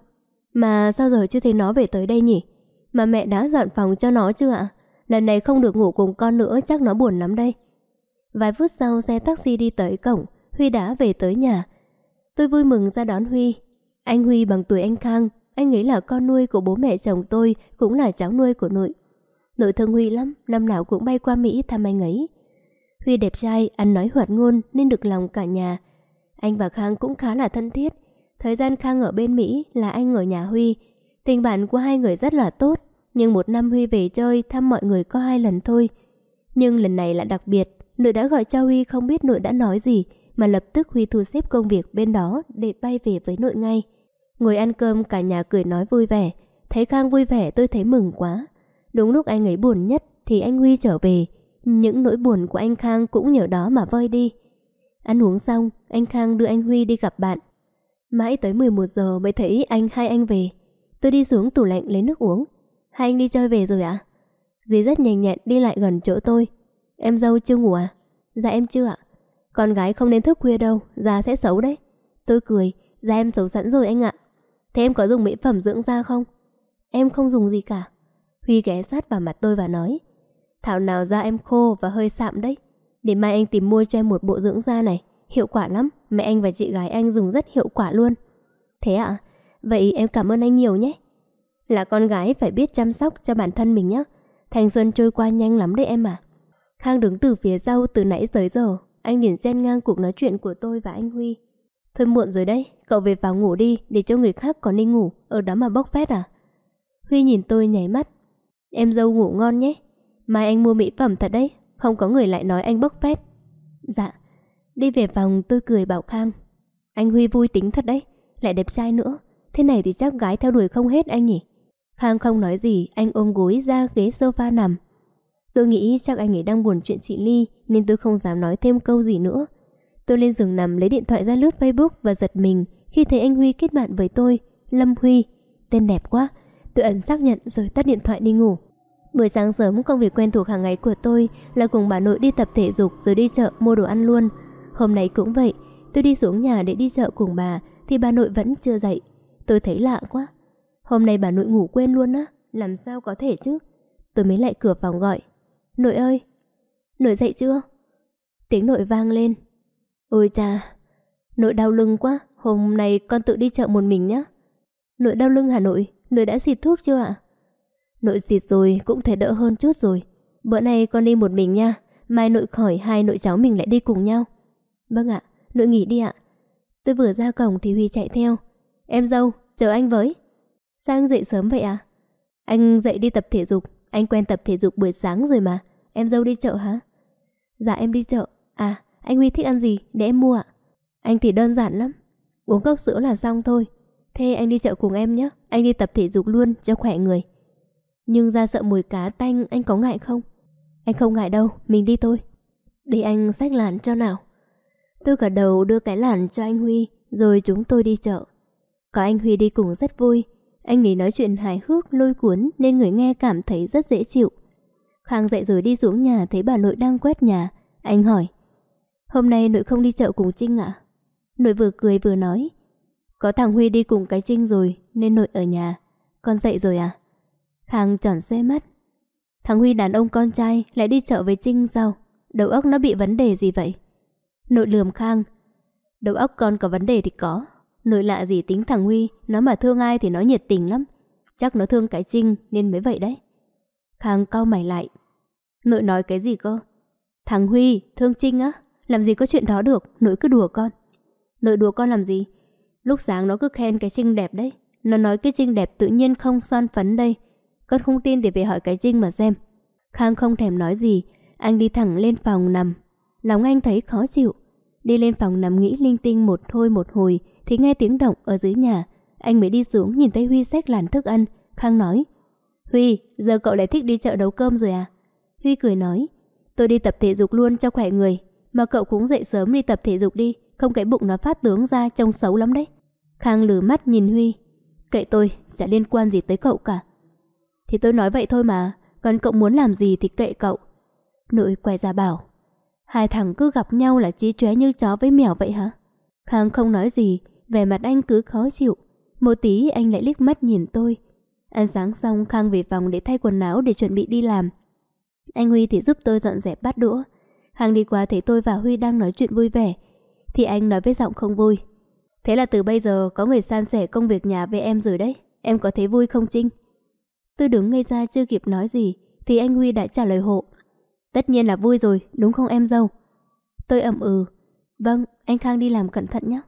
[SPEAKER 1] mà sao giờ chưa thấy nó về tới đây nhỉ? Mà mẹ đã dọn phòng cho nó chưa ạ? Lần này không được ngủ cùng con nữa chắc nó buồn lắm đây. Vài phút sau xe taxi đi tới cổng, Huy đã về tới nhà. Tôi vui mừng ra đón Huy. Anh Huy bằng tuổi anh Khang, anh ấy là con nuôi của bố mẹ chồng tôi, cũng là cháu nuôi của nội. Nội thân Huy lắm, năm nào cũng bay qua Mỹ thăm anh ấy. Huy đẹp trai, anh nói hoạt ngôn nên được lòng cả nhà. Anh và Khang cũng khá là thân thiết. Thời gian Khang ở bên Mỹ là anh ở nhà Huy. Tình bạn của hai người rất là tốt, nhưng một năm Huy về chơi thăm mọi người có hai lần thôi. Nhưng lần này là đặc biệt, nội đã gọi cho Huy không biết nội đã nói gì, mà lập tức Huy thu xếp công việc bên đó để bay về với nội ngay. Ngồi ăn cơm cả nhà cười nói vui vẻ, thấy Khang vui vẻ tôi thấy mừng quá. Đúng lúc anh ấy buồn nhất thì anh Huy trở về. Những nỗi buồn của anh Khang cũng nhờ đó mà vơi đi. Ăn uống xong, anh Khang đưa anh Huy đi gặp bạn. Mãi tới 11 giờ mới thấy anh hai anh về. Tôi đi xuống tủ lạnh lấy nước uống. Hai anh đi chơi về rồi ạ? À? Dì rất nhanh nhẹn đi lại gần chỗ tôi. Em dâu chưa ngủ à? Dạ em chưa ạ. Con gái không nên thức khuya đâu, da sẽ xấu đấy. Tôi cười, da dạ em xấu sẵn rồi anh ạ. Thế em có dùng mỹ phẩm dưỡng da không? Em không dùng gì cả. Huy ghé sát vào mặt tôi và nói Thảo nào da em khô và hơi sạm đấy Để mai anh tìm mua cho em một bộ dưỡng da này Hiệu quả lắm Mẹ anh và chị gái anh dùng rất hiệu quả luôn Thế ạ à? Vậy em cảm ơn anh nhiều nhé Là con gái phải biết chăm sóc cho bản thân mình nhé thành xuân trôi qua nhanh lắm đấy em à Khang đứng từ phía sau từ nãy tới giờ Anh liền xen ngang cuộc nói chuyện của tôi và anh Huy Thôi muộn rồi đấy Cậu về vào ngủ đi để cho người khác có nên ngủ Ở đó mà bốc phét à Huy nhìn tôi nháy mắt Em dâu ngủ ngon nhé. Mai anh mua mỹ phẩm thật đấy, không có người lại nói anh bốc phét. Dạ. Đi về phòng tôi cười bảo Khang. Anh Huy vui tính thật đấy, lại đẹp trai nữa. Thế này thì chắc gái theo đuổi không hết anh nhỉ. Khang không nói gì, anh ôm gối ra ghế sofa nằm. Tôi nghĩ chắc anh ấy đang buồn chuyện chị Ly nên tôi không dám nói thêm câu gì nữa. Tôi lên giường nằm lấy điện thoại ra lướt Facebook và giật mình khi thấy anh Huy kết bạn với tôi, Lâm Huy. Tên đẹp quá, Tôi ẩn xác nhận rồi tắt điện thoại đi ngủ. Buổi sáng sớm công việc quen thuộc hàng ngày của tôi là cùng bà nội đi tập thể dục rồi đi chợ mua đồ ăn luôn. Hôm nay cũng vậy, tôi đi xuống nhà để đi chợ cùng bà thì bà nội vẫn chưa dậy. Tôi thấy lạ quá. Hôm nay bà nội ngủ quên luôn á, làm sao có thể chứ? Tôi mới lại cửa phòng gọi. Nội ơi! Nội dậy chưa? Tiếng nội vang lên. Ôi cha! Nội đau lưng quá, hôm nay con tự đi chợ một mình nhé. Nội đau lưng Hà Nội? nội đã xịt thuốc chưa ạ? Nội xịt rồi cũng thể đỡ hơn chút rồi Bữa nay con đi một mình nha Mai nội khỏi hai nội cháu mình lại đi cùng nhau Vâng ạ, nội nghỉ đi ạ Tôi vừa ra cổng thì Huy chạy theo Em dâu, chờ anh với sang dậy sớm vậy ạ? À? Anh dậy đi tập thể dục Anh quen tập thể dục buổi sáng rồi mà Em dâu đi chợ hả? Dạ em đi chợ À, anh Huy thích ăn gì để em mua ạ Anh thì đơn giản lắm Uống cốc sữa là xong thôi Thế anh đi chợ cùng em nhé anh đi tập thể dục luôn cho khỏe người Nhưng ra sợ mùi cá tanh anh có ngại không? Anh không ngại đâu, mình đi thôi Để anh xách làn cho nào Tôi gật đầu đưa cái làn cho anh Huy Rồi chúng tôi đi chợ Có anh Huy đi cùng rất vui Anh ấy nói chuyện hài hước, lôi cuốn Nên người nghe cảm thấy rất dễ chịu Khang dậy rồi đi xuống nhà Thấy bà nội đang quét nhà Anh hỏi Hôm nay nội không đi chợ cùng Trinh ạ à? Nội vừa cười vừa nói Có thằng Huy đi cùng cái Trinh rồi nên nội ở nhà. Con dậy rồi à? Khang tròn xoe mắt. Thằng Huy đàn ông con trai lại đi chợ với Trinh sao? Đầu óc nó bị vấn đề gì vậy? Nội lườm Khang. Đầu óc con có vấn đề thì có. Nội lạ gì tính thằng Huy, nó mà thương ai thì nó nhiệt tình lắm. Chắc nó thương cái Trinh nên mới vậy đấy. Khang cau mày lại. Nội nói cái gì cơ? Thằng Huy, thương Trinh á? Làm gì có chuyện đó được, nội cứ đùa con. Nội đùa con làm gì? Lúc sáng nó cứ khen cái Trinh đẹp đấy. Nó nói cái Trinh đẹp tự nhiên không son phấn đây. con không tin thì về hỏi cái Trinh mà xem. Khang không thèm nói gì, anh đi thẳng lên phòng nằm. Lòng anh thấy khó chịu. Đi lên phòng nằm nghĩ linh tinh một thôi một hồi thì nghe tiếng động ở dưới nhà. Anh mới đi xuống nhìn thấy Huy xách làn thức ăn. Khang nói, Huy, giờ cậu lại thích đi chợ nấu cơm rồi à? Huy cười nói, tôi đi tập thể dục luôn cho khỏe người. Mà cậu cũng dậy sớm đi tập thể dục đi, không cái bụng nó phát tướng ra trông xấu lắm đấy. Khang lử mắt nhìn Huy, Kệ tôi, sẽ liên quan gì tới cậu cả. Thì tôi nói vậy thôi mà, còn cậu muốn làm gì thì kệ cậu. Nội quay ra bảo, hai thằng cứ gặp nhau là chí chóe như chó với mèo vậy hả? Khang không nói gì, vẻ mặt anh cứ khó chịu. Một tí anh lại liếc mắt nhìn tôi. Ăn sáng xong Khang về phòng để thay quần áo để chuẩn bị đi làm. Anh Huy thì giúp tôi dọn dẹp bát đũa. Khang đi qua thấy tôi và Huy đang nói chuyện vui vẻ. Thì anh nói với giọng không vui. Thế là từ bây giờ có người san sẻ công việc nhà với em rồi đấy. Em có thấy vui không Trinh? Tôi đứng ngây ra chưa kịp nói gì thì anh Huy đã trả lời hộ. Tất nhiên là vui rồi, đúng không em dâu? Tôi ậm ừ. Vâng, anh Khang đi làm cẩn thận nhé.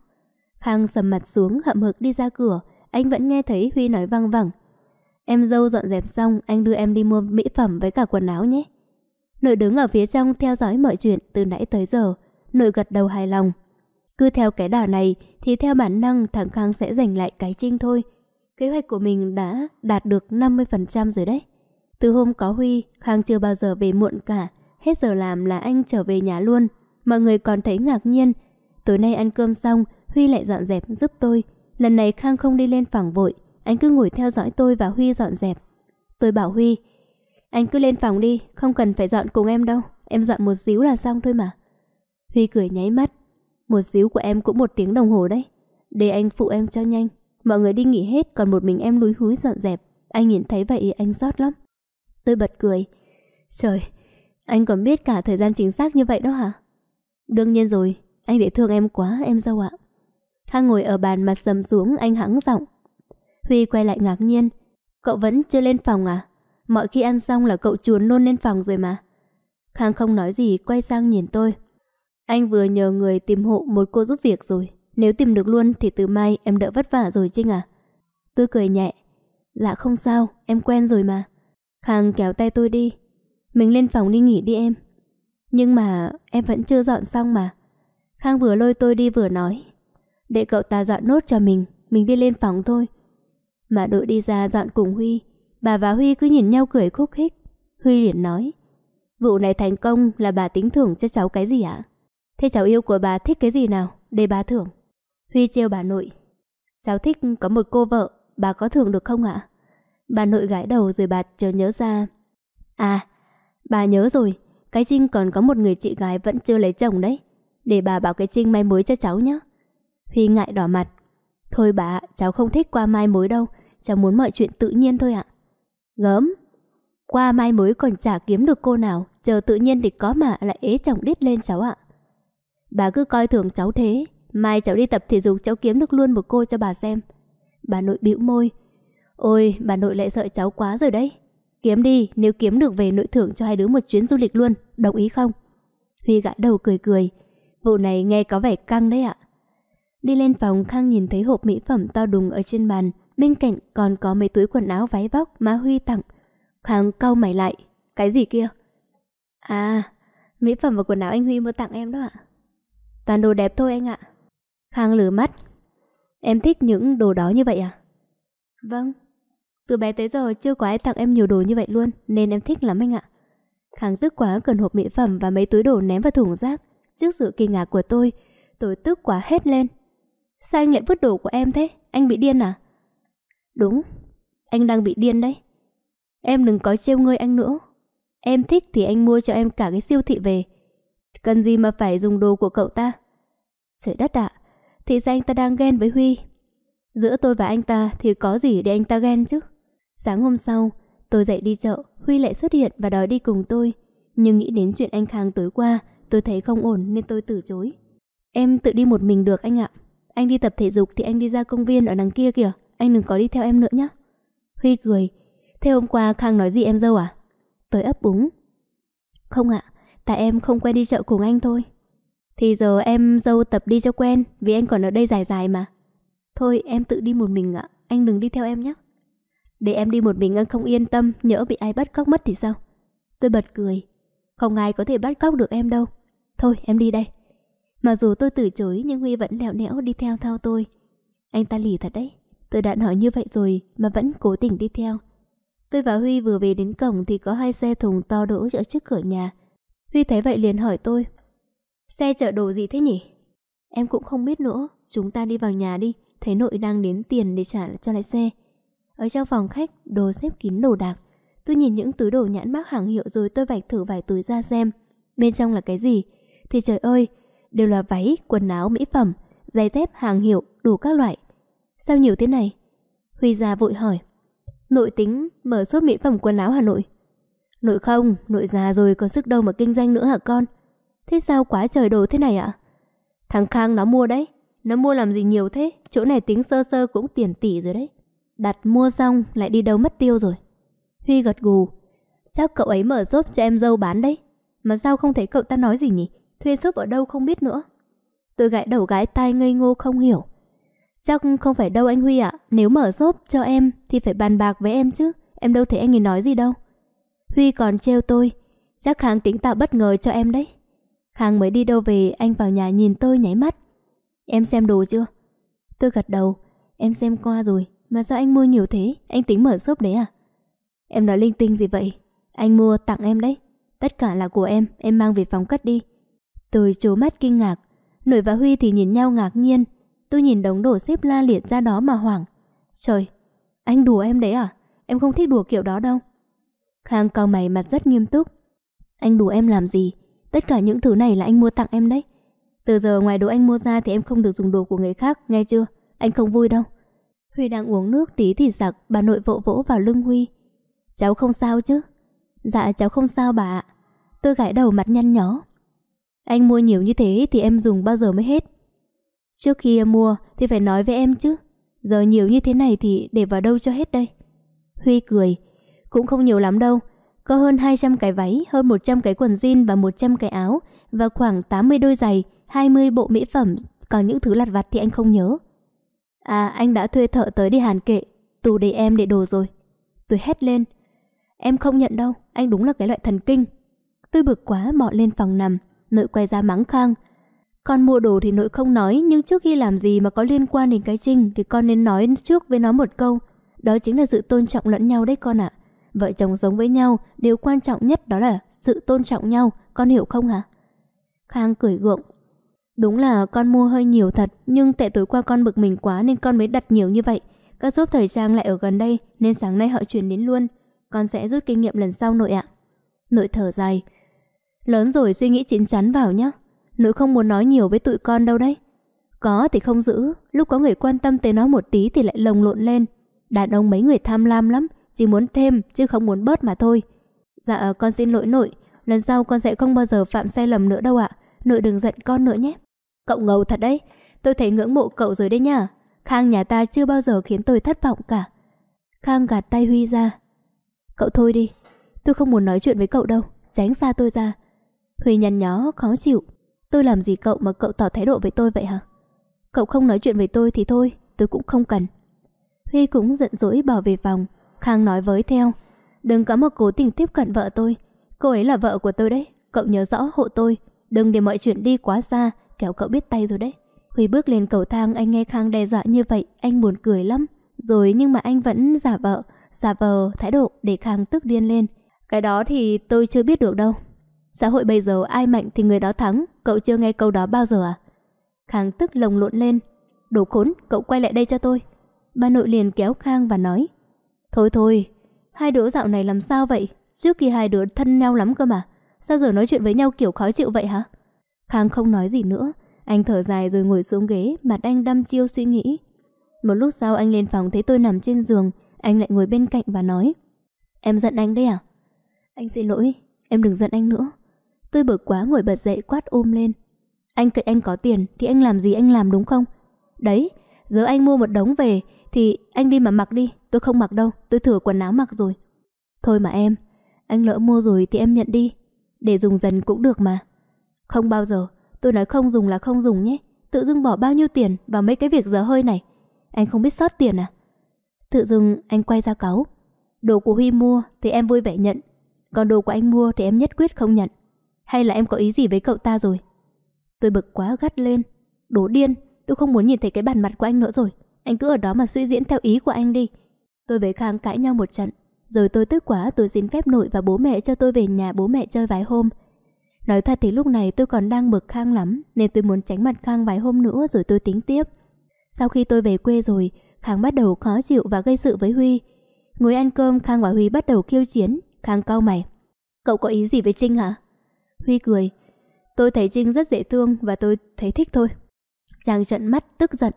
[SPEAKER 1] Khang sầm mặt xuống hậm hực đi ra cửa, anh vẫn nghe thấy Huy nói văng vẳng. Em dâu dọn dẹp xong, anh đưa em đi mua mỹ phẩm với cả quần áo nhé. Nội đứng ở phía trong theo dõi mọi chuyện từ nãy tới giờ, nội gật đầu hài lòng. Cứ theo cái đà này thì theo bản năng thằng Khang sẽ giành lại cái trinh thôi. Kế hoạch của mình đã đạt được 50% rồi đấy. Từ hôm có Huy, Khang chưa bao giờ về muộn cả. Hết giờ làm là anh trở về nhà luôn. Mọi người còn thấy ngạc nhiên. Tối nay ăn cơm xong, Huy lại dọn dẹp giúp tôi. Lần này Khang không đi lên phòng vội. Anh cứ ngồi theo dõi tôi và Huy dọn dẹp. Tôi bảo Huy, anh cứ lên phòng đi, không cần phải dọn cùng em đâu. Em dọn một xíu là xong thôi mà. Huy cười nháy mắt, một xíu của em cũng một tiếng đồng hồ đấy. Để anh phụ em cho nhanh. Mọi người đi nghỉ hết còn một mình em lúi húi dọn dẹp. Anh nhìn thấy vậy anh rót lắm. Tôi bật cười. Trời, anh còn biết cả thời gian chính xác như vậy đó hả? Đương nhiên rồi, anh để thương em quá em dâu ạ. Khang ngồi ở bàn mặt sầm xuống anh hắng giọng. Huy quay lại ngạc nhiên. Cậu vẫn chưa lên phòng à? Mọi khi ăn xong là cậu chuồn luôn lên phòng rồi mà. Khang không nói gì quay sang nhìn tôi. Anh vừa nhờ người tìm hộ một cô giúp việc rồi. Nếu tìm được luôn thì từ mai em đỡ vất vả rồi Trinh à? Tôi cười nhẹ. Dạ không sao, em quen rồi mà. Khang kéo tay tôi đi. Mình lên phòng đi nghỉ đi em. Nhưng mà em vẫn chưa dọn xong mà. Khang vừa lôi tôi đi vừa nói. Để cậu ta dọn nốt cho mình, mình đi lên phòng thôi. Mà đội đi ra dọn cùng Huy. Bà và Huy cứ nhìn nhau cười khúc khích. Huy liền nói. Vụ này thành công là bà tính thưởng cho cháu cái gì ạ? À? Thế cháu yêu của bà thích cái gì nào? Để bà thưởng. Huy trêu bà nội. Cháu thích có một cô vợ, bà có thưởng được không ạ? Bà nội gãi đầu rồi bà chờ nhớ ra. À, bà nhớ rồi, cái Trinh còn có một người chị gái vẫn chưa lấy chồng đấy. Để bà bảo cái Trinh may mối cho cháu nhé. Huy ngại đỏ mặt. Thôi bà, cháu không thích qua mai mối đâu, cháu muốn mọi chuyện tự nhiên thôi ạ. Gớm, qua mai mối còn chả kiếm được cô nào, chờ tự nhiên thì có mà lại ế chồng đít lên cháu ạ. Bà cứ coi thường cháu thế Mai cháu đi tập thể dục cháu kiếm được luôn một cô cho bà xem Bà nội bĩu môi Ôi bà nội lại sợ cháu quá rồi đấy Kiếm đi nếu kiếm được về nội thưởng cho hai đứa một chuyến du lịch luôn Đồng ý không Huy gãi đầu cười cười Vụ này nghe có vẻ căng đấy ạ Đi lên phòng Khang nhìn thấy hộp mỹ phẩm to đùng ở trên bàn Bên cạnh còn có mấy túi quần áo váy vóc mà Huy tặng Khang cau mày lại Cái gì kia À mỹ phẩm và quần áo anh Huy mua tặng em đó ạ Toàn đồ đẹp thôi anh ạ. Khang lửa mắt. Em thích những đồ đó như vậy à? Vâng. Từ bé tới giờ chưa có ai tặng em nhiều đồ như vậy luôn, nên em thích lắm anh ạ. Khang tức quá cần hộp mỹ phẩm và mấy túi đồ ném vào thùng rác. Trước sự kinh ngạc của tôi, tôi tức quá hết lên. Sao anh lại vứt đồ của em thế? Anh bị điên à? Đúng, anh đang bị điên đấy. Em đừng có trêu ngươi anh nữa. Em thích thì anh mua cho em cả cái siêu thị về. Cần gì mà phải dùng đồ của cậu ta Trời đất ạ Thì ra anh ta đang ghen với Huy Giữa tôi và anh ta thì có gì để anh ta ghen chứ Sáng hôm sau Tôi dậy đi chợ Huy lại xuất hiện và đòi đi cùng tôi Nhưng nghĩ đến chuyện anh Khang tối qua Tôi thấy không ổn nên tôi từ chối Em tự đi một mình được anh ạ Anh đi tập thể dục thì anh đi ra công viên ở đằng kia kìa Anh đừng có đi theo em nữa nhé Huy cười Thế hôm qua Khang nói gì em dâu à? Tôi ấp úng Không ạ, Tại em không quen đi chợ cùng anh thôi Thì giờ em dâu tập đi cho quen Vì anh còn ở đây dài dài mà Thôi em tự đi một mình ạ Anh đừng đi theo em nhé Để em đi một mình anh không yên tâm Nhỡ bị ai bắt cóc mất thì sao Tôi bật cười Không ai có thể bắt cóc được em đâu Thôi em đi đây Mặc dù tôi từ chối nhưng Huy vẫn lẹo lẽo đi theo thao tôi Anh ta lì thật đấy Tôi đã nói như vậy rồi mà vẫn cố tình đi theo Tôi và Huy vừa về đến cổng thì có hai xe thùng to đỗ ở trước cửa nhà Huy thấy vậy liền hỏi tôi Xe chở đồ gì thế nhỉ? Em cũng không biết nữa Chúng ta đi vào nhà đi Thấy nội đang đến tiền để trả cho lái xe Ở trong phòng khách đồ xếp kín đồ đạc Tôi nhìn những túi đồ nhãn mác hàng hiệu Rồi tôi vạch thử vài túi ra xem Bên trong là cái gì? Thì trời ơi Đều là váy, quần áo, mỹ phẩm Giày dép, hàng hiệu, đủ các loại Sao nhiều thế này? Huy ra vội hỏi Nội tính mở suốt mỹ phẩm quần áo Hà Nội Nội không, nội già rồi có sức đâu mà kinh doanh nữa hả con? Thế sao quá trời đồ thế này ạ? Thằng Khang nó mua đấy, nó mua làm gì nhiều thế, chỗ này tính sơ sơ cũng tiền tỷ rồi đấy. Đặt mua xong lại đi đâu mất tiêu rồi. Huy gật gù, chắc cậu ấy mở shop cho em dâu bán đấy. Mà sao không thấy cậu ta nói gì nhỉ? Thuê shop ở đâu không biết nữa. Tôi gãi đầu gãi tai ngây ngô không hiểu. Chắc không phải đâu anh Huy ạ, nếu mở shop cho em thì phải bàn bạc với em chứ, em đâu thấy anh ấy nói gì đâu. Huy còn treo tôi. Chắc Khang tính tạo bất ngờ cho em đấy. Khang mới đi đâu về, anh vào nhà nhìn tôi nháy mắt. Em xem đồ chưa? Tôi gật đầu. Em xem qua rồi, mà sao anh mua nhiều thế? Anh tính mở shop đấy à? Em nói linh tinh gì vậy? Anh mua tặng em đấy. Tất cả là của em, em mang về phòng cất đi. Tôi trố mắt kinh ngạc. Nội và Huy thì nhìn nhau ngạc nhiên. Tôi nhìn đống đồ xếp la liệt ra đó mà hoảng. Trời, anh đùa em đấy à? Em không thích đùa kiểu đó đâu. Khang cao mày mặt rất nghiêm túc. Anh đùa em làm gì? Tất cả những thứ này là anh mua tặng em đấy. Từ giờ ngoài đồ anh mua ra thì em không được dùng đồ của người khác, nghe chưa? Anh không vui đâu. Huy đang uống nước tí thì giặc, bà nội vỗ vỗ vào lưng Huy. Cháu không sao chứ? Dạ cháu không sao bà ạ. Tôi gãi đầu mặt nhăn nhó. Anh mua nhiều như thế thì em dùng bao giờ mới hết? Trước khi em mua thì phải nói với em chứ. Giờ nhiều như thế này thì để vào đâu cho hết đây? Huy cười, cũng không nhiều lắm đâu, có hơn 200 cái váy, hơn 100 cái quần jean và 100 cái áo và khoảng 80 đôi giày, 20 bộ mỹ phẩm, còn những thứ lặt vặt thì anh không nhớ. À, anh đã thuê thợ tới đi hàn kệ, tù để em để đồ rồi. Tôi hét lên. Em không nhận đâu, anh đúng là cái loại thần kinh. Tôi bực quá bỏ lên phòng nằm, nội quay ra mắng khang. Con mua đồ thì nội không nói, nhưng trước khi làm gì mà có liên quan đến cái trinh thì con nên nói trước với nó một câu. Đó chính là sự tôn trọng lẫn nhau đấy con ạ. À. Vợ chồng sống với nhau, điều quan trọng nhất đó là sự tôn trọng nhau, con hiểu không hả? Khang cười gượng. Đúng là con mua hơi nhiều thật, nhưng tệ tối qua con bực mình quá nên con mới đặt nhiều như vậy. Các shop thời trang lại ở gần đây nên sáng nay họ chuyển đến luôn. Con sẽ rút kinh nghiệm lần sau nội ạ. Nội thở dài. Lớn rồi suy nghĩ chín chắn vào nhé. Nội không muốn nói nhiều với tụi con đâu đấy. Có thì không giữ, lúc có người quan tâm tới nó một tí thì lại lồng lộn lên. Đàn ông mấy người tham lam lắm, chỉ muốn thêm chứ không muốn bớt mà thôi. Dạ ờ, con xin lỗi nội, lần sau con sẽ không bao giờ phạm sai lầm nữa đâu ạ. Nội đừng giận con nữa nhé. Cậu ngầu thật đấy, tôi thấy ngưỡng mộ cậu rồi đấy nhá. Khang nhà ta chưa bao giờ khiến tôi thất vọng cả. Khang gạt tay Huy ra. Cậu thôi đi, tôi không muốn nói chuyện với cậu đâu, tránh xa tôi ra. Huy nhăn nhó, khó chịu. Tôi làm gì cậu mà cậu tỏ thái độ với tôi vậy hả? Cậu không nói chuyện với tôi thì thôi, tôi cũng không cần. Huy cũng giận dỗi bỏ về phòng, Khang nói với theo Đừng có một cố tình tiếp cận vợ tôi Cô ấy là vợ của tôi đấy Cậu nhớ rõ hộ tôi Đừng để mọi chuyện đi quá xa Kéo cậu biết tay rồi đấy Huy bước lên cầu thang anh nghe Khang đe dọa như vậy Anh buồn cười lắm Rồi nhưng mà anh vẫn giả vợ Giả vờ thái độ để Khang tức điên lên Cái đó thì tôi chưa biết được đâu Xã hội bây giờ ai mạnh thì người đó thắng Cậu chưa nghe câu đó bao giờ à Khang tức lồng lộn lên Đồ khốn cậu quay lại đây cho tôi Bà nội liền kéo Khang và nói Thôi thôi, hai đứa dạo này làm sao vậy? Trước khi hai đứa thân nhau lắm cơ mà. Sao giờ nói chuyện với nhau kiểu khó chịu vậy hả? Khang không nói gì nữa. Anh thở dài rồi ngồi xuống ghế, mặt anh đăm chiêu suy nghĩ. Một lúc sau anh lên phòng thấy tôi nằm trên giường, anh lại ngồi bên cạnh và nói. Em giận anh đấy à? Anh xin lỗi, em đừng giận anh nữa. Tôi bực quá ngồi bật dậy quát ôm lên. Anh cậy anh có tiền thì anh làm gì anh làm đúng không? Đấy, giờ anh mua một đống về thì anh đi mà mặc đi, tôi không mặc đâu, tôi thử quần áo mặc rồi. Thôi mà em, anh lỡ mua rồi thì em nhận đi, để dùng dần cũng được mà. Không bao giờ, tôi nói không dùng là không dùng nhé, tự dưng bỏ bao nhiêu tiền vào mấy cái việc dở hơi này. Anh không biết sót tiền à? Tự dưng anh quay ra cáu. Đồ của Huy mua thì em vui vẻ nhận, còn đồ của anh mua thì em nhất quyết không nhận. Hay là em có ý gì với cậu ta rồi? Tôi bực quá gắt lên. đồ điên, tôi không muốn nhìn thấy cái bàn mặt của anh nữa rồi. Anh cứ ở đó mà suy diễn theo ý của anh đi. Tôi với Khang cãi nhau một trận, rồi tôi tức quá tôi xin phép nội và bố mẹ cho tôi về nhà bố mẹ chơi vài hôm. Nói thật thì lúc này tôi còn đang bực Khang lắm, nên tôi muốn tránh mặt Khang vài hôm nữa rồi tôi tính tiếp. Sau khi tôi về quê rồi, Khang bắt đầu khó chịu và gây sự với Huy. Ngồi ăn cơm, Khang và Huy bắt đầu khiêu chiến. Khang cau mày. Cậu có ý gì với Trinh hả? Huy cười. Tôi thấy Trinh rất dễ thương và tôi thấy thích thôi. Chàng trận mắt tức giận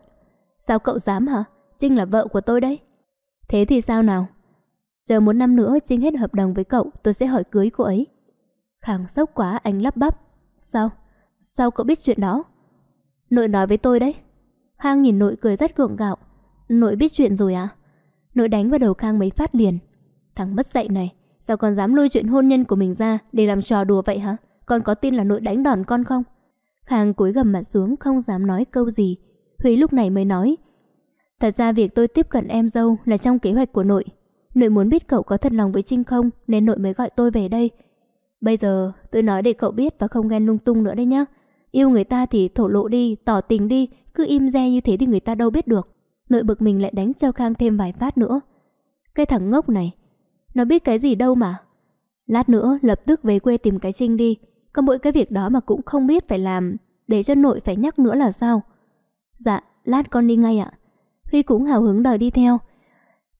[SPEAKER 1] Sao cậu dám hả? Trinh là vợ của tôi đấy. Thế thì sao nào? Chờ một năm nữa Trinh hết hợp đồng với cậu, tôi sẽ hỏi cưới cô ấy. Khang sốc quá anh lắp bắp. Sao? Sao cậu biết chuyện đó? Nội nói với tôi đấy. Khang nhìn nội cười rất gượng gạo. Nội biết chuyện rồi à? Nội đánh vào đầu Khang mấy phát liền. Thằng mất dạy này, sao con dám lôi chuyện hôn nhân của mình ra để làm trò đùa vậy hả? Con có tin là nội đánh đòn con không? Khang cúi gầm mặt xuống không dám nói câu gì, Huy lúc này mới nói Thật ra việc tôi tiếp cận em dâu là trong kế hoạch của nội Nội muốn biết cậu có thật lòng với Trinh không Nên nội mới gọi tôi về đây Bây giờ tôi nói để cậu biết và không ghen lung tung nữa đấy nhá Yêu người ta thì thổ lộ đi, tỏ tình đi Cứ im re như thế thì người ta đâu biết được Nội bực mình lại đánh Châu Khang thêm vài phát nữa Cái thằng ngốc này Nó biết cái gì đâu mà Lát nữa lập tức về quê tìm cái Trinh đi Có mỗi cái việc đó mà cũng không biết phải làm Để cho nội phải nhắc nữa là sao Dạ, lát con đi ngay ạ. Huy cũng hào hứng đòi đi theo.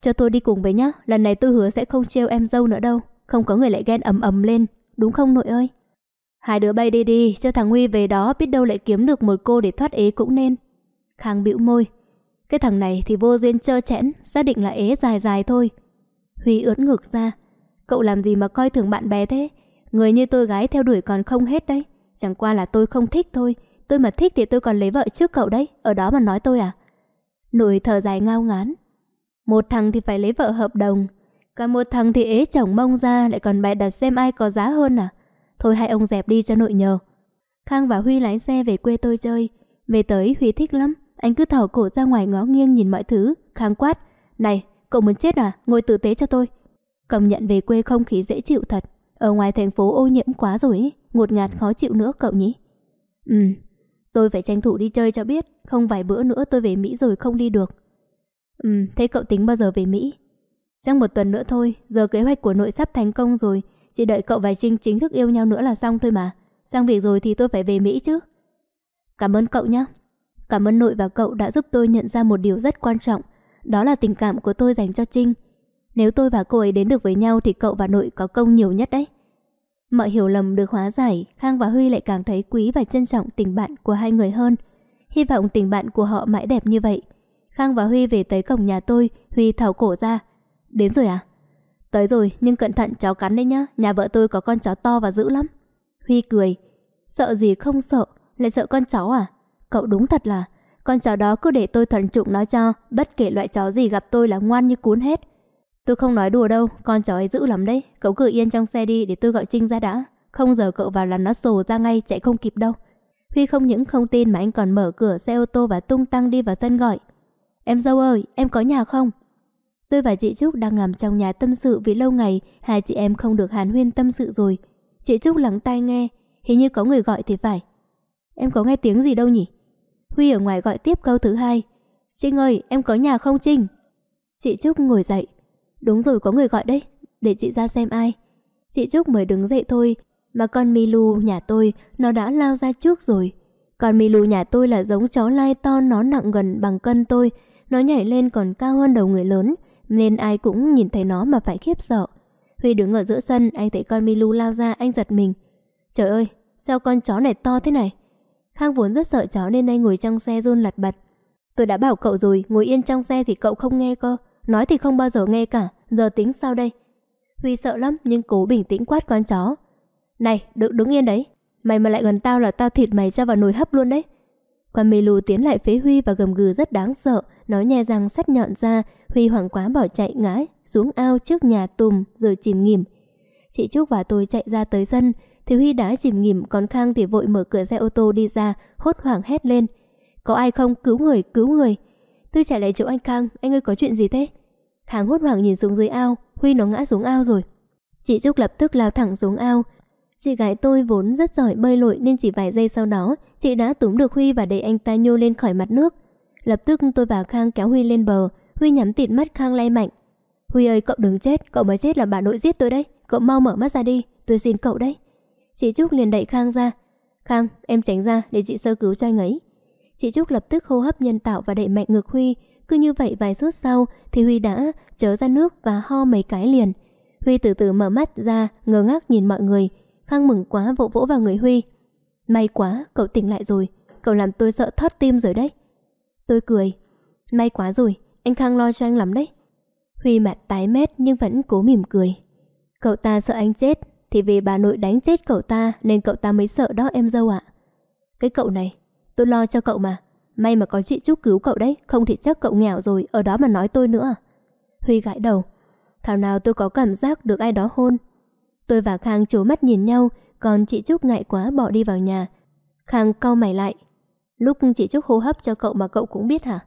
[SPEAKER 1] Cho tôi đi cùng với nhá, lần này tôi hứa sẽ không trêu em dâu nữa đâu. Không có người lại ghen ầm ầm lên, đúng không nội ơi? Hai đứa bay đi đi, cho thằng Huy về đó biết đâu lại kiếm được một cô để thoát ế cũng nên. Khang bĩu môi. Cái thằng này thì vô duyên trơ chẽn, xác định là ế dài dài thôi. Huy ướn ngược ra. Cậu làm gì mà coi thường bạn bè thế? Người như tôi gái theo đuổi còn không hết đấy. Chẳng qua là tôi không thích thôi tôi mà thích thì tôi còn lấy vợ trước cậu đấy, ở đó mà nói tôi à? Nội thở dài ngao ngán. Một thằng thì phải lấy vợ hợp đồng, còn một thằng thì ế chồng mông ra lại còn bày đặt xem ai có giá hơn à? Thôi hai ông dẹp đi cho nội nhờ. Khang và Huy lái xe về quê tôi chơi. Về tới Huy thích lắm, anh cứ thỏ cổ ra ngoài ngó nghiêng nhìn mọi thứ, Khang quát. Này, cậu muốn chết à? Ngồi tử tế cho tôi. Công nhận về quê không khí dễ chịu thật. Ở ngoài thành phố ô nhiễm quá rồi ấy. Ngột ngạt khó chịu nữa cậu nhỉ? Ừ, Tôi phải tranh thủ đi chơi cho biết, không vài bữa nữa tôi về Mỹ rồi không đi được. Ừ, thế cậu tính bao giờ về Mỹ? Trong một tuần nữa thôi, giờ kế hoạch của nội sắp thành công rồi, chỉ đợi cậu và Trinh chính thức yêu nhau nữa là xong thôi mà. Xong việc rồi thì tôi phải về Mỹ chứ. Cảm ơn cậu nhé. Cảm ơn nội và cậu đã giúp tôi nhận ra một điều rất quan trọng, đó là tình cảm của tôi dành cho Trinh. Nếu tôi và cô ấy đến được với nhau thì cậu và nội có công nhiều nhất đấy. Mọi hiểu lầm được hóa giải, Khang và Huy lại càng thấy quý và trân trọng tình bạn của hai người hơn. Hy vọng tình bạn của họ mãi đẹp như vậy. Khang và Huy về tới cổng nhà tôi, Huy thảo cổ ra. Đến rồi à? Tới rồi, nhưng cẩn thận cháu cắn đấy nhá, nhà vợ tôi có con chó to và dữ lắm. Huy cười. Sợ gì không sợ, lại sợ con chó à? Cậu đúng thật là, con chó đó cứ để tôi thuận trụng nó cho, bất kể loại chó gì gặp tôi là ngoan như cún hết. Tôi không nói đùa đâu, con chó ấy dữ lắm đấy. Cậu cứ yên trong xe đi để tôi gọi Trinh ra đã. Không giờ cậu vào là nó sổ ra ngay, chạy không kịp đâu. Huy không những không tin mà anh còn mở cửa xe ô tô và tung tăng đi vào sân gọi. Em dâu ơi, em có nhà không? Tôi và chị Trúc đang làm trong nhà tâm sự vì lâu ngày hai chị em không được hàn huyên tâm sự rồi. Chị Trúc lắng tai nghe, hình như có người gọi thì phải. Em có nghe tiếng gì đâu nhỉ? Huy ở ngoài gọi tiếp câu thứ hai. Trinh ơi, em có nhà không Trinh? Chị Trúc ngồi dậy, Đúng rồi có người gọi đấy, để chị ra xem ai. Chị Trúc mới đứng dậy thôi, mà con Milu nhà tôi nó đã lao ra trước rồi. Con Milu nhà tôi là giống chó lai to nó nặng gần bằng cân tôi, nó nhảy lên còn cao hơn đầu người lớn, nên ai cũng nhìn thấy nó mà phải khiếp sợ. Huy đứng ở giữa sân, anh thấy con Milu lao ra, anh giật mình. Trời ơi, sao con chó này to thế này? Khang vốn rất sợ chó nên anh ngồi trong xe run lật bật. Tôi đã bảo cậu rồi, ngồi yên trong xe thì cậu không nghe cơ. Nói thì không bao giờ nghe cả Giờ tính sao đây Huy sợ lắm nhưng cố bình tĩnh quát con chó Này đừng đứng yên đấy Mày mà lại gần tao là tao thịt mày cho vào nồi hấp luôn đấy Quan mì lù tiến lại phía Huy và gầm gừ rất đáng sợ Nó nhè răng sắt nhọn ra Huy hoảng quá bỏ chạy ngã Xuống ao trước nhà tùm rồi chìm nghỉm Chị Trúc và tôi chạy ra tới sân Thì Huy đã chìm nghỉm Còn Khang thì vội mở cửa xe ô tô đi ra Hốt hoảng hét lên Có ai không cứu người cứu người Tôi trả lại chỗ anh Khang, anh ơi có chuyện gì thế? Khang hốt hoảng nhìn xuống dưới ao, Huy nó ngã xuống ao rồi. Chị Trúc lập tức lao thẳng xuống ao. Chị gái tôi vốn rất giỏi bơi lội nên chỉ vài giây sau đó, chị đã túm được Huy và đẩy anh ta nhô lên khỏi mặt nước. Lập tức tôi và Khang kéo Huy lên bờ, Huy nhắm tịt mắt Khang lay mạnh. Huy ơi, cậu đừng chết, cậu mà chết là bà nội giết tôi đấy, cậu mau mở mắt ra đi, tôi xin cậu đấy. Chị Trúc liền đẩy Khang ra. Khang, em tránh ra để chị sơ cứu cho anh ấy. Chị Trúc lập tức hô hấp nhân tạo và đẩy mạnh ngực Huy. Cứ như vậy vài phút sau thì Huy đã chớ ra nước và ho mấy cái liền. Huy từ từ mở mắt ra, ngơ ngác nhìn mọi người. Khang mừng quá vỗ vỗ vào người Huy. May quá, cậu tỉnh lại rồi. Cậu làm tôi sợ thoát tim rồi đấy. Tôi cười. May quá rồi, anh Khang lo cho anh lắm đấy. Huy mặt tái mét nhưng vẫn cố mỉm cười. Cậu ta sợ anh chết, thì vì bà nội đánh chết cậu ta nên cậu ta mới sợ đó em dâu ạ. Cái cậu này, Tôi lo cho cậu mà. May mà có chị Trúc cứu cậu đấy, không thì chắc cậu nghèo rồi, ở đó mà nói tôi nữa. Huy gãi đầu. Thảo nào tôi có cảm giác được ai đó hôn. Tôi và Khang trố mắt nhìn nhau, còn chị Trúc ngại quá bỏ đi vào nhà. Khang cau mày lại. Lúc chị Trúc hô hấp cho cậu mà cậu cũng biết hả?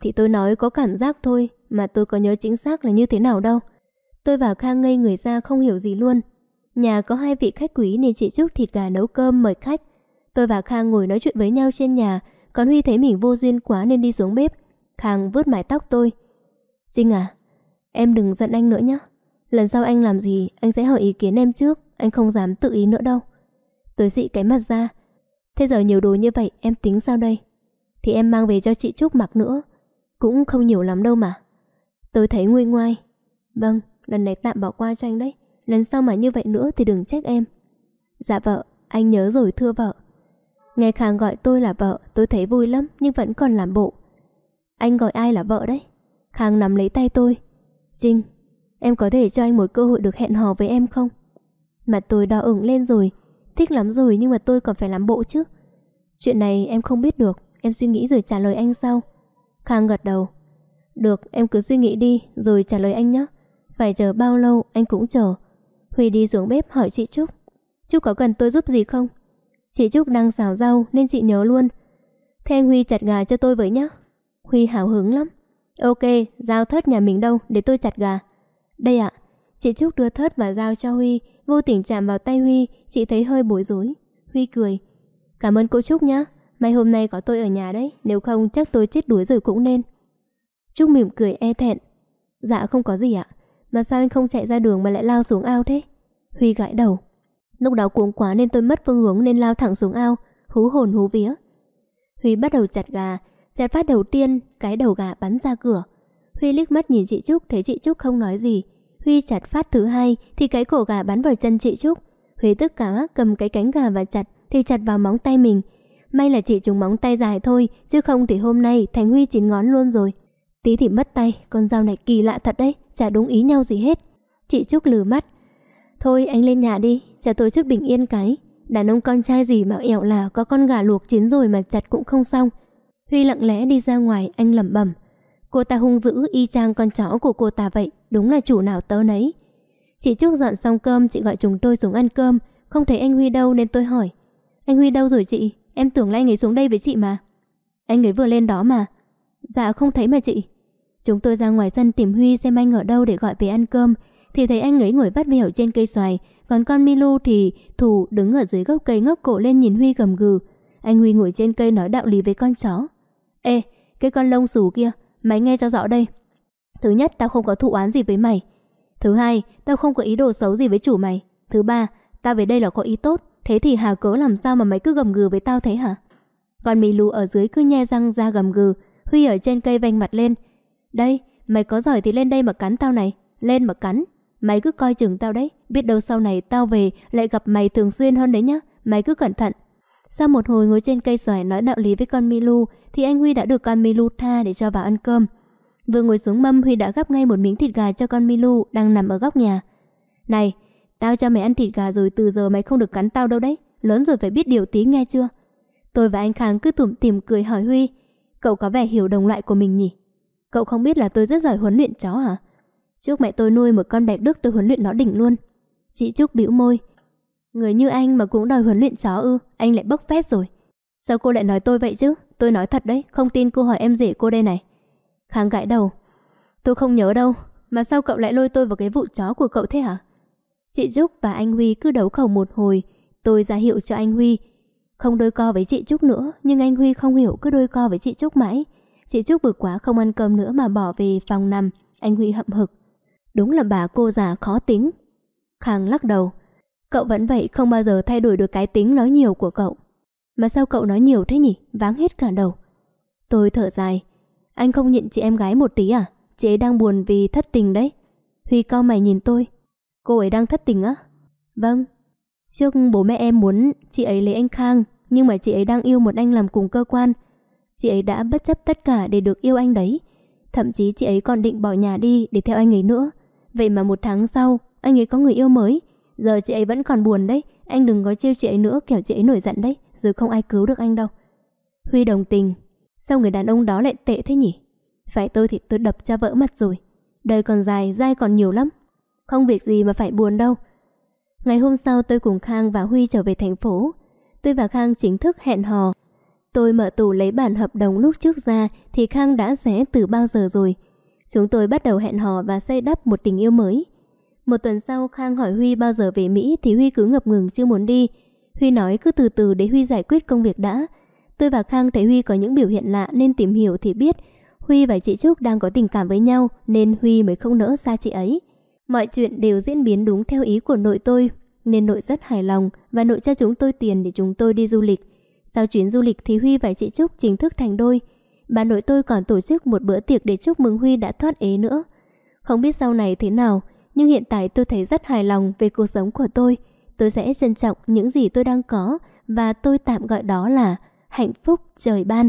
[SPEAKER 1] Thì tôi nói có cảm giác thôi, mà tôi có nhớ chính xác là như thế nào đâu. Tôi và Khang ngây người ra không hiểu gì luôn. Nhà có hai vị khách quý nên chị Trúc thịt gà nấu cơm mời khách, Tôi và Khang ngồi nói chuyện với nhau trên nhà, còn Huy thấy mình vô duyên quá nên đi xuống bếp. Khang vớt mái tóc tôi. Trinh à, em đừng giận anh nữa nhé. Lần sau anh làm gì, anh sẽ hỏi ý kiến em trước, anh không dám tự ý nữa đâu. Tôi dị cái mặt ra. Thế giờ nhiều đồ như vậy, em tính sao đây? Thì em mang về cho chị Trúc mặc nữa. Cũng không nhiều lắm đâu mà. Tôi thấy nguy ngoai. Vâng, lần này tạm bỏ qua cho anh đấy. Lần sau mà như vậy nữa thì đừng trách em. Dạ vợ, anh nhớ rồi thưa vợ. Nghe Khang gọi tôi là vợ, tôi thấy vui lắm nhưng vẫn còn làm bộ. Anh gọi ai là vợ đấy? Khang nắm lấy tay tôi. Trinh, em có thể cho anh một cơ hội được hẹn hò với em không? Mặt tôi đỏ ửng lên rồi, thích lắm rồi nhưng mà tôi còn phải làm bộ chứ. Chuyện này em không biết được, em suy nghĩ rồi trả lời anh sau. Khang gật đầu. Được, em cứ suy nghĩ đi rồi trả lời anh nhé. Phải chờ bao lâu anh cũng chờ. Huy đi xuống bếp hỏi chị Trúc. Trúc có cần tôi giúp gì không? Chị Trúc đang xào rau nên chị nhớ luôn Thế anh Huy chặt gà cho tôi với nhá Huy hào hứng lắm Ok, dao thớt nhà mình đâu để tôi chặt gà Đây ạ Chị Trúc đưa thớt và dao cho Huy Vô tình chạm vào tay Huy Chị thấy hơi bối rối Huy cười Cảm ơn cô Trúc nhá May hôm nay có tôi ở nhà đấy Nếu không chắc tôi chết đuối rồi cũng nên Trúc mỉm cười e thẹn Dạ không có gì ạ Mà sao anh không chạy ra đường mà lại lao xuống ao thế Huy gãi đầu Lúc đó cuống quá nên tôi mất phương hướng nên lao thẳng xuống ao, hú hồn hú vía. Huy bắt đầu chặt gà, chặt phát đầu tiên, cái đầu gà bắn ra cửa. Huy liếc mắt nhìn chị Trúc thấy chị Trúc không nói gì. Huy chặt phát thứ hai thì cái cổ gà bắn vào chân chị Trúc. Huy tức cả cầm cái cánh gà và chặt thì chặt vào móng tay mình. May là chị trùng móng tay dài thôi chứ không thì hôm nay Thành Huy chín ngón luôn rồi. Tí thì mất tay, con dao này kỳ lạ thật đấy, chả đúng ý nhau gì hết. Chị Trúc lừ mắt, Thôi anh lên nhà đi, cha tôi trước bình yên cái. Đàn ông con trai gì mà ẻo là có con gà luộc chín rồi mà chặt cũng không xong. Huy lặng lẽ đi ra ngoài, anh lẩm bẩm. Cô ta hung dữ y chang con chó của cô ta vậy, đúng là chủ nào tớ nấy. Chị Trúc dọn xong cơm, chị gọi chúng tôi xuống ăn cơm, không thấy anh Huy đâu nên tôi hỏi. Anh Huy đâu rồi chị? Em tưởng là anh ấy xuống đây với chị mà. Anh ấy vừa lên đó mà. Dạ không thấy mà chị. Chúng tôi ra ngoài sân tìm Huy xem anh ở đâu để gọi về ăn cơm, thì thấy anh ấy ngồi vắt vẻo trên cây xoài, còn con Milu thì thủ đứng ở dưới gốc cây ngóc cổ lên nhìn Huy gầm gừ. Anh Huy ngồi trên cây nói đạo lý với con chó. Ê, cái con lông xù kia, mày nghe cho rõ đây. Thứ nhất, tao không có thụ án gì với mày. Thứ hai, tao không có ý đồ xấu gì với chủ mày. Thứ ba, tao về đây là có ý tốt, thế thì hà cớ làm sao mà mày cứ gầm gừ với tao thế hả? con Milu ở dưới cứ nhe răng ra gầm gừ, Huy ở trên cây vành mặt lên. Đây, mày có giỏi thì lên đây mà cắn tao này, lên mà cắn. Mày cứ coi chừng tao đấy, biết đâu sau này tao về lại gặp mày thường xuyên hơn đấy nhá, mày cứ cẩn thận. Sau một hồi ngồi trên cây xoài nói đạo lý với con Milu thì anh Huy đã được con Milu tha để cho vào ăn cơm. Vừa ngồi xuống mâm Huy đã gắp ngay một miếng thịt gà cho con Milu đang nằm ở góc nhà. Này, tao cho mày ăn thịt gà rồi từ giờ mày không được cắn tao đâu đấy, lớn rồi phải biết điều tí nghe chưa? Tôi và anh Khang cứ tủm tỉm cười hỏi Huy, cậu có vẻ hiểu đồng loại của mình nhỉ? Cậu không biết là tôi rất giỏi huấn luyện chó hả? À? Chúc mẹ tôi nuôi một con bạch đức tôi huấn luyện nó đỉnh luôn. Chị Trúc bĩu môi. Người như anh mà cũng đòi huấn luyện chó ư, anh lại bốc phét rồi. Sao cô lại nói tôi vậy chứ? Tôi nói thật đấy, không tin cô hỏi em rể cô đây này. Khang gãi đầu. Tôi không nhớ đâu, mà sao cậu lại lôi tôi vào cái vụ chó của cậu thế hả? Chị Trúc và anh Huy cứ đấu khẩu một hồi, tôi ra hiệu cho anh Huy. Không đôi co với chị Trúc nữa, nhưng anh Huy không hiểu cứ đôi co với chị Trúc mãi. Chị Trúc bực quá không ăn cơm nữa mà bỏ về phòng nằm, anh Huy hậm hực. Đúng là bà cô già khó tính. Khang lắc đầu. Cậu vẫn vậy không bao giờ thay đổi được cái tính nói nhiều của cậu. Mà sao cậu nói nhiều thế nhỉ? Váng hết cả đầu. Tôi thở dài. Anh không nhịn chị em gái một tí à? Chị ấy đang buồn vì thất tình đấy. Huy cao mày nhìn tôi. Cô ấy đang thất tình á? Vâng. Trước bố mẹ em muốn chị ấy lấy anh Khang, nhưng mà chị ấy đang yêu một anh làm cùng cơ quan. Chị ấy đã bất chấp tất cả để được yêu anh đấy. Thậm chí chị ấy còn định bỏ nhà đi để theo anh ấy nữa. Vậy mà một tháng sau, anh ấy có người yêu mới. Giờ chị ấy vẫn còn buồn đấy, anh đừng có trêu chị ấy nữa kẻo chị ấy nổi giận đấy, rồi không ai cứu được anh đâu. Huy đồng tình, sao người đàn ông đó lại tệ thế nhỉ? Phải tôi thì tôi đập cha vỡ mặt rồi. Đời còn dài, dai còn nhiều lắm. Không việc gì mà phải buồn đâu. Ngày hôm sau tôi cùng Khang và Huy trở về thành phố. Tôi và Khang chính thức hẹn hò. Tôi mở tủ lấy bản hợp đồng lúc trước ra thì Khang đã xé từ bao giờ rồi chúng tôi bắt đầu hẹn hò và xây đắp một tình yêu mới. Một tuần sau Khang hỏi Huy bao giờ về Mỹ thì Huy cứ ngập ngừng chưa muốn đi. Huy nói cứ từ từ để Huy giải quyết công việc đã. Tôi và Khang thấy Huy có những biểu hiện lạ nên tìm hiểu thì biết Huy và chị Trúc đang có tình cảm với nhau nên Huy mới không nỡ xa chị ấy. Mọi chuyện đều diễn biến đúng theo ý của nội tôi nên nội rất hài lòng và nội cho chúng tôi tiền để chúng tôi đi du lịch. Sau chuyến du lịch thì Huy và chị Trúc chính thức thành đôi bà nội tôi còn tổ chức một bữa tiệc để chúc mừng Huy đã thoát ế nữa. Không biết sau này thế nào, nhưng hiện tại tôi thấy rất hài lòng về cuộc sống của tôi. Tôi sẽ trân trọng những gì tôi đang có và tôi tạm gọi đó là hạnh phúc trời ban.